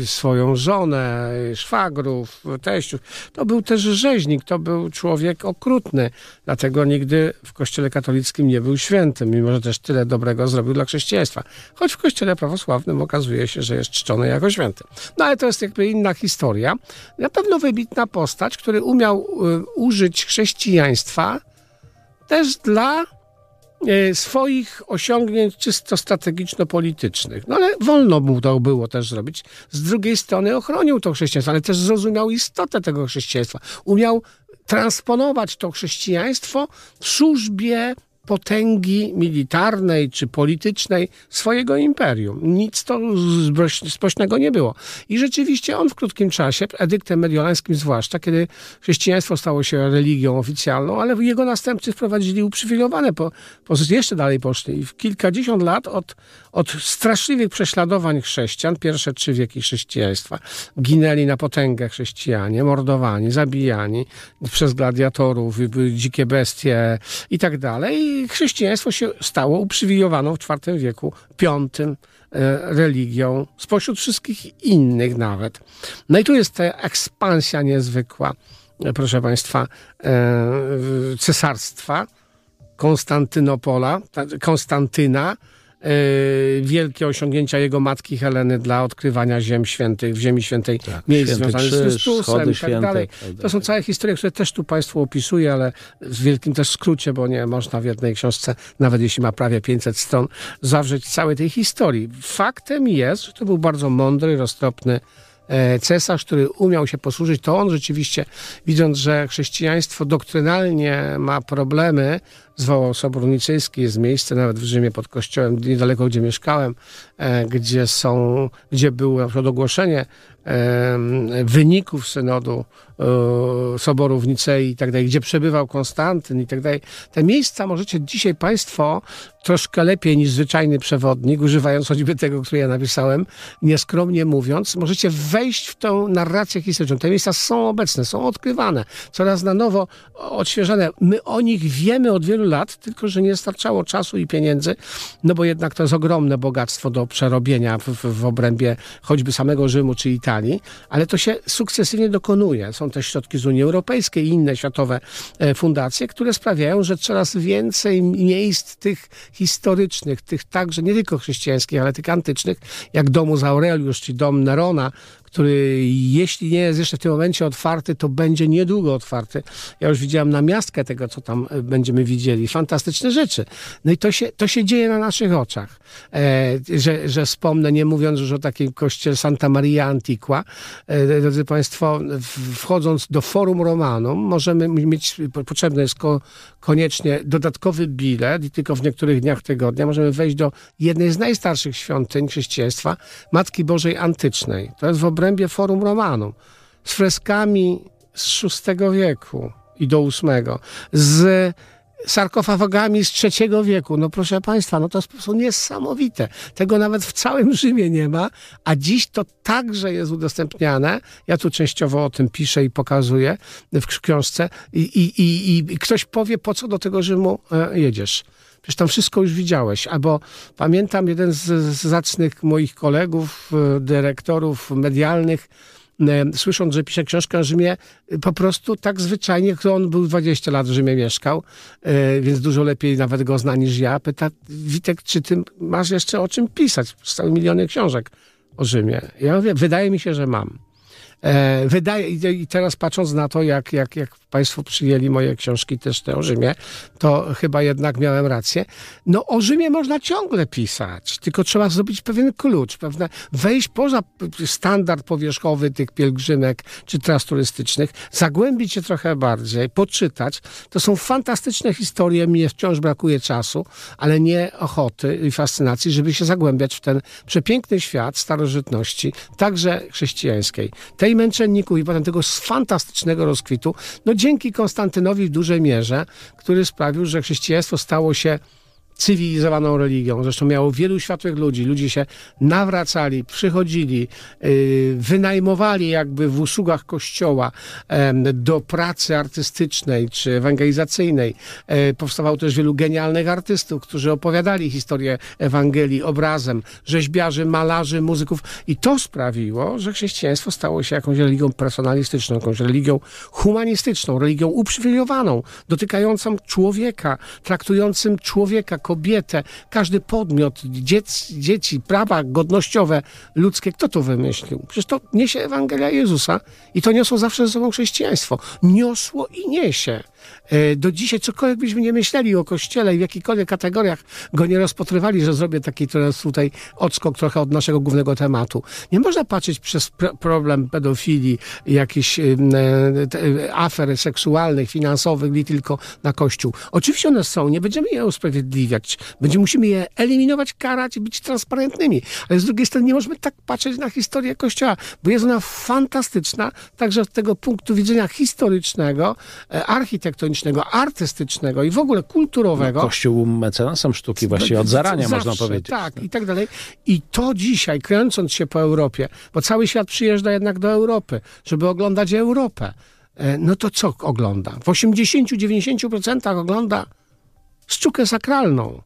swoją żonę, szwagrów, teściów. To był też rzeźnik, to był człowiek okrutny, dlatego nigdy w kościele katolickim nie był świętym, mimo że też tyle dobrego zrobił dla chrześcijaństwa. Choć w kościele prawosławnym okazuje się, że jest czczony jako święty. No ale to jest jakby inna historia. Na pewno wybitna postać, który umiał y, użyć chrześcijaństwa chrześcijaństwa też dla e, swoich osiągnięć czysto strategiczno-politycznych. No ale wolno mu to było też zrobić. Z drugiej strony ochronił to chrześcijaństwo, ale też zrozumiał istotę tego chrześcijaństwa. Umiał transponować to chrześcijaństwo w służbie potęgi militarnej czy politycznej swojego imperium. Nic to spośnego nie było. I rzeczywiście on w krótkim czasie, edyktem mediolańskim zwłaszcza, kiedy chrześcijaństwo stało się religią oficjalną, ale jego następcy wprowadzili uprzywilejowane pozycje, jeszcze dalej poszli. W kilkadziesiąt lat od, od straszliwych prześladowań chrześcijan, pierwsze trzy wieki chrześcijaństwa, ginęli na potęgę chrześcijanie, mordowani, zabijani przez gladiatorów, dzikie bestie i tak dalej i chrześcijaństwo się stało uprzywilejowaną w IV wieku, V e, religią, spośród wszystkich innych nawet. No i tu jest ta ekspansja niezwykła, e, proszę Państwa, e, cesarstwa Konstantynopola, Konstantyna, E, wielkie osiągnięcia jego matki Heleny dla odkrywania ziem świętych, w Ziemi Świętej, tak, miejsc związanych z Chrystusem i tak dalej. Tak to są całe historie, które też tu Państwu opisuję, ale w wielkim też skrócie, bo nie można w jednej książce, nawet jeśli ma prawie 500 stron, zawrzeć całej tej historii. Faktem jest, że to był bardzo mądry, roztropny e, cesarz, który umiał się posłużyć, to on rzeczywiście, widząc, że chrześcijaństwo doktrynalnie ma problemy, zwołał Sobór Niczyński. Jest miejsce nawet w Rzymie pod kościołem, niedaleko gdzie mieszkałem, e, gdzie, są, gdzie było na przykład ogłoszenie wyników synodu e, Soboru w Nicei i tak dalej, gdzie przebywał Konstantyn i tak dalej. Te miejsca możecie dzisiaj Państwo troszkę lepiej niż zwyczajny przewodnik, używając choćby tego, który ja napisałem, nieskromnie mówiąc, możecie wejść w tą narrację historyczną. Te miejsca są obecne, są odkrywane, coraz na nowo odświeżane. My o nich wiemy od wielu lat, tylko że nie starczało czasu i pieniędzy, no bo jednak to jest ogromne bogactwo do przerobienia w, w, w obrębie choćby samego Rzymu czy Italii, ale to się sukcesywnie dokonuje. Są też środki z Unii Europejskiej i inne światowe e, fundacje, które sprawiają, że coraz więcej miejsc tych historycznych, tych także nie tylko chrześcijańskich, ale tych antycznych, jak domu z Aureliusz czy dom Nerona, który jeśli nie jest jeszcze w tym momencie otwarty, to będzie niedługo otwarty. Ja już widziałem na miastkę tego, co tam e, będziemy widzieli. Fantastyczne rzeczy. No i to się, to się dzieje na naszych oczach. E, że, że wspomnę, nie mówiąc już o takim kościele Santa Maria Antiqua, e, drodzy Państwo, wchodząc do Forum Romanum, możemy mieć, potrzebne jest ko koniecznie dodatkowy bilet i tylko w niektórych dniach tygodnia możemy wejść do jednej z najstarszych świątyń chrześcijaństwa, Matki Bożej Antycznej. To jest w obrębie Forum Romanum. Z freskami z VI wieku i do VIII. Z sarkofagami z III wieku. No proszę Państwa, no to są niesamowite. Tego nawet w całym Rzymie nie ma, a dziś to także jest udostępniane. Ja tu częściowo o tym piszę i pokazuję w książce. I, i, i, i ktoś powie, po co do tego Rzymu e, jedziesz. Przecież tam wszystko już widziałeś. Albo pamiętam jeden z, z zacnych moich kolegów, e, dyrektorów medialnych, E, słysząc, że pisze książkę o Rzymie, e, po prostu tak zwyczajnie, kto on był 20 lat w Rzymie mieszkał, e, więc dużo lepiej nawet go zna niż ja, pyta Witek, czy ty masz jeszcze o czym pisać? Są miliony książek o Rzymie. Ja mówię, wydaje mi się, że mam. E, wydaje, I teraz patrząc na to, jak, jak, jak Państwo przyjęli moje książki też te o Rzymie, to chyba jednak miałem rację. No o Rzymie można ciągle pisać, tylko trzeba zrobić pewien klucz, pewne, wejść poza standard powierzchowy tych pielgrzymek czy tras turystycznych, zagłębić się trochę bardziej, poczytać. To są fantastyczne historie, mi wciąż brakuje czasu, ale nie ochoty i fascynacji, żeby się zagłębiać w ten przepiękny świat starożytności, także chrześcijańskiej. Te tej męczenników i potem tego fantastycznego rozkwitu, no dzięki Konstantynowi w dużej mierze, który sprawił, że chrześcijaństwo stało się cywilizowaną religią. Zresztą miało wielu światłych ludzi. Ludzie się nawracali, przychodzili, y, wynajmowali jakby w usługach kościoła do pracy artystycznej czy ewangelizacyjnej. E, powstawało też wielu genialnych artystów, którzy opowiadali historię Ewangelii obrazem, rzeźbiarzy, malarzy, muzyków. I to sprawiło, że chrześcijaństwo stało się jakąś religią personalistyczną, jakąś religią humanistyczną, religią uprzywilejowaną, dotykającą człowieka, traktującym człowieka kobietę, każdy podmiot, dziec, dzieci, prawa godnościowe, ludzkie. Kto to wymyślił? Przecież to niesie Ewangelia Jezusa i to niosło zawsze ze sobą chrześcijaństwo. Niosło i niesie. E, do dzisiaj cokolwiek byśmy nie myśleli o Kościele i w jakichkolwiek kategoriach go nie rozpatrywali, że zrobię taki teraz tutaj odskok trochę od naszego głównego tematu. Nie można patrzeć przez problem pedofilii, jakichś y, e, y, afer seksualnych, finansowych, nie tylko na Kościół. Oczywiście one są, nie będziemy je usprawiedliwiać. Będziemy, musimy je eliminować, karać i być transparentnymi. Ale z drugiej strony nie możemy tak patrzeć na historię Kościoła, bo jest ona fantastyczna, także z tego punktu widzenia historycznego, e, architektonicznego, architektonicznego, artystycznego i w ogóle kulturowego. No, kościół mecenasem sztuki no, właściwie od zarania, Zawsze, można powiedzieć. Tak, no. i tak dalej. I to dzisiaj, kręcąc się po Europie, bo cały świat przyjeżdża jednak do Europy, żeby oglądać Europę, e, no to co ogląda? W 80-90% ogląda sztukę sakralną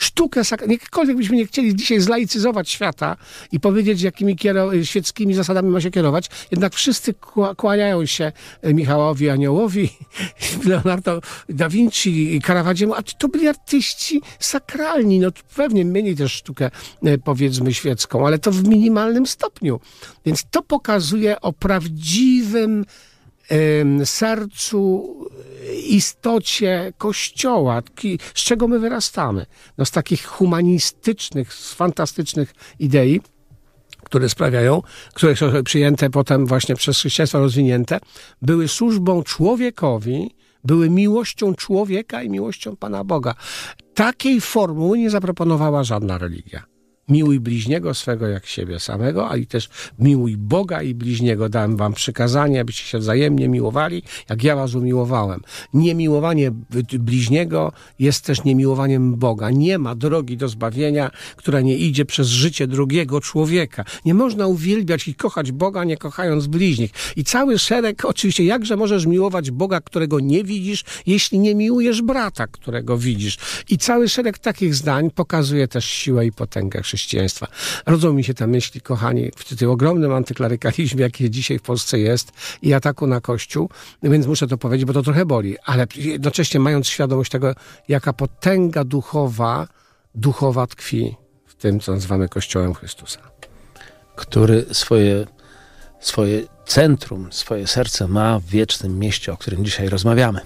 sztukę, jakkolwiek byśmy nie chcieli dzisiaj zlaicyzować świata i powiedzieć, jakimi kiero- y, świeckimi zasadami ma się kierować, jednak wszyscy kłaniają się y, Michałowi Aniołowi, Leonardo da Vinci i Karawadziemu, a to byli artyści sakralni, no pewnie mieli też sztukę, y, powiedzmy, świecką, ale to w minimalnym stopniu. Więc to pokazuje o prawdziwym sercu istocie Kościoła, z czego my wyrastamy. No z takich humanistycznych, z fantastycznych idei, które sprawiają, które są przyjęte potem właśnie przez chrześcijaństwo rozwinięte, były służbą człowiekowi, były miłością człowieka i miłością Pana Boga. Takiej formuły nie zaproponowała żadna religia miłuj bliźniego swego jak siebie samego, ale i też miłuj Boga i bliźniego. Dałem wam przykazanie, abyście się wzajemnie miłowali, jak ja was umiłowałem. Niemiłowanie bliźniego jest też niemiłowaniem Boga. Nie ma drogi do zbawienia, która nie idzie przez życie drugiego człowieka. Nie można uwielbiać i kochać Boga, nie kochając bliźnich. I cały szereg, oczywiście, jakże możesz miłować Boga, którego nie widzisz, jeśli nie miłujesz brata, którego widzisz. I cały szereg takich zdań pokazuje też siłę i potęgę chrześcijaństwa chrześcijaństwa. Rodzą mi się te myśli, kochani, w tym ogromnym antyklerykalizmie, jaki dzisiaj w Polsce jest i ataku na Kościół, więc muszę to powiedzieć, bo to trochę boli, ale jednocześnie mając świadomość tego, jaka potęga duchowa, duchowa tkwi w tym, co nazywamy Kościołem Chrystusa. Który swoje swoje centrum, swoje serce ma w wiecznym mieście, o którym dzisiaj rozmawiamy.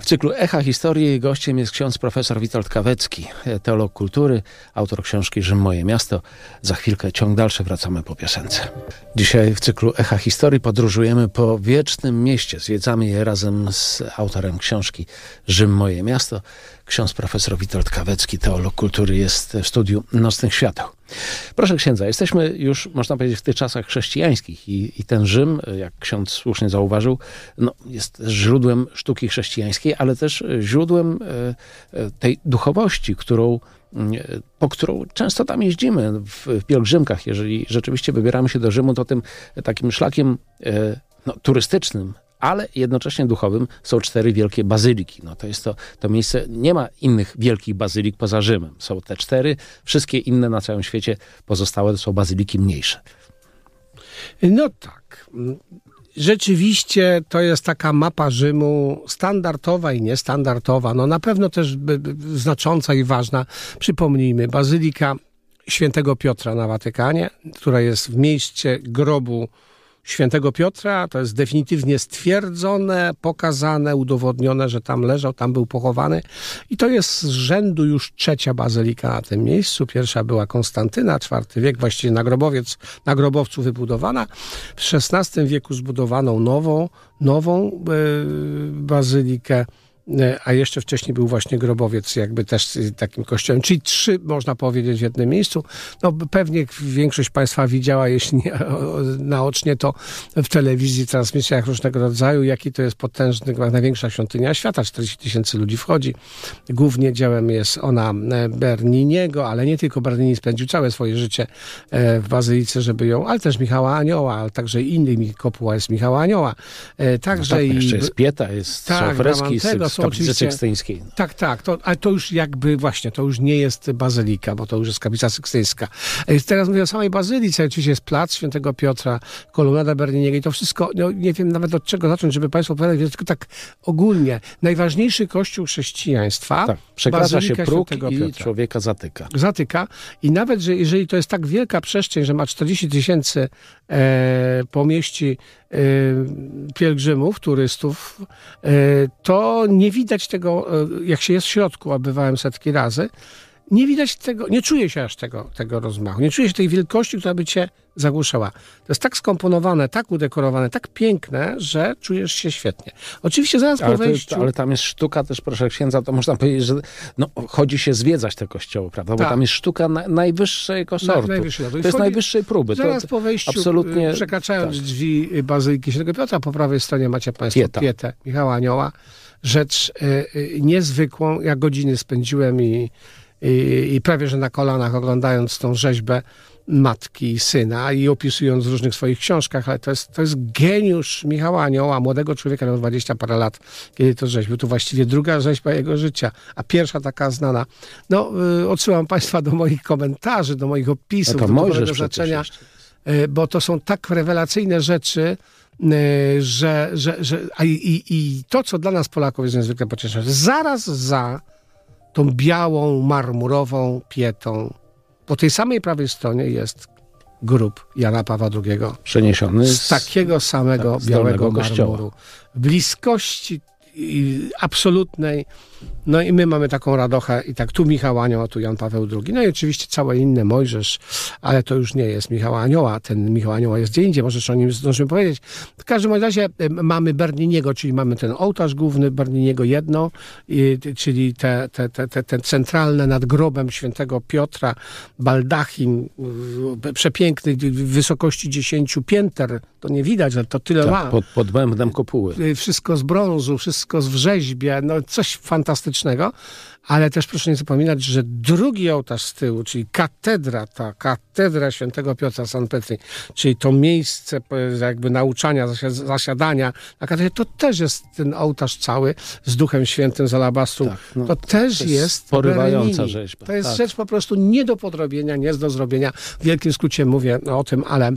W cyklu Echa Historii gościem jest ksiądz profesor Witold Kawecki, teolog kultury, autor książki Rzym Moje Miasto. Za chwilkę ciąg dalszy, wracamy po piosence. Dzisiaj w cyklu Echa Historii podróżujemy po wiecznym mieście, zwiedzamy je razem z autorem książki Rzym Moje Miasto, Ksiądz profesor Witold Kawecki, teolog kultury, jest w studiu Nocnych Świateł. Proszę księdza, jesteśmy już, można powiedzieć, w tych czasach chrześcijańskich i, i ten Rzym, jak ksiądz słusznie zauważył, no, jest źródłem sztuki chrześcijańskiej, ale też źródłem e, e, tej duchowości, którą mm, e, po którą często tam jeździmy w pielgrzymkach. Jeżeli rzeczywiście wybieramy się do Rzymu, to tym takim szlakiem no, turystycznym ale jednocześnie duchowym są cztery wielkie bazyliki. No to jest to, to miejsce, nie ma innych wielkich bazylik poza Rzymem. Są te cztery, wszystkie inne na całym świecie pozostałe to są bazyliki mniejsze. No tak. Rzeczywiście to jest taka mapa Rzymu, standardowa i niestandardowa, no na pewno też znacząca i ważna. Przypomnijmy, Bazylika Świętego Piotra na Watykanie, która jest w mieście grobu świętego Piotra. To jest definitywnie stwierdzone, pokazane, udowodnione, że tam leżał, tam był pochowany. I to jest z rzędu już trzecia bazylika na tym miejscu. Pierwsza była Konstantyna, IV wiek, właściwie nagrobowiec, nagrobowcu wybudowana. W XVI wieku zbudowano nową, nową yy, bazylikę E, a jeszcze wcześniej był właśnie grobowiec, jakby też takim kościołem. Czyli trzy, można powiedzieć, w jednym miejscu. No pewnie większość Państwa widziała, jeśli nie naocznie, to w telewizji, transmisjach różnego rodzaju, jaki to jest potężny, największa świątynia świata. 40 tysięcy ludzi wchodzi. Głównie dziełem jest ona e, Berniniego, ale nie tylko Bernini spędził całe swoje życie e, w Bazylice, żeby ją, ale też Michała Anioła, ale także innymi kopuła jest Michała Anioła. Także no tak, i... Jeszcze jest Pieta, jest tak, Szafreski, są Kaplicy oczywiście... Sykstyńskiej. No. Tak, tak, to, ale to już jakby właśnie, to już nie jest bazylika, bo to już jest kaplica sykstyńska. E, teraz mówię o samej bazylice, oczywiście jest plac świętego Piotra, kolumnada Berliniego i to wszystko, no, nie wiem nawet od czego zacząć, żeby Państwu opowiadać, więc tylko tak ogólnie. Najważniejszy kościół chrześcijaństwa, tak, przekracza się próg i Piotra. człowieka zatyka. Zatyka i nawet, że jeżeli to jest tak wielka przestrzeń, że ma 40 tysięcy e, pomieści e, pielgrzymów, turystów, e, to nie nie widać tego, e, jak się jest w środku, a bywałem setki razy, nie widać tego, nie czuje się aż tego, tego rozmachu, nie czuje się tej wielkości, która by cię zagłuszała. To jest tak skomponowane, tak udekorowane, tak piękne, że czujesz się świetnie. Oczywiście zaraz ale po wejściu... ale tam jest sztuka też, proszę księdza, to można powiedzieć, że no, chodzi się zwiedzać te kościoły, prawda? Bo tak. tam jest sztuka na, najwyższej kosortu. Na, najwyższej, no to jest najwyższej próby. Zaraz to, po wejściu, absolutnie... Y, przekraczając tak. drzwi Bazyliki Świętego Piotra, po prawej stronie macie państwo Pieta. Pietę Michała Anioła, rzecz e, e, niezwykłą. Ja godziny spędziłem i, i, i prawie że na kolanach oglądając tą rzeźbę matki i syna i opisując w różnych swoich książkach, ale to jest, to jest geniusz Michała Anioła, młodego człowieka, miał 20 parę lat, kiedy to rzeźbił. To właściwie druga rzeźba jego życia, a pierwsza taka znana. No, y, odsyłam Państwa do moich komentarzy, do moich opisów, no to do mojego znaczenia, bo to są tak rewelacyjne rzeczy, Y, że, że, że a i, i to, co dla nas Polaków jest niezwykle pocieszające, zaraz za tą białą, marmurową pietą, po tej samej prawej stronie jest grób Jana Pawła II. Przeniesiony z, z takiego samego tak, białego marmuru. Kościoła. W bliskości absolutnej no i my mamy taką radochę i tak tu Michał Anioł, a tu Jan Paweł II. No i oczywiście całe inne Mojżesz, ale to już nie jest Michał Anioła. Ten Michał Anioła jest gdzie indziej, możesz o nim zdążymy powiedzieć. W każdym razie mamy Berniniego, czyli mamy ten ołtarz główny, Berniniego jedno, i, czyli te, te, te, te, te centralne nad grobem świętego Piotra, baldachim, przepiękny, w wysokości 10 pięter. To nie widać, ale to tyle tak, ma. Pod, pod bębnem kopuły. Y, wszystko z brązu, wszystko z wrzeźbie, no coś fantastycznego ale też proszę nie zapominać, że drugi ołtarz z tyłu, czyli katedra, ta katedra świętego Piotra San Petri, czyli to miejsce e, jakby nauczania, zasiadania na katedrze, to też jest ten ołtarz cały z Duchem Świętym z Alabastu. Tak, no, to też to jest, jest porywająca rzeźba. To jest tak. rzecz po prostu nie do podrobienia, nie do zrobienia. W wielkim skrócie mówię no, o tym, ale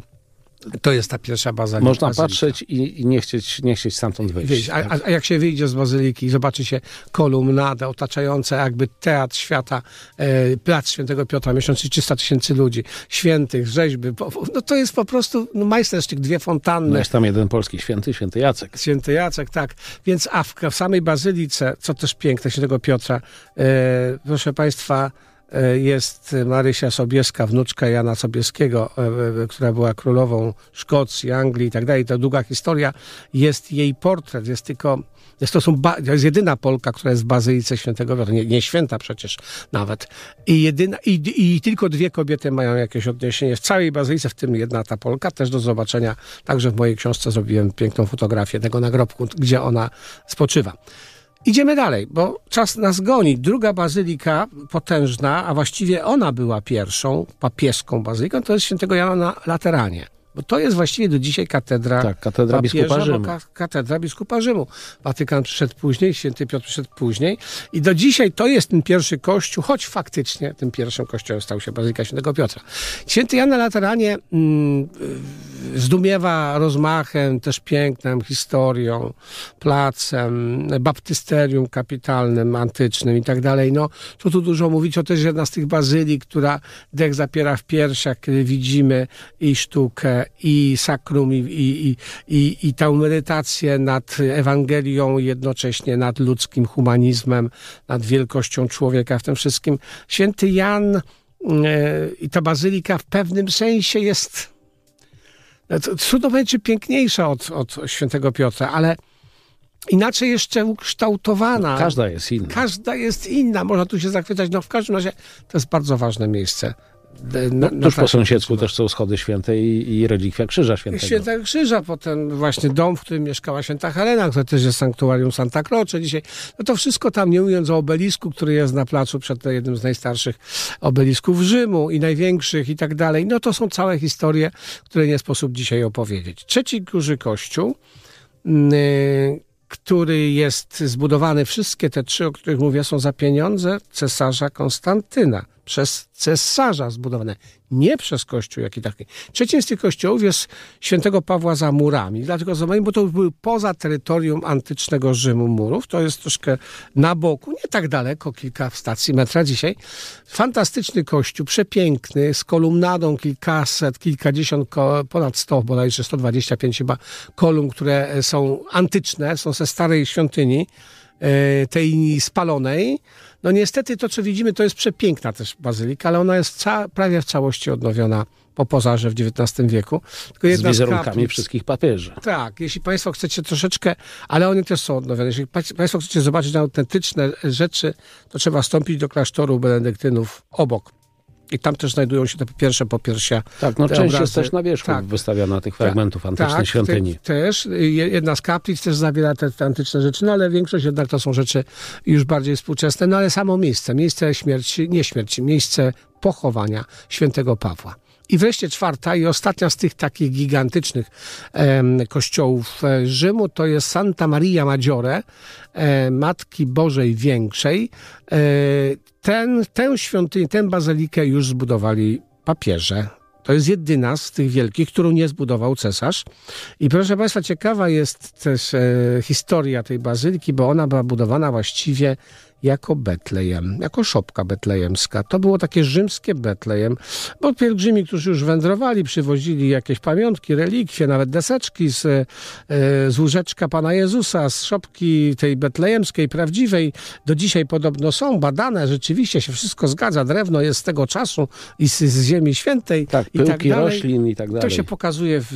to jest ta pierwsza baza. Można bazylika. patrzeć i, i, nie, chcieć, nie chcieć stamtąd wyjść. wyjść. A, tak? a, jak się wyjdzie z bazyliki i zobaczy się kolumnadę otaczające jakby teatr świata, e, plac świętego Piotra, miesiąc 300 tysięcy ludzi, świętych, rzeźby, no to jest po prostu no, majstersztyk, dwie fontanny. No jest tam jeden polski święty, święty Jacek. Święty Jacek, tak. Więc a w, w samej bazylice, co też piękne, świętego Piotra, e, proszę Państwa, E, jest Marysia Sobieska, wnuczka Jana Sobieskiego, e, e, która była królową Szkocji, Anglii i tak dalej. To długa historia. Jest jej portret, jest tylko jest to, są to jest jedyna Polka, która jest w Bazylice Świętego Wiotra, nie, nie, święta przecież nawet. I, jedyna, i, i, tylko dwie kobiety mają jakieś odniesienie w całej Bazylice, w tym jedna ta Polka, też do zobaczenia. Także w mojej książce zrobiłem piękną fotografię tego nagrobku, gdzie ona spoczywa. Idziemy dalej, bo czas nas goni. Druga bazylika potężna, a właściwie ona była pierwszą papieską bazyliką, to jest świętego Jana na Lateranie. Bo to jest właściwie do dzisiaj katedra, tak, katedra papieża, biskupa Rzymu. Ka katedra biskupa Rzymu. Watykan przyszedł później, święty Piotr przyszedł później i do dzisiaj to jest ten pierwszy kościół, choć faktycznie tym pierwszym kościołem stał się Bazylika Świętego Piotra. Święty Jan na Lateranie mm, zdumiewa rozmachem, też pięknem, historią, placem, baptysterium kapitalnym, antycznym i tak dalej. No, to tu dużo mówić. O też jedna z tych bazylii, która dech zapiera w piersiach, kiedy widzimy i sztukę, i sakrum, i, i, i, i tę medytację nad Ewangelią, jednocześnie nad ludzkim humanizmem, nad wielkością człowieka w tym wszystkim. Święty Jan e, i ta bazylika w pewnym sensie jest Trudno e, czy piękniejsza od, od świętego Piotra, ale inaczej jeszcze ukształtowana. Każda jest inna. Każda jest inna, można tu się zachwycać. No w każdym razie to jest bardzo ważne miejsce na, no, no, no, tuż po tak. sąsiedzku też są schody święte i, i relikwia Krzyża Świętego. Święta Krzyża, potem właśnie dom, w którym mieszkała Święta Helena, to też jest sanktuarium Santa Croce dzisiaj. No to wszystko tam, nie mówiąc o obelisku, który jest na placu przed jednym z najstarszych obelisków Rzymu i największych i tak dalej. No to są całe historie, które nie sposób dzisiaj opowiedzieć. Trzeci Górzy kościół, yy, który jest zbudowany, wszystkie te trzy, o których mówię, są za pieniądze cesarza Konstantyna przez cesarza zbudowane, nie przez kościół jaki taki. tych kościołów jest świętego Pawła za murami, Dlaczego za bo to były poza terytorium antycznego Rzymu murów, to jest troszkę na boku, nie tak daleko, kilka stacji metra dzisiaj. Fantastyczny kościół, przepiękny, z kolumnadą kilkaset, kilkadziesiąt, ponad sto, bodajże 125 chyba kolumn, które są antyczne, są ze starej świątyni, e, tej spalonej, no niestety to, co widzimy, to jest przepiękna też bazylika, ale ona jest prawie w całości odnowiona po pozarze w XIX wieku. z wizerunkami kaplic, wszystkich papieży. Tak, jeśli Państwo chcecie troszeczkę, ale one też są odnowione. Jeśli Państwo chcecie zobaczyć autentyczne rzeczy, to trzeba wstąpić do klasztoru benedyktynów obok i tam też znajdują się te pierwsze popiersia. Tak, no część jest też na wierzchu tak. wystawiana tych tak, fragmentów tak, antycznych tak, świątyni. Te, też. Jedna z kaplic też zawiera te, te, antyczne rzeczy, no ale większość jednak to są rzeczy już bardziej współczesne. No ale samo miejsce, miejsce śmierci, nie śmierci, miejsce pochowania świętego Pawła. I wreszcie czwarta i ostatnia z tych takich gigantycznych kościołów e, Rzymu to jest Santa Maria Maggiore, e, Matki Bożej Większej. E, ten, tę świątynię, tę bazylikę już zbudowali papieże. To jest jedyna z tych wielkich, którą nie zbudował cesarz. I proszę Państwa, ciekawa jest też e, historia tej bazyliki, bo ona była budowana właściwie jako Betlejem, jako szopka betlejemska. To było takie rzymskie Betlejem, bo pielgrzymi, którzy już wędrowali, przywozili jakieś pamiątki, relikwie, nawet deseczki z, e, z łóżeczka Pana Jezusa, z szopki tej betlejemskiej, prawdziwej. Do dzisiaj podobno są badane, rzeczywiście się wszystko zgadza. Drewno jest z tego czasu i z, z Ziemi Świętej. Tak, pyłki, i tak dalej. roślin i tak dalej. To się pokazuje w,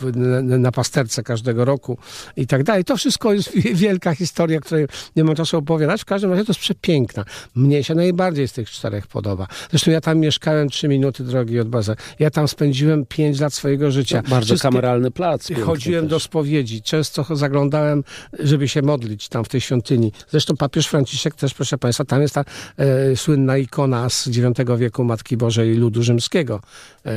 w, na, na pasterce każdego roku i tak dalej. To wszystko jest wielka historia, której nie mam czasu opowiadać. W każdym razie to jest przepiękna. Mnie się najbardziej z tych czterech podoba. Zresztą ja tam mieszkałem trzy minuty drogi od bazy. Ja tam spędziłem pięć lat swojego życia. No, bardzo Wszystkie... kameralny plac. Chodziłem też. do spowiedzi. Często zaglądałem, żeby się modlić tam w tej świątyni. Zresztą papież Franciszek też, proszę Państwa, tam jest ta e, słynna ikona z IX wieku Matki Bożej ludu rzymskiego. E,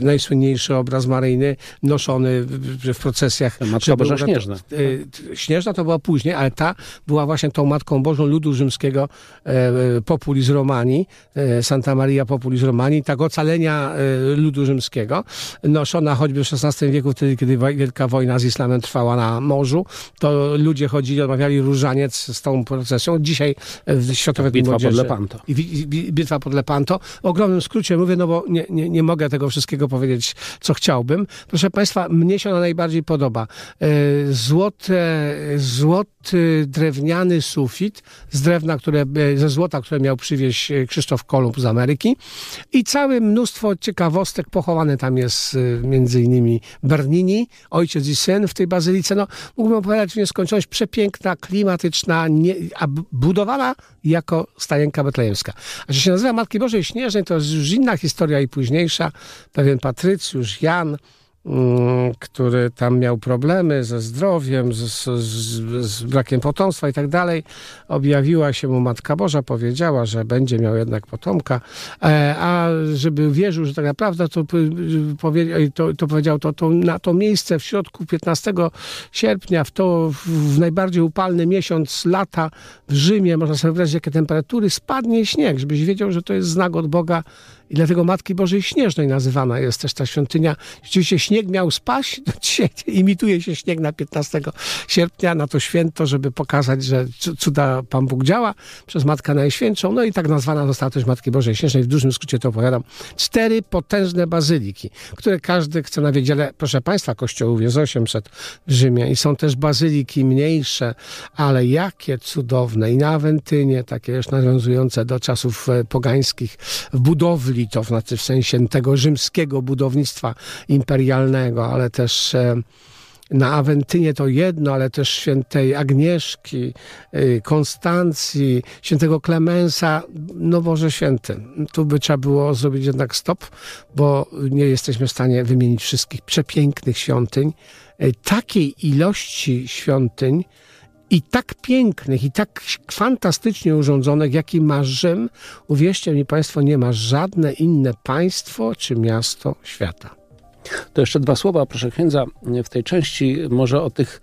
najsłynniejszy obraz Maryjny noszony w, w procesjach. Matka Boża Śnieżna. E, śnieżna to była później, ale ta była właśnie tą Matką Bożą pobożną ludu rzymskiego e, e, Populis Romani, e, Santa Maria Populis Romani, tak ocalenia ludu rzymskiego, noszona choćby w XVI wieku, wtedy, kiedy wielka wojna z islamem trwała na morzu, to ludzie chodzili, odmawiali różaniec z tą procesją. Dzisiaj w Światowej Bitwa Młodzieży. pod Lepanto. I, i, bitwa pod Lepanto. W ogromnym skrócie mówię, no bo nie, nie, nie mogę tego wszystkiego powiedzieć, co chciałbym. Proszę Państwa, mnie się ona najbardziej podoba. Złote, złoty drewniany sufit, z drewna, które, e, ze złota, które miał przywieźć e, Krzysztof Kolumb z Ameryki i całe mnóstwo ciekawostek. Pochowany tam jest e, między innymi Bernini, ojciec i syn w tej bazylice. No, mógłbym opowiadać w nieskończoność. Przepiękna, klimatyczna, nie, a budowana jako stajenka betlejemska. A że się nazywa Matki Bożej Śnieżnej, to jest już inna historia i późniejsza. Pewien Patrycjusz, Jan, Mm, który tam miał problemy ze zdrowiem, z, z, z brakiem potomstwa i tak dalej. Objawiła się mu Matka Boża, powiedziała, że będzie miał jednak potomka, e, a żeby wierzył, że tak naprawdę to, to, to powiedział to, to, na to miejsce w środku 15 sierpnia, w to w najbardziej upalny miesiąc lata w Rzymie, można sobie wyobrazić, jakie temperatury, spadnie śnieg, żebyś wiedział, że to jest znak od Boga, i dlatego Matki Bożej Śnieżnej nazywana jest też ta świątynia. Rzeczywiście śnieg miał spaść, dzisiaj imituje się śnieg na 15 sierpnia, na to święto, żeby pokazać, że cuda Pan Bóg działa przez Matkę Najświętszą. No i tak nazwana została też Matki Bożej Śnieżnej. W dużym skrócie to opowiadam. Cztery potężne bazyliki, które każdy chce na wiedziele, proszę Państwa, kościołów jest 800 w Rzymie i są też bazyliki mniejsze, ale jakie cudowne i na Awentynie, takie już nawiązujące do czasów e, pogańskich, w budowli Pospolitą, znaczy w sensie tego rzymskiego budownictwa imperialnego, ale też e, na Awentynie to jedno, ale też świętej Agnieszki, e, Konstancji, świętego Klemensa, no Boże Święty. Tu by trzeba było zrobić jednak stop, bo nie jesteśmy w stanie wymienić wszystkich przepięknych świątyń. E, takiej ilości świątyń, i tak pięknych, i tak fantastycznie urządzonych, jaki ma Rzym, uwierzcie mi Państwo, nie ma żadne inne państwo czy miasto świata. To jeszcze dwa słowa, proszę księdza, w tej części może o tych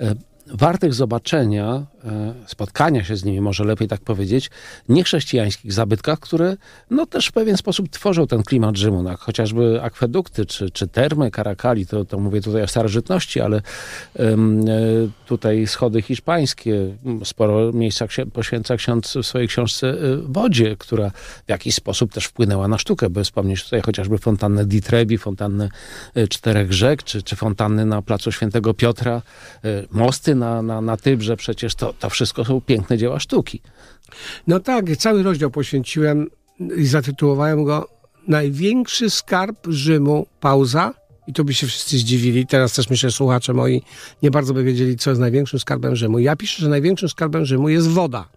e, wartych zobaczenia, e, spotkania się z nimi, może lepiej tak powiedzieć, niechrześcijańskich zabytkach, które no też w pewien sposób tworzą ten klimat Rzymu. No, chociażby akwedukty czy, czy termy Karakali, to, to mówię tutaj o starożytności, ale e, tutaj schody hiszpańskie, sporo miejsca poświęca ksiądz w swojej książce e, wodzie, która w jakiś sposób też wpłynęła na sztukę, by wspomnieć tutaj chociażby fontannę di Trebi, fontannę Czterech Rzek, czy, czy fontanny na Placu Świętego Piotra, mosty na, na, na Tybrze, przecież to, to wszystko są piękne dzieła sztuki. No tak, cały rozdział poświęciłem i zatytułowałem go Największy skarb Rzymu, pauza. I to by się wszyscy zdziwili. Teraz też myślę, słuchacze moi nie bardzo by wiedzieli, co jest największym skarbem Rzymu. Ja piszę, że największym skarbem Rzymu jest woda.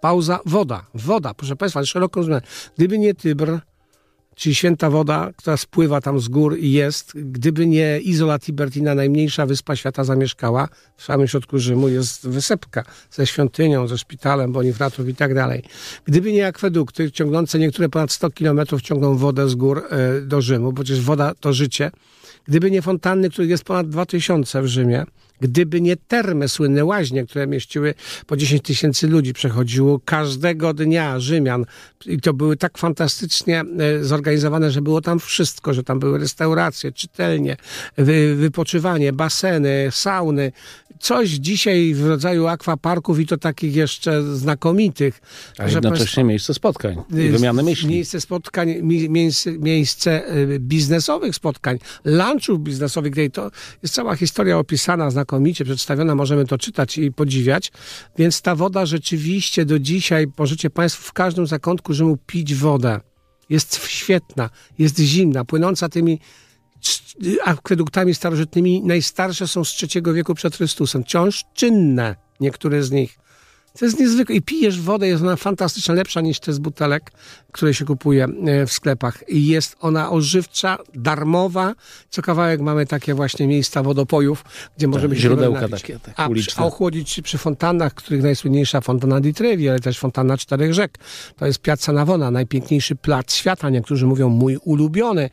Pauza, woda, woda. Proszę Państwa, szeroko rozumiane. Gdyby nie Tybr, czyli święta woda, która spływa tam z gór i jest. Gdyby nie Izola Tibertina, najmniejsza wyspa świata zamieszkała, w samym środku Rzymu jest wysepka ze świątynią, ze szpitalem Bonifratów i tak dalej. Gdyby nie akwedukty ciągnące niektóre ponad 100 kilometrów ciągną wodę z gór e, do Rzymu, bo przecież woda to życie. Gdyby nie fontanny, których jest ponad 2000 w Rzymie, Gdyby nie termy, słynne łaźnie, które mieściły po 10 tysięcy ludzi, przechodziło każdego dnia Rzymian i to były tak fantastycznie e, zorganizowane, że było tam wszystko, że tam były restauracje, czytelnie, wypoczywanie, baseny, sauny, coś dzisiaj w rodzaju akwaparków i to takich jeszcze znakomitych. A że jednocześnie państwo, miejsce spotkań i wymiany myśli. Miejsce spotkań, miejsce, miejsce y, biznesowych spotkań, lunchów biznesowych, gdzie to jest cała historia opisana znakomicie, przedstawiona, możemy to czytać i podziwiać. Więc ta woda rzeczywiście do dzisiaj, możecie Państwo w każdym zakątku Rzymu pić wodę. Jest świetna, jest zimna, płynąca tymi akweduktami starożytnymi najstarsze są z III wieku przed Chrystusem, wciąż czynne niektóre z nich. To jest niezwykłe. I pijesz wodę, jest ona fantastyczna, lepsza niż te z butelek, które się kupuje e, w sklepach. I jest ona ożywcza, darmowa. Co kawałek mamy takie właśnie miejsca wodopojów, gdzie tak, możemy się źródełka takie, tak, uliczne. A ochłodzić się przy fontannach, których najsłynniejsza fontana di Trevi, ale też fontana Czterech Rzek. To jest Piazza Navona, najpiękniejszy plac świata. Niektórzy mówią mój ulubiony.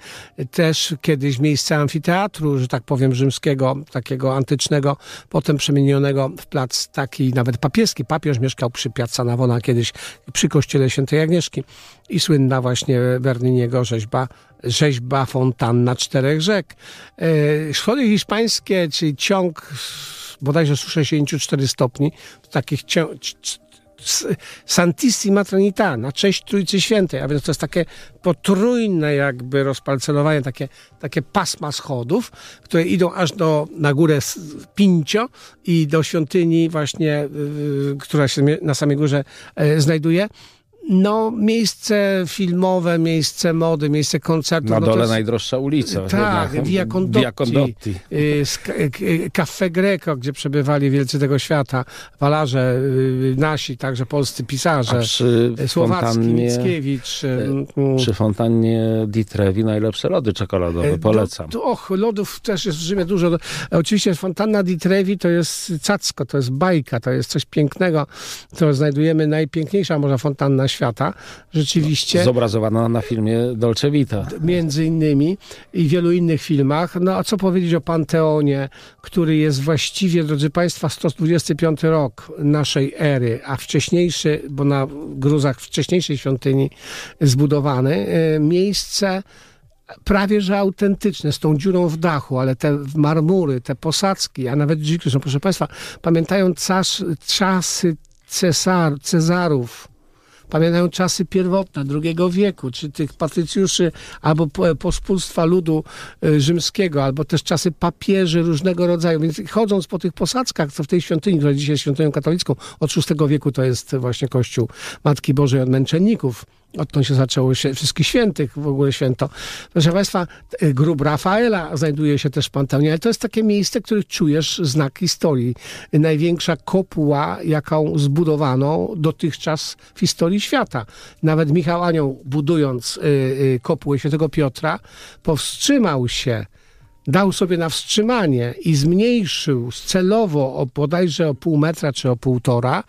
Też kiedyś miejsce amfiteatru, że tak powiem, rzymskiego, takiego antycznego, potem przemienionego w plac taki nawet papieski papież mieszkał przy Piazza Navona kiedyś, przy kościele świętej Agnieszki i słynna właśnie Berniniego rzeźba rzeźba fontanna czterech rzek. E, schody hiszpańskie, czyli ciąg bodajże 64 stopni, takich Santissima Trinita, na cześć Trójcy Świętej, a więc to jest takie potrójne jakby rozpalcelowanie, takie, takie pasma schodów, które idą aż do, na górę Pincio i do świątyni właśnie, y, y, która się na samej górze e, znajduje. No, miejsce filmowe, miejsce mody, miejsce koncertu. Na no dole jest... najdroższa ulica. Tak, Via Condotti. Via Condotti. Y, y, y, Greco, gdzie przebywali wielcy tego świata. Walarze nasi, także polscy pisarze. A przy Słowacki, fontannie, Mickiewicz. Mm, mm. Przy fontannie ditrevi najlepsze lody czekoladowe, no, polecam. Do, och, lodów też jest w Rzymie dużo. No, oczywiście fontanna ditrevi to jest cacko, to jest bajka, to jest coś pięknego, to znajdujemy. Najpiękniejsza może fontanna świata świata, rzeczywiście. Zobrazowana na filmie Dolce Vita. Między innymi i wielu innych filmach. No a co powiedzieć o Panteonie, który jest właściwie, drodzy Państwa, 125 rok naszej ery, a wcześniejszy, bo na gruzach wcześniejszej świątyni zbudowany, e, miejsce prawie że autentyczne, z tą dziurą w dachu, ale te marmury, te posadzki, a nawet dziki, proszę Państwa, pamiętają czas, czasy cesar, Cezarów, pamiętają czasy pierwotne II wieku, czy tych patrycjuszy albo pospólstwa ludu y, rzymskiego, albo też czasy papieży różnego rodzaju. Więc chodząc po tych posadzkach, co w tej świątyni, która dzisiaj jest świątynią katolicką, od VI wieku to jest właśnie kościół Matki Bożej od Męczenników, Odtąd się zaczęło się wszystkich świętych, w ogóle święto. Proszę Państwa, y, grób Rafaela znajduje się też w Panteonie, ale to jest takie miejsce, w którym czujesz znak historii. Największa kopuła, jaką zbudowano dotychczas w historii świata. Nawet Michał Anioł, budując y, y, kopułę świętego Piotra, powstrzymał się dał sobie na wstrzymanie i zmniejszył celowo o bodajże o pół metra czy o półtora,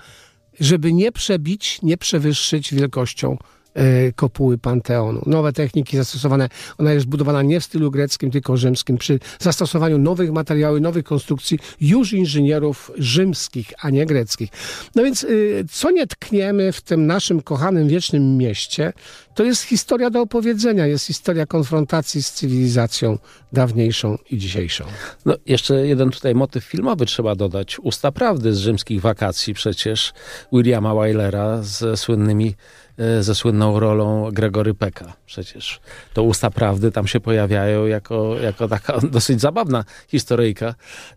żeby nie przebić, nie przewyższyć wielkością E, kopuły Panteonu. Nowe techniki zastosowane, ona jest budowana nie w stylu greckim, tylko rzymskim, przy zastosowaniu nowych materiałów, nowych konstrukcji już inżynierów rzymskich, a nie greckich. No więc y, co nie tkniemy w tym naszym kochanym wiecznym mieście, to jest historia do opowiedzenia, jest historia konfrontacji z cywilizacją dawniejszą i dzisiejszą. No, jeszcze jeden tutaj motyw filmowy trzeba dodać. Usta prawdy z rzymskich wakacji przecież Williama Weilera ze słynnymi E, ze słynną rolą Gregory Peka. Przecież to usta prawdy tam się pojawiają jako, jako taka dosyć zabawna historyjka,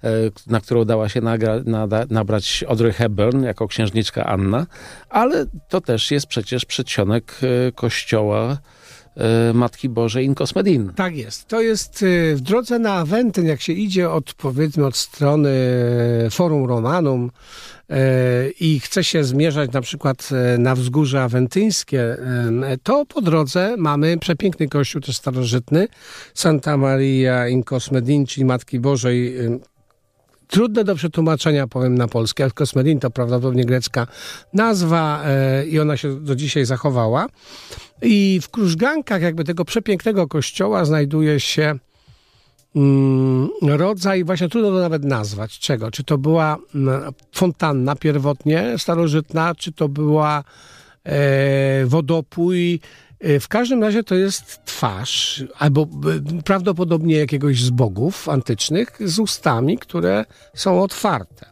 e, na którą dała się nagra, nada, nabrać Audrey Hepburn jako księżniczka Anna, ale to też jest przecież przedsionek e, kościoła Y, Matki Bożej In Cosmedin. Tak jest. To jest y, w drodze na Aventyn, jak się idzie od powiedzmy od strony y, Forum Romanum i chce się zmierzać na przykład na wzgórze awentyńskie, to po drodze mamy przepiękny kościół też starożytny Santa Maria In Cosmedin czyli Matki Bożej trudne do przetłumaczenia, powiem na polskie. Kosmedin to prawdopodobnie grecka nazwa e, i ona się do dzisiaj zachowała. I w krużgankach jakby tego przepięknego kościoła znajduje się mm, rodzaj, właśnie trudno to nawet nazwać, czego. Czy to była mm, fontanna pierwotnie, starożytna, czy to była e, wodopój, E, w każdym razie to jest twarz, albo e, prawdopodobnie jakiegoś z bogów antycznych, z ustami, które są otwarte.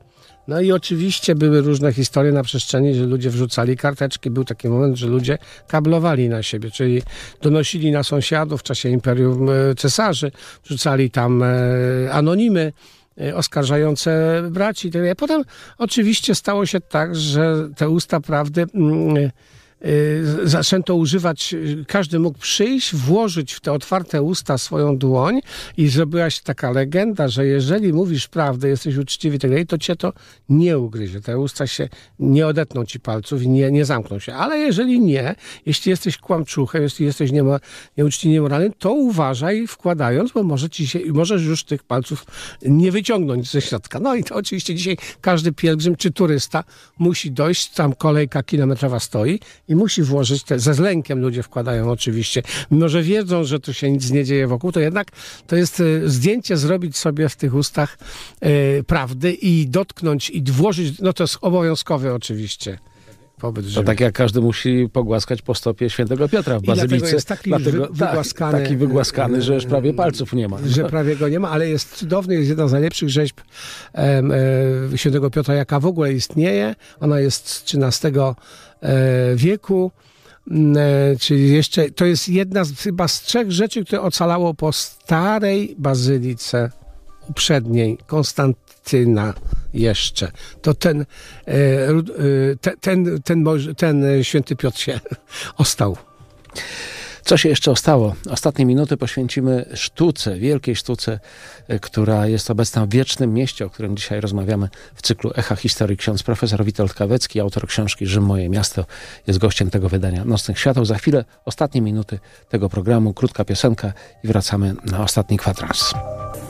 No i oczywiście były różne historie na przestrzeni, że ludzie wrzucali karteczki. Był taki moment, że ludzie kablowali na siebie, czyli donosili na sąsiadów w czasie Imperium e, Cesarzy, wrzucali tam anonimy oskarżające braci. Tak potem oczywiście stało się tak, że te usta prawdy. Mm, Y, zaczęto używać, y, każdy mógł przyjść, włożyć w te otwarte usta swoją dłoń i zrobiła się taka legenda, że jeżeli mówisz prawdę, jesteś uczciwy i tak dalej, to cię to nie ugryzie. Te usta się nie odetną ci palców i nie, nie zamkną się. Ale jeżeli nie, jeśli jesteś kłamczuchem, jeśli jesteś niemo, nieuczciwy, niemoralny, to uważaj wkładając, bo może ci się, możesz już tych palców nie wyciągnąć ze środka. No i to oczywiście dzisiaj każdy pielgrzym czy turysta musi dojść, tam kolejka kilometrowa stoi i musi włożyć, te, ze zlękiem ludzie wkładają oczywiście, mimo no, że wiedzą, że tu się nic nie dzieje wokół, to jednak to jest e, zdjęcie zrobić sobie w tych ustach e, prawdy i dotknąć i włożyć, no to jest obowiązkowe oczywiście wobec To tak jak każdy musi pogłaskać po stopie świętego Piotra w Bazylice. jest taki dlatego, wy, tak, wygłaskany, tak, taki wygłaskany, że już prawie palców nie ma. Że prawie go nie ma, ale jest cudowny, jest jedna z najlepszych rzeźb św. e, świętego Piotra, jaka w ogóle istnieje. Ona jest z XIII e, wieku. Mm, e, czyli jeszcze, to jest jedna z, chyba z trzech rzeczy, które ocalało po starej bazylice uprzedniej, Konstantyna jeszcze. To ten, e, e, ten, ten, ten, ten święty Piotr się ostał. Co się jeszcze ostało? Ostatnie minuty poświęcimy sztuce, wielkiej sztuce, e, która jest obecna w Wiecznym Mieście, o którym dzisiaj rozmawiamy w cyklu Echa Historii. Ksiądz profesor Witold Kawecki, autor książki Rzym Moje Miasto, jest gościem tego wydania Nocnych Światów. Za chwilę ostatnie minuty tego programu, krótka piosenka i wracamy na ostatni kwadrans.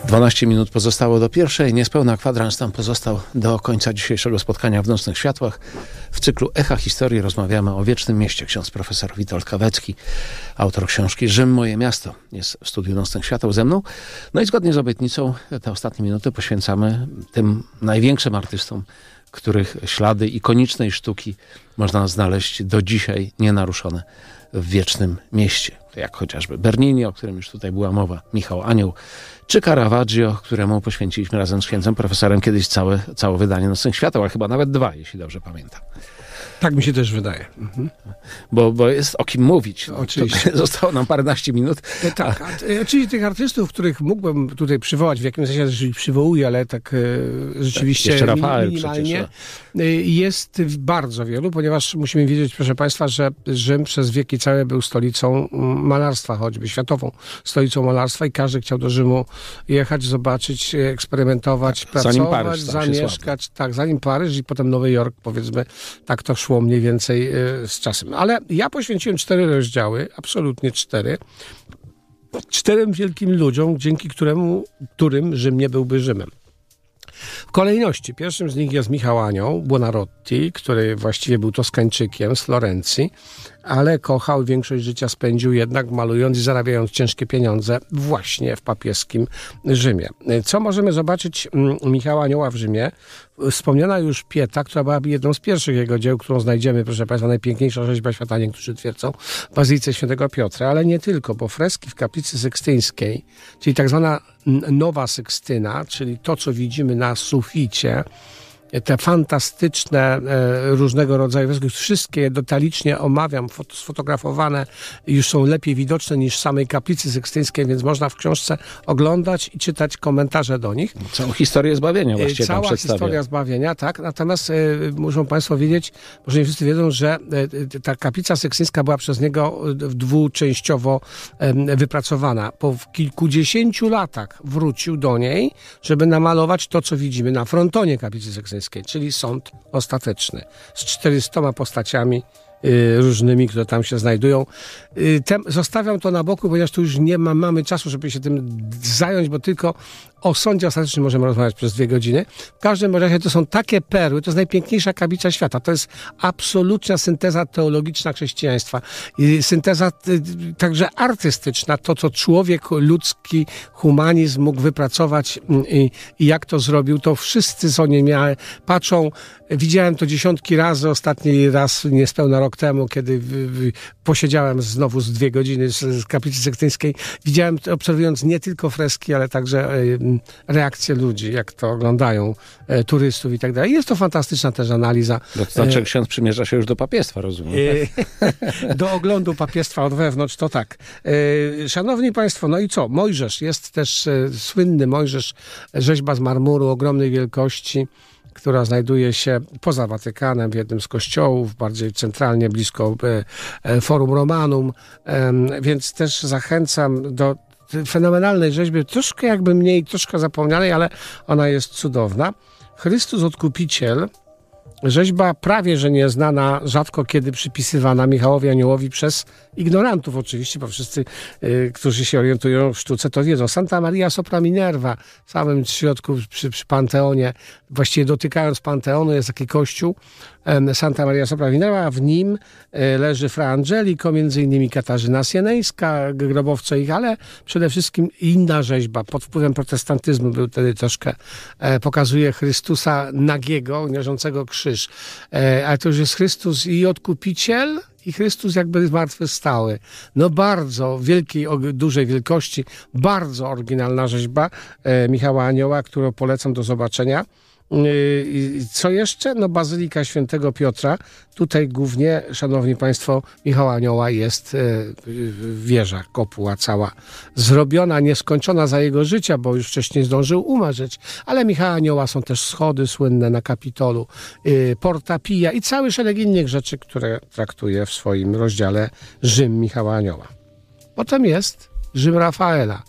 12 minut pozostało do pierwszej, niespełna kwadrans tam pozostał do końca dzisiejszego spotkania w Nocnych Światłach. W cyklu Echa Historii rozmawiamy o wiecznym mieście. Ksiądz profesor Witold Kawecki, autor książki Rzym Moje Miasto jest w studiu Nocnych Świateł ze mną. No i zgodnie z obietnicą te ostatnie minuty poświęcamy tym największym artystom których ślady ikonicznej sztuki można znaleźć do dzisiaj nienaruszone w wiecznym mieście, jak chociażby Bernini, o którym już tutaj była mowa, Michał Anioł, czy Caravaggio, któremu poświęciliśmy razem z świętym profesorem kiedyś całe, całe wydanie Nocnych Świateł, a chyba nawet dwa, jeśli dobrze pamiętam. Tak mi się też wydaje. Mhm. Bo, bo jest o kim mówić. No. Oczywiście. To, zostało nam paręnaście minut. tak, a, e, czyli tych artystów, których mógłbym tutaj przywołać, w jakimś sensie przywołuję, ale tak e, rzeczywiście tak, jeszcze Rafael minimalnie, przecież, no. jest bardzo wielu, ponieważ musimy wiedzieć, proszę Państwa, że Rzym przez wieki całe był stolicą malarstwa, choćby światową stolicą malarstwa i każdy chciał do Rzymu jechać, zobaczyć, eksperymentować, pracować, tak, zanim Paryż zamieszkać. Tak, zanim Paryż i potem Nowy Jork, powiedzmy, tak to szło szło mniej więcej e, z czasem. Ale ja poświęciłem cztery rozdziały, absolutnie cztery, czterem wielkim ludziom, dzięki któremu, którym Rzym nie byłby Rzymem. W kolejności. Pierwszym z nich jest Michał Anioł Buonarotti, który właściwie był Toskańczykiem z Florencji, ale kochał, większość życia spędził jednak malując i zarabiając ciężkie pieniądze właśnie w papieskim Rzymie. Co możemy zobaczyć mm, Michała Anioła w Rzymie? Wspomniana już Pieta, która była jedną z pierwszych jego dzieł, którą znajdziemy, proszę Państwa, najpiękniejsza rzeźba świata, niektórzy twierdzą, w Bazylice Świętego Piotra, ale nie tylko, bo freski w kaplicy sykstyńskiej, czyli tak zwana nowa sykstyna, czyli to, co widzimy na suficie, te fantastyczne e, różnego rodzaju wszystkie detalicznie omawiam, sfotografowane już są lepiej widoczne niż w samej kaplicy sykstyńskiej, więc można w książce oglądać i czytać komentarze do nich. Całą historię zbawienia e, właściwie Cała tam historia zbawienia, tak. Natomiast e, muszą Państwo wiedzieć, może nie wszyscy wiedzą, że ta kaplica sykstyńska była przez niego dwuczęściowo wypracowana. Po kilkudziesięciu latach wrócił do niej, żeby namalować to, co widzimy na frontonie kaplicy sykstyńskiej czyli sąd ostateczny z 400 postaciami y, różnymi, które tam się znajdują. Y, zostawiam to na boku, ponieważ tu już nie ma, mamy czasu, żeby się tym zająć, bo tylko o sądzie ostatecznym możemy rozmawiać przez dwie godziny. W każdym razie to są takie perły, to jest najpiękniejsza kablica świata. To jest absolutna synteza teologiczna chrześcijaństwa. I synteza y, także artystyczna, to co człowiek ludzki, humanizm mógł wypracować mm, i, jak to zrobił, to wszyscy co nie miały, patrzą. Widziałem to dziesiątki razy, ostatni raz niespełna rok temu, kiedy posiedziałem znowu z dwie godziny z, z kaplicy sektyńskiej. Widziałem, obserwując nie tylko freski, ale także y, reakcje ludzi, jak to oglądają, e, turystów i tak dalej. Jest to fantastyczna też analiza. No to znaczy e, ksiądz przymierza się już do papiestwa, rozumiem. Tak? E, do oglądu papiestwa od wewnątrz, to tak. E, szanowni Państwo, no i co? Mojżesz, jest też e, słynny Mojżesz, rzeźba z marmuru ogromnej wielkości która znajduje się poza Watykanem, w jednym z kościołów, bardziej centralnie blisko e, Forum Romanum. Więc też zachęcam do fenomenalnej rzeźby, troszkę jakby mniej, troszkę zapomnianej, ale ona jest cudowna. Chrystus Odkupiciel, rzeźba prawie że nieznana, rzadko kiedy przypisywana Michałowi Aniołowi przez ignorantów oczywiście, bo wszyscy, y, którzy się orientują w sztuce, to wiedzą. Santa Maria Sopra Minerva, w samym środku przy, przy Panteonie, właściwie dotykając Panteonu jest taki kościół, Santa Maria Sopra Minerva, a w nim e, leży Fra Angelico, między innymi Katarzyna Sieneńska, grobowce ich, ale przede wszystkim inna rzeźba, pod wpływem protestantyzmu był wtedy troszkę, e, pokazuje Chrystusa nagiego, niosącego krzyż. E, ale to już jest Chrystus i Odkupiciel, i Chrystus jakby zmartwychwstały. No bardzo wielkiej, dużej wielkości, bardzo oryginalna rzeźba Michała Anioła, którą polecam do zobaczenia. Yy, co jeszcze? No Bazylika Świętego Piotra. Tutaj głównie, szanowni państwo, Michała Anioła jest yy, wieża, kopuła cała zrobiona, nieskończona za jego życia, bo już wcześniej zdążył umarzyć. Ale Michała Anioła są też schody słynne na Kapitolu, yy, Porta Pia i cały szereg innych rzeczy, które traktuje w swoim rozdziale Rzym Michała Anioła. Potem jest Rzym Rafaela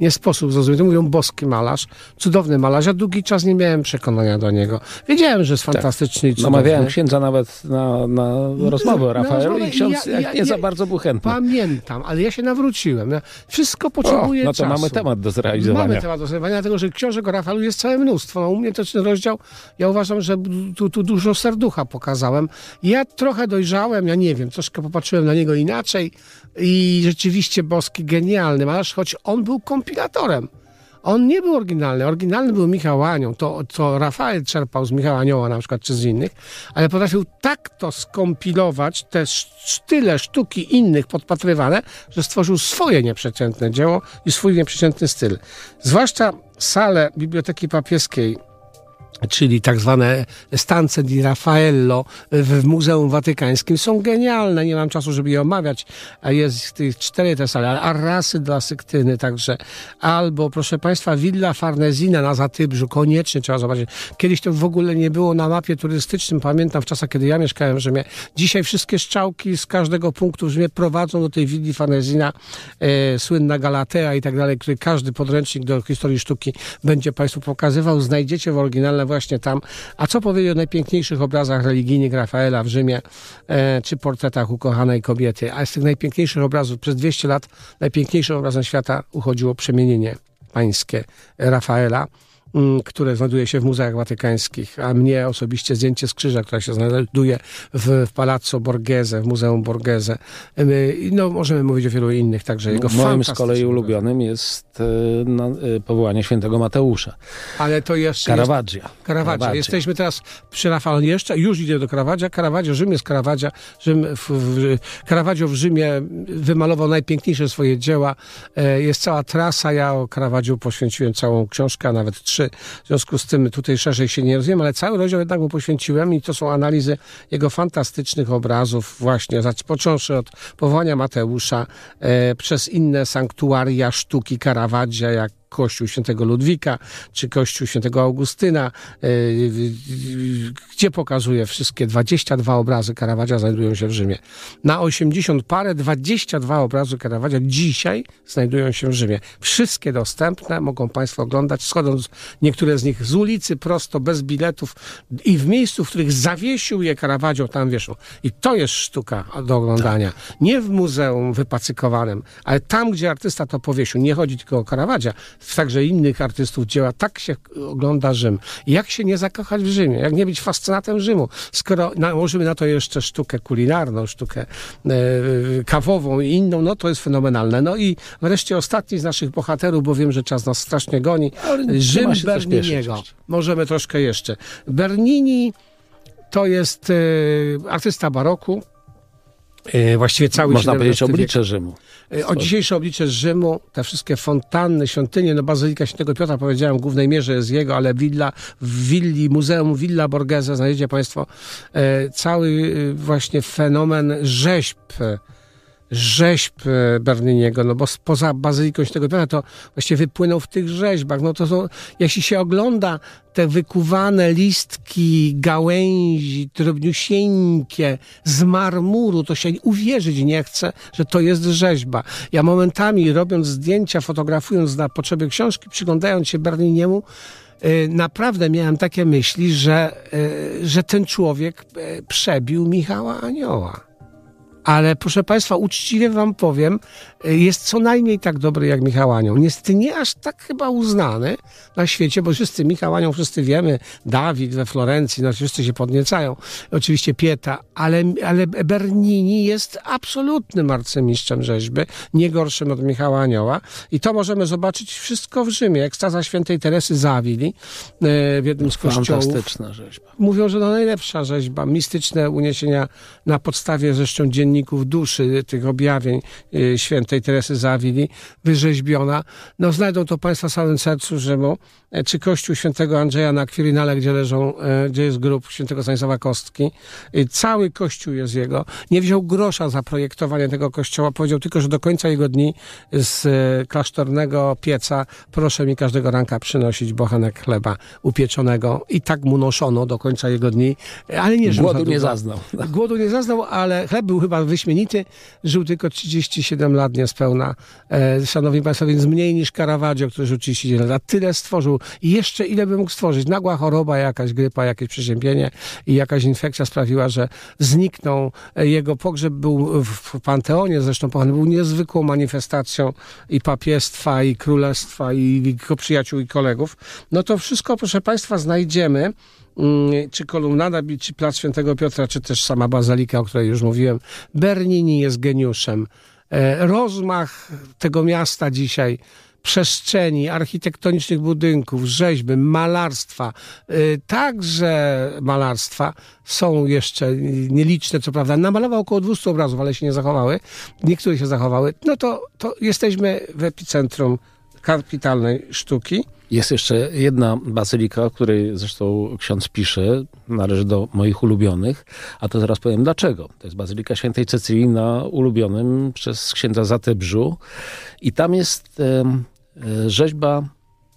nie sposób zrozumieć. To mówią boski malarz, cudowny malarz. Ja długi czas nie miałem przekonania do niego. Wiedziałem, że jest tak. fantastyczny tak. i no, cudowny. Namawiałem księdza nawet na, na no, rozmowę no, Rafaelu no, i ksiądz ja, ja, nie ja, za bardzo był chętny. Pamiętam, ale ja się nawróciłem. wszystko potrzebuje czasu. no to czasu. mamy temat do zrealizowania. Mamy temat do zrealizowania, dlatego że książek o Rafaelu jest całe mnóstwo. No, u mnie też ten rozdział, ja uważam, że tu, tu dużo serducha pokazałem. Ja trochę dojrzałem, ja nie wiem, troszkę popatrzyłem na niego inaczej. I rzeczywiście Boski genialny malarz, choć on był kompilatorem. On nie był oryginalny. Oryginalny był Michał Anioł. To, co Rafael czerpał z Michała Anioła na przykład, czy z innych, ale potrafił tak to skompilować, te tyle sztuki innych podpatrywane, że stworzył swoje nieprzeciętne dzieło i swój nieprzeciętny styl. Zwłaszcza salę Biblioteki Papieskiej czyli tak zwane stance di Raffaello w Muzeum Watykańskim są genialne, nie mam czasu, żeby je omawiać, jest tych cztery te sale, Arrasy dla Syktyny także, albo proszę Państwa Villa Farnesina na Zatybrzu, koniecznie trzeba zobaczyć. Kiedyś to w ogóle nie było na mapie turystycznym, pamiętam w czasach, kiedy ja mieszkałem w Rzymie. Dzisiaj wszystkie strzałki z każdego punktu w Rzymie prowadzą do tej Villa Farnesina, e, słynna Galatea i tak dalej, który każdy podręcznik do historii sztuki będzie Państwu pokazywał. Znajdziecie w oryginalne właśnie tam. A co powie o najpiękniejszych obrazach religijnych Rafaela w Rzymie, e, czy portretach ukochanej kobiety? A z tych najpiękniejszych obrazów, przez 200 lat najpiękniejszym obrazem świata uchodziło przemienienie pańskie Rafaela. Mm, które znajduje się w Muzeach Watykańskich, a mnie osobiście zdjęcie z krzyża, które się znajduje w, w Palazzo Borghese, w Muzeum Borghese. Y, no, możemy mówić o wielu innych, także jego no, Moim z kolei ulubionym jest y, y, powołanie świętego Mateusza. Ale to jeszcze... Caravaggio. Jest, Caravaggio. Jesteśmy teraz przy Rafał jeszcze, już idzie do Caravaggio. Caravaggio, Rzym jest Caravaggio. Rzym w, w, Caravaggio w Rzymie wymalował najpiękniejsze swoje dzieła. E, jest cała trasa, ja o Caravaggio poświęciłem całą książkę, a nawet trzy rzeczy, w związku z tym tutaj szerzej się nie rozumiem, ale cały rozdział jednak mu poświęciłem i to są analizy jego fantastycznych obrazów właśnie, począwszy od powołania Mateusza, e, przez inne sanktuaria sztuki Karawadzia jak kościół świętego Ludwika, czy kościół świętego Augustyna, e, gdzie pokazuje wszystkie 22 obrazy Karawadzia znajdują się w Rzymie. Na 80 parę 22 obrazy Karawadzia dzisiaj znajdują się w Rzymie. Wszystkie dostępne, mogą Państwo oglądać, schodząc niektóre z nich z ulicy prosto, bez biletów i w miejscu, w których zawiesił je Caravaggio, tam wieszą. I to jest sztuka do oglądania. Nie w muzeum wypacykowanym, ale tam, gdzie artysta to powiesił. Nie chodzi tylko o Karawadzia, także innych artystów dzieła. Tak się ogląda Rzym. Jak się nie zakochać w Rzymie? Jak nie być fascynatem Rzymu? Skoro nałożymy na to jeszcze sztukę kulinarną, sztukę e, kawową i inną, no to jest fenomenalne. No i wreszcie ostatni z naszych bohaterów, bo wiem, że czas nas strasznie goni. Ale Rzym Berniniego. Możemy troszkę jeszcze. Bernini to jest e, artysta baroku, E, właściwie cały Można powiedzieć oblicze wiek. Rzymu. E, o dzisiejsze oblicze Rzymu, te wszystkie fontanny, świątynie, no Bazylika Świętego Piotra powiedziałem w głównej mierze jest jego, ale willa, w willi, Muzeum Villa Borghese znajdziecie Państwo e, cały właśnie fenomen rzeźb rzeźb Berniniego, no bo spoza Bazyliką Świętego to właściwie wypłynął w tych rzeźbach. No to są, jeśli się ogląda te wykuwane listki, gałęzi, drobniusieńkie, z marmuru, to się uwierzyć nie chce, że to jest rzeźba. Ja momentami robiąc zdjęcia, fotografując na potrzeby książki, przyglądając się Berniniemu, e, naprawdę miałem takie myśli, że, e, że ten człowiek e, przebił Michała Anioła ale proszę Państwa, uczciwie Wam powiem, e, jest co najmniej tak dobry jak Michał Anioł. Niestety nie aż tak chyba uznany na świecie, bo wszyscy Michał Anioł, wszyscy wiemy, Dawid we Florencji, no wszyscy się podniecają, oczywiście Pieta, ale, ale Bernini jest absolutnym arcymistrzem rzeźby, nie gorszym od Michała Anioła i to możemy zobaczyć wszystko w Rzymie. jak Ekstaza świętej Teresy Zawili e, w jednym z kościołów. Fantastyczna rzeźba. Mówią, że to najlepsza rzeźba, mistyczne uniesienia na podstawie zresztą dziennika duszy, tych objawień y, świętej Teresy zawili wyrzeźbiona. No znajdą to Państwo w samym sercu że E, czy kościół świętego Andrzeja na Kwirinale, gdzie leżą, e, gdzie jest grób świętego Stanisława Kostki. Cały kościół jest jego. Nie wziął grosza za projektowanie tego kościoła. Powiedział tylko, że do końca jego dni z e, klasztornego pieca proszę mi każdego ranka przynosić bochenek chleba upieczonego. I tak mu noszono do końca jego dni, ale nie żył Głodu nie zaznał. Głodu nie zaznał, ale chleb był chyba wyśmienity. Żył tylko 37 lat niespełna. szanowni Państwo, więc mniej niż Caravaggio, który żył 37 lat. Tyle stworzył i jeszcze ile by mógł stworzyć? Nagła choroba, jakaś grypa, jakieś przeziębienie i jakaś infekcja sprawiła, że zniknął. E, jego pogrzeb był w Panteonie zresztą pochowany. Był niezwykłą manifestacją i papiestwa, i królestwa, i jego przyjaciół, i kolegów. No to wszystko, proszę Państwa, znajdziemy mm, czy kolumnada, czy plac Świętego Piotra, czy też sama bazalika, o której już mówiłem. Bernini jest geniuszem. E, rozmach tego miasta dzisiaj przestrzeni, architektonicznych budynków, rzeźby, malarstwa, y, także malarstwa. Są jeszcze nieliczne, co prawda. Namalował około 200 obrazów, ale się nie zachowały. Niektóre się zachowały. No to, to jesteśmy w epicentrum kapitalnej sztuki. Jest jeszcze jedna bazylika, o której zresztą ksiądz pisze, należy do moich ulubionych, a to zaraz powiem dlaczego. To jest Bazylika Świętej Cecylii na ulubionym przez księdza Zatebrzu i tam jest... E, rzeźba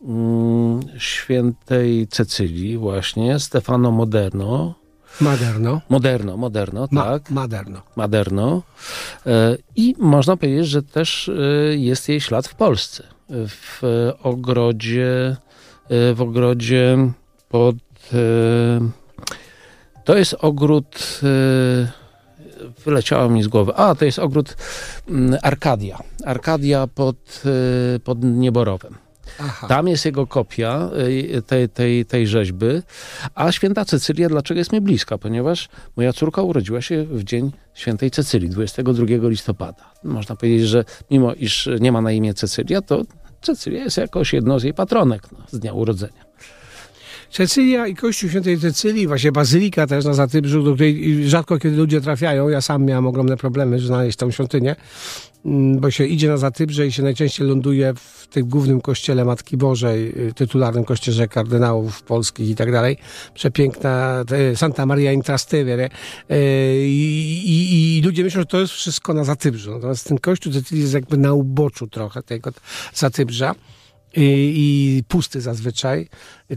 mm, świętej Cecylii właśnie, Stefano Moderno. Moderno. Moderno, Moderno, Ma tak. Moderno. E, I można powiedzieć, że też e, jest jej ślad w Polsce. W ogrodzie, w ogrodzie pod... To jest ogród wyleciało mi z głowy. A, to jest ogród mm, Arkadia. Arkadia pod, y, pod Nieborowem. Aha. Tam jest jego kopia y, tej, tej, tej rzeźby. A święta Cecylia dlaczego jest mi bliska? Ponieważ moja córka urodziła się w dzień świętej Cecylii, 22 listopada. Można powiedzieć, że mimo iż nie ma na imię Cecylia, to Cecylia jest jakoś jedną z jej patronek no, z dnia urodzenia. Cecylia i Kościół Świętej Cecylii, właśnie Bazylika też na Zatybrzu, do której rzadko kiedy ludzie trafiają. Ja sam miałem ogromne problemy, żeby znaleźć tą świątynię, mm, bo się idzie na Zatybrze i się najczęściej ląduje w tym głównym kościele Matki Bożej, y, tytularnym kościele kardynałów polskich i tak dalej. Przepiękna Santa Maria in Trastevere. Y, I, i, I, ludzie myślą, że to jest wszystko na Zatybrzu. Natomiast ten Kościół Cecylii jest jakby na uboczu trochę tego Zatybrza i pusty zazwyczaj.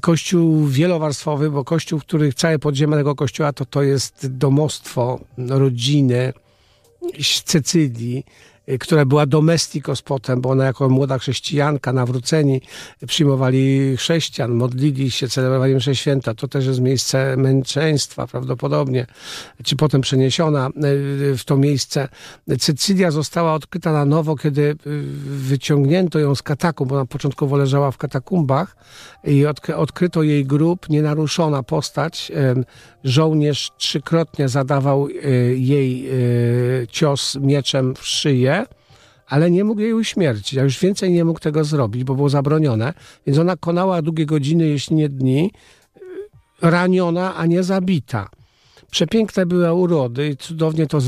Kościół wielowarstwowy, bo kościół, który całe podziemie tego kościoła to, to jest domostwo rodziny Cecylii, Y, która była domestikos potem, bo ona jako młoda chrześcijanka, nawróceni, przyjmowali chrześcijan, modlili się, celebrowali msze święta. To też jest miejsce męczeństwa prawdopodobnie, czy potem przeniesiona y, y, w to miejsce. Cecylia została odkryta na nowo, kiedy wyciągnięto ją z katakumb, ona początkowo leżała w katakumbach i odkryto jej grób, nienaruszona postać. Żołnierz trzykrotnie zadawał jej cios mieczem w szyję, ale nie mógł jej uśmiercić, a już więcej nie mógł tego zrobić, bo było zabronione, więc ona konała długie godziny, jeśli nie dni, raniona, a nie zabita. Przepiękne były urody i cudownie to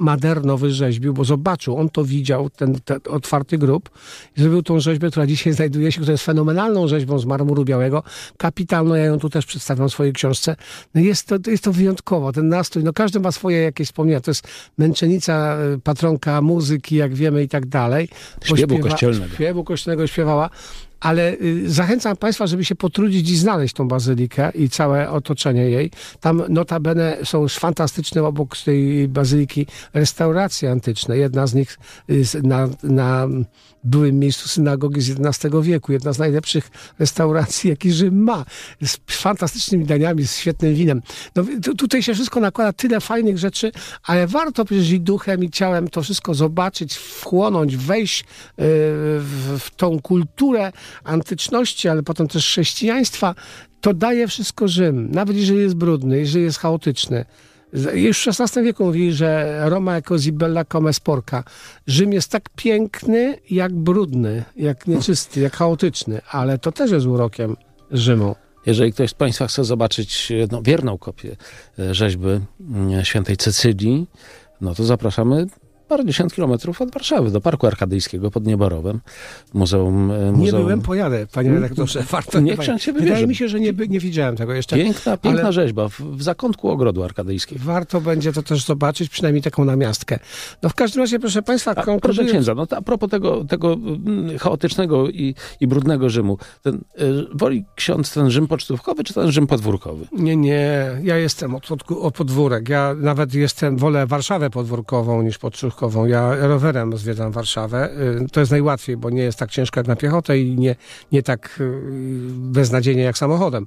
Maderno wyrzeźbił, bo zobaczył, on to widział, ten, ten otwarty grób i zrobił tą rzeźbę, która dzisiaj znajduje się, która jest fenomenalną rzeźbą z marmuru białego, kapitalną, ja ją tu też przedstawiam w swojej książce. No jest, to, jest to wyjątkowo, ten nastrój, no każdy ma swoje jakieś wspomnienia, to jest męczennica, y, patronka muzyki, jak wiemy i tak dalej. Śpiewu kościelnego. Śpiewu kościelnego śpiewała ale y, zachęcam Państwa, żeby się potrudzić i znaleźć tą bazylikę i całe otoczenie jej. Tam notabene są fantastyczne obok tej bazyliki restauracje antyczne. Jedna z nich y, na, na byłym miejscu synagogi z XI wieku. Jedna z najlepszych restauracji, jaki Rzym ma. Z fantastycznymi daniami, z świetnym winem. No, tutaj się wszystko nakłada, tyle fajnych rzeczy, ale warto przecież i duchem, i ciałem to wszystko zobaczyć, wchłonąć, wejść yy, w tą kulturę antyczności, ale potem też chrześcijaństwa, to daje wszystko Rzym. Nawet jeżeli jest brudny, jeżeli jest chaotyczny. Już w XVI wieku mówili, że Roma jako zibella come sporca. Rzym jest tak piękny, jak brudny, jak nieczysty, jak chaotyczny, ale to też jest urokiem Rzymu. Jeżeli ktoś z Państwa chce zobaczyć no, wierną kopię e, rzeźby mm, świętej Cecylii, no to zapraszamy parędziesiąt kilometrów od Warszawy, do Parku Arkadyjskiego pod Nieborowem, Muzeum... E, muzeum... Nie byłem, pojadę, panie mm, redaktorze. Mm, warto, Niech pan się wybierze. Wydaje mi się, że nie, nie widziałem tego jeszcze. Piękna, piękna ale... rzeźba w, w, zakątku ogrodu arkadyjskiego. Warto będzie to też zobaczyć, przynajmniej taką namiastkę. No w każdym razie, proszę państwa... A, konkludując... Proszę księdza, no to a propos tego, tego mm, chaotycznego i, i brudnego Rzymu. Ten, y, woli ksiądz ten Rzym pocztówkowy, czy ten Rzym podwórkowy? Nie, nie. Ja jestem od, od, od podwórek. Ja nawet jestem, wolę Warszawę podwórkową niż pocztówkową. Ja rowerem zwiedzam Warszawę. Y, to jest najłatwiej, bo nie jest tak ciężko jak na piechotę i nie, nie tak y, beznadziejnie jak samochodem.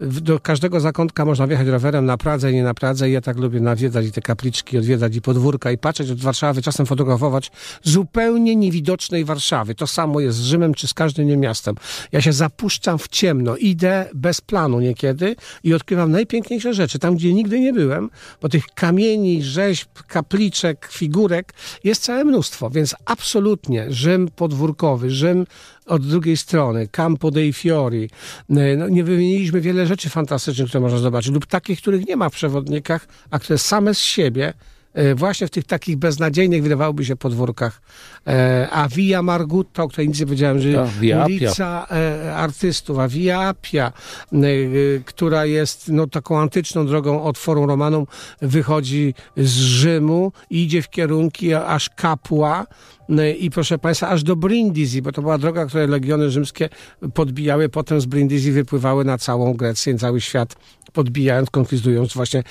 Do każdego zakątka można wjechać rowerem na Pradze i nie na Pradze. ja tak lubię nawiedzać i te kapliczki, odwiedzać i podwórka i patrzeć od Warszawy, czasem fotografować zupełnie niewidocznej Warszawy. To samo jest z Rzymem czy z każdym innym miastem. Ja się zapuszczam w ciemno, idę bez planu niekiedy i odkrywam najpiękniejsze rzeczy. Tam, gdzie nigdy nie byłem, bo tych kamieni, rzeźb, kapliczek, figurek jest całe mnóstwo, więc absolutnie Rzym podwórkowy, Rzym od drugiej strony, Campo dei Fiori. E, no, nie wymieniliśmy wiele rzeczy fantastycznych, które można zobaczyć, lub takich, których nie ma w przewodnikach, a które same z siebie E, właśnie w tych takich beznadziejnych, wydawałoby się, podwórkach. E, a Via Margutta, o której nic nie powiedziałem, że Ta, ulica e, artystów, a Via Appia, która jest no, taką antyczną drogą od Forum Romanum, wychodzi z Rzymu, idzie w kierunki aż Kapła, i proszę Państwa, aż do Brindisi, bo to była droga, której legiony rzymskie podbijały, potem z Brindisi wypływały na całą Grecję, cały świat podbijając, konkwizując właśnie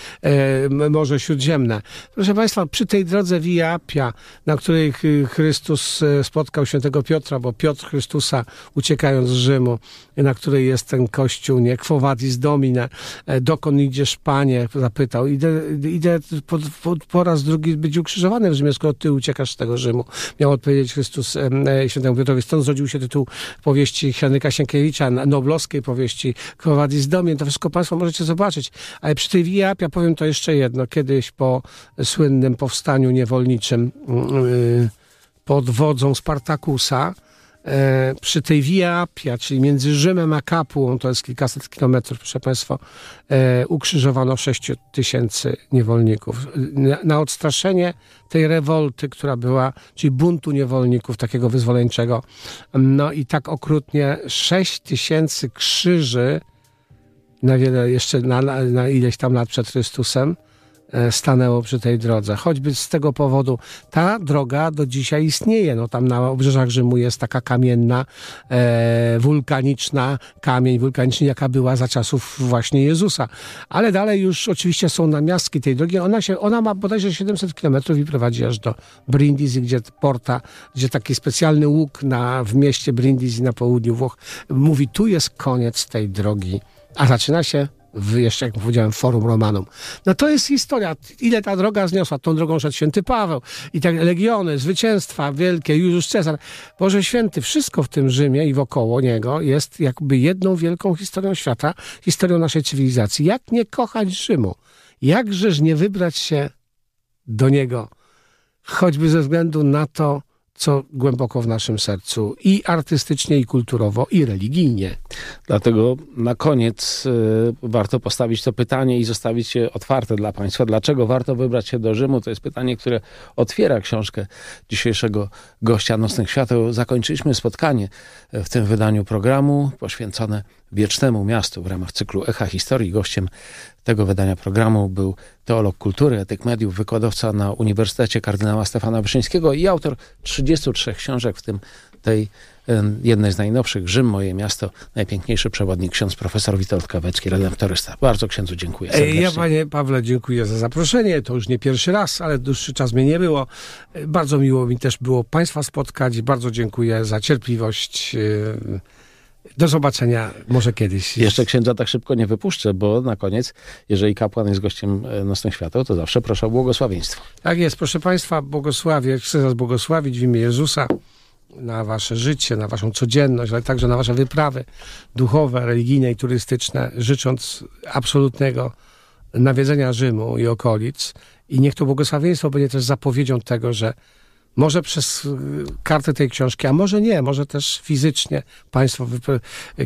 e, Morze Śródziemne. Proszę Państwa, przy tej drodze Via Appia, na której Chrystus e, spotkał świętego Piotra, bo Piotr Chrystusa uciekając z Rzymu na której jest ten kościół, nie? Quo vadis domine, e, dokąd idziesz, panie? Zapytał. Idę, idę po, po, po, raz drugi być ukrzyżowany w Rzymie, skoro ty uciekasz z tego Rzymu. Miał odpowiedzieć Chrystus św. E, świętemu Piotrowi. Stąd zrodził się tytuł powieści Henryka Sienkiewicza, noblowskiej powieści Quo vadis domine. To wszystko państwo możecie zobaczyć. Ale przy tej Via powiem to jeszcze jedno. Kiedyś po słynnym powstaniu niewolniczym yy, pod wodzą Spartakusa E, przy tej Via Appia, czyli między Rzymem a Kapułą, to jest kilkaset kilometrów, proszę Państwa, e, ukrzyżowano 6 tysięcy niewolników. Na odstraszenie tej rewolty, która była, czyli buntu niewolników, takiego wyzwoleńczego. No i tak okrutnie 6 tysięcy krzyży na wiele, jeszcze na, na ileś tam lat przed Chrystusem, E, stanęło przy tej drodze. Choćby z tego powodu ta droga do dzisiaj istnieje. No, tam na obrzeżach Rzymu jest taka kamienna, e, wulkaniczna, kamień wulkaniczny, jaka była za czasów właśnie Jezusa. Ale dalej już oczywiście są namiastki tej drogi. Ona, się, ona ma bodajże 700 kilometrów i prowadzi aż do Brindisi, gdzie porta, gdzie taki specjalny łuk na, w mieście Brindisi na południu Włoch mówi, tu jest koniec tej drogi. A zaczyna się w jeszcze, jak powiedziałem, Forum Romanum. No to jest historia, ile ta droga zniosła. Tą drogą szedł święty Paweł i tak legiony, zwycięstwa wielkie, Juliusz Cezar. Boże Święty, wszystko w tym Rzymie i wokoło niego jest jakby jedną wielką historią świata, historią naszej cywilizacji. Jak nie kochać Rzymu? Jakżeż nie wybrać się do niego, choćby ze względu na to, co głęboko w naszym sercu i artystycznie, i kulturowo, i religijnie. Dlatego na koniec y, warto postawić to pytanie i zostawić je otwarte dla Państwa. Dlaczego warto wybrać się do Rzymu? To jest pytanie, które otwiera książkę dzisiejszego gościa Nocnych Świateł. Zakończyliśmy spotkanie w tym wydaniu programu poświęcone Wiecznemu Miastu w ramach cyklu Echa Historii. Gościem tego wydania programu był teolog kultury, etyk mediów, wykładowca na Uniwersytecie Kardynała Stefana Wyszyńskiego i autor 33 książek, w tym tej jednej z najnowszych, Rzym, moje miasto, najpiękniejszy przewodnik, ksiądz profesor Witold Kawecki, redaktorysta. Bardzo księdzu dziękuję serdecznie. Ja panie Pawle dziękuję za zaproszenie. To już nie pierwszy raz, ale dłuższy czas mnie nie było. Bardzo miło mi też było państwa spotkać. Bardzo dziękuję za cierpliwość. Do zobaczenia może kiedyś. Jeszcze księdza tak szybko nie wypuszczę, bo na koniec, jeżeli kapłan jest gościem e, Nocnych Świateł, to zawsze proszę o błogosławieństwo. Tak jest, proszę Państwa, błogosławię. Chcę Was błogosławić w imię Jezusa na Wasze życie, na Waszą codzienność, ale także na Wasze wyprawy duchowe, religijne i turystyczne, życząc absolutnego nawiedzenia Rzymu i okolic. I niech to błogosławieństwo będzie też zapowiedzią tego, że może przez y, kartę tej książki, a może nie, może też fizycznie Państwo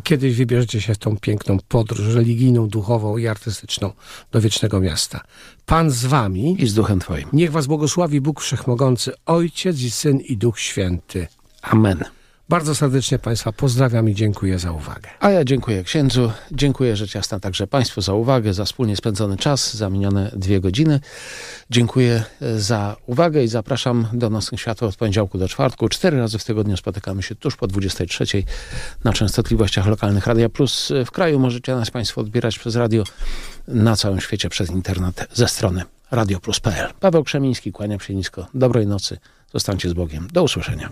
kiedyś wybierzecie się w tą piękną podróż religijną, duchową i artystyczną do wiecznego miasta. Pan z Wami. I z duchem Twoim. Niech Was błogosławi Bóg Wszechmogący, Ojciec i Syn i Duch Święty. Amen. Bardzo serdecznie Państwa pozdrawiam i dziękuję za uwagę. A ja dziękuję księdzu, dziękuję rzecz jasna także Państwu za uwagę, za wspólnie spędzony czas, za minione dwie godziny. Dziękuję e, za uwagę i zapraszam do Nocnych Światła od poniedziałku do czwartku. Cztery razy w tygodniu spotykamy się tuż po 23 na częstotliwościach lokalnych Radia Plus. W kraju możecie nas Państwo odbierać przez radio, na całym świecie przez internet ze strony radioplus.pl. Paweł Krzemiński, kłaniam się nisko. Dobrej nocy, zostańcie z Bogiem. Do usłyszenia.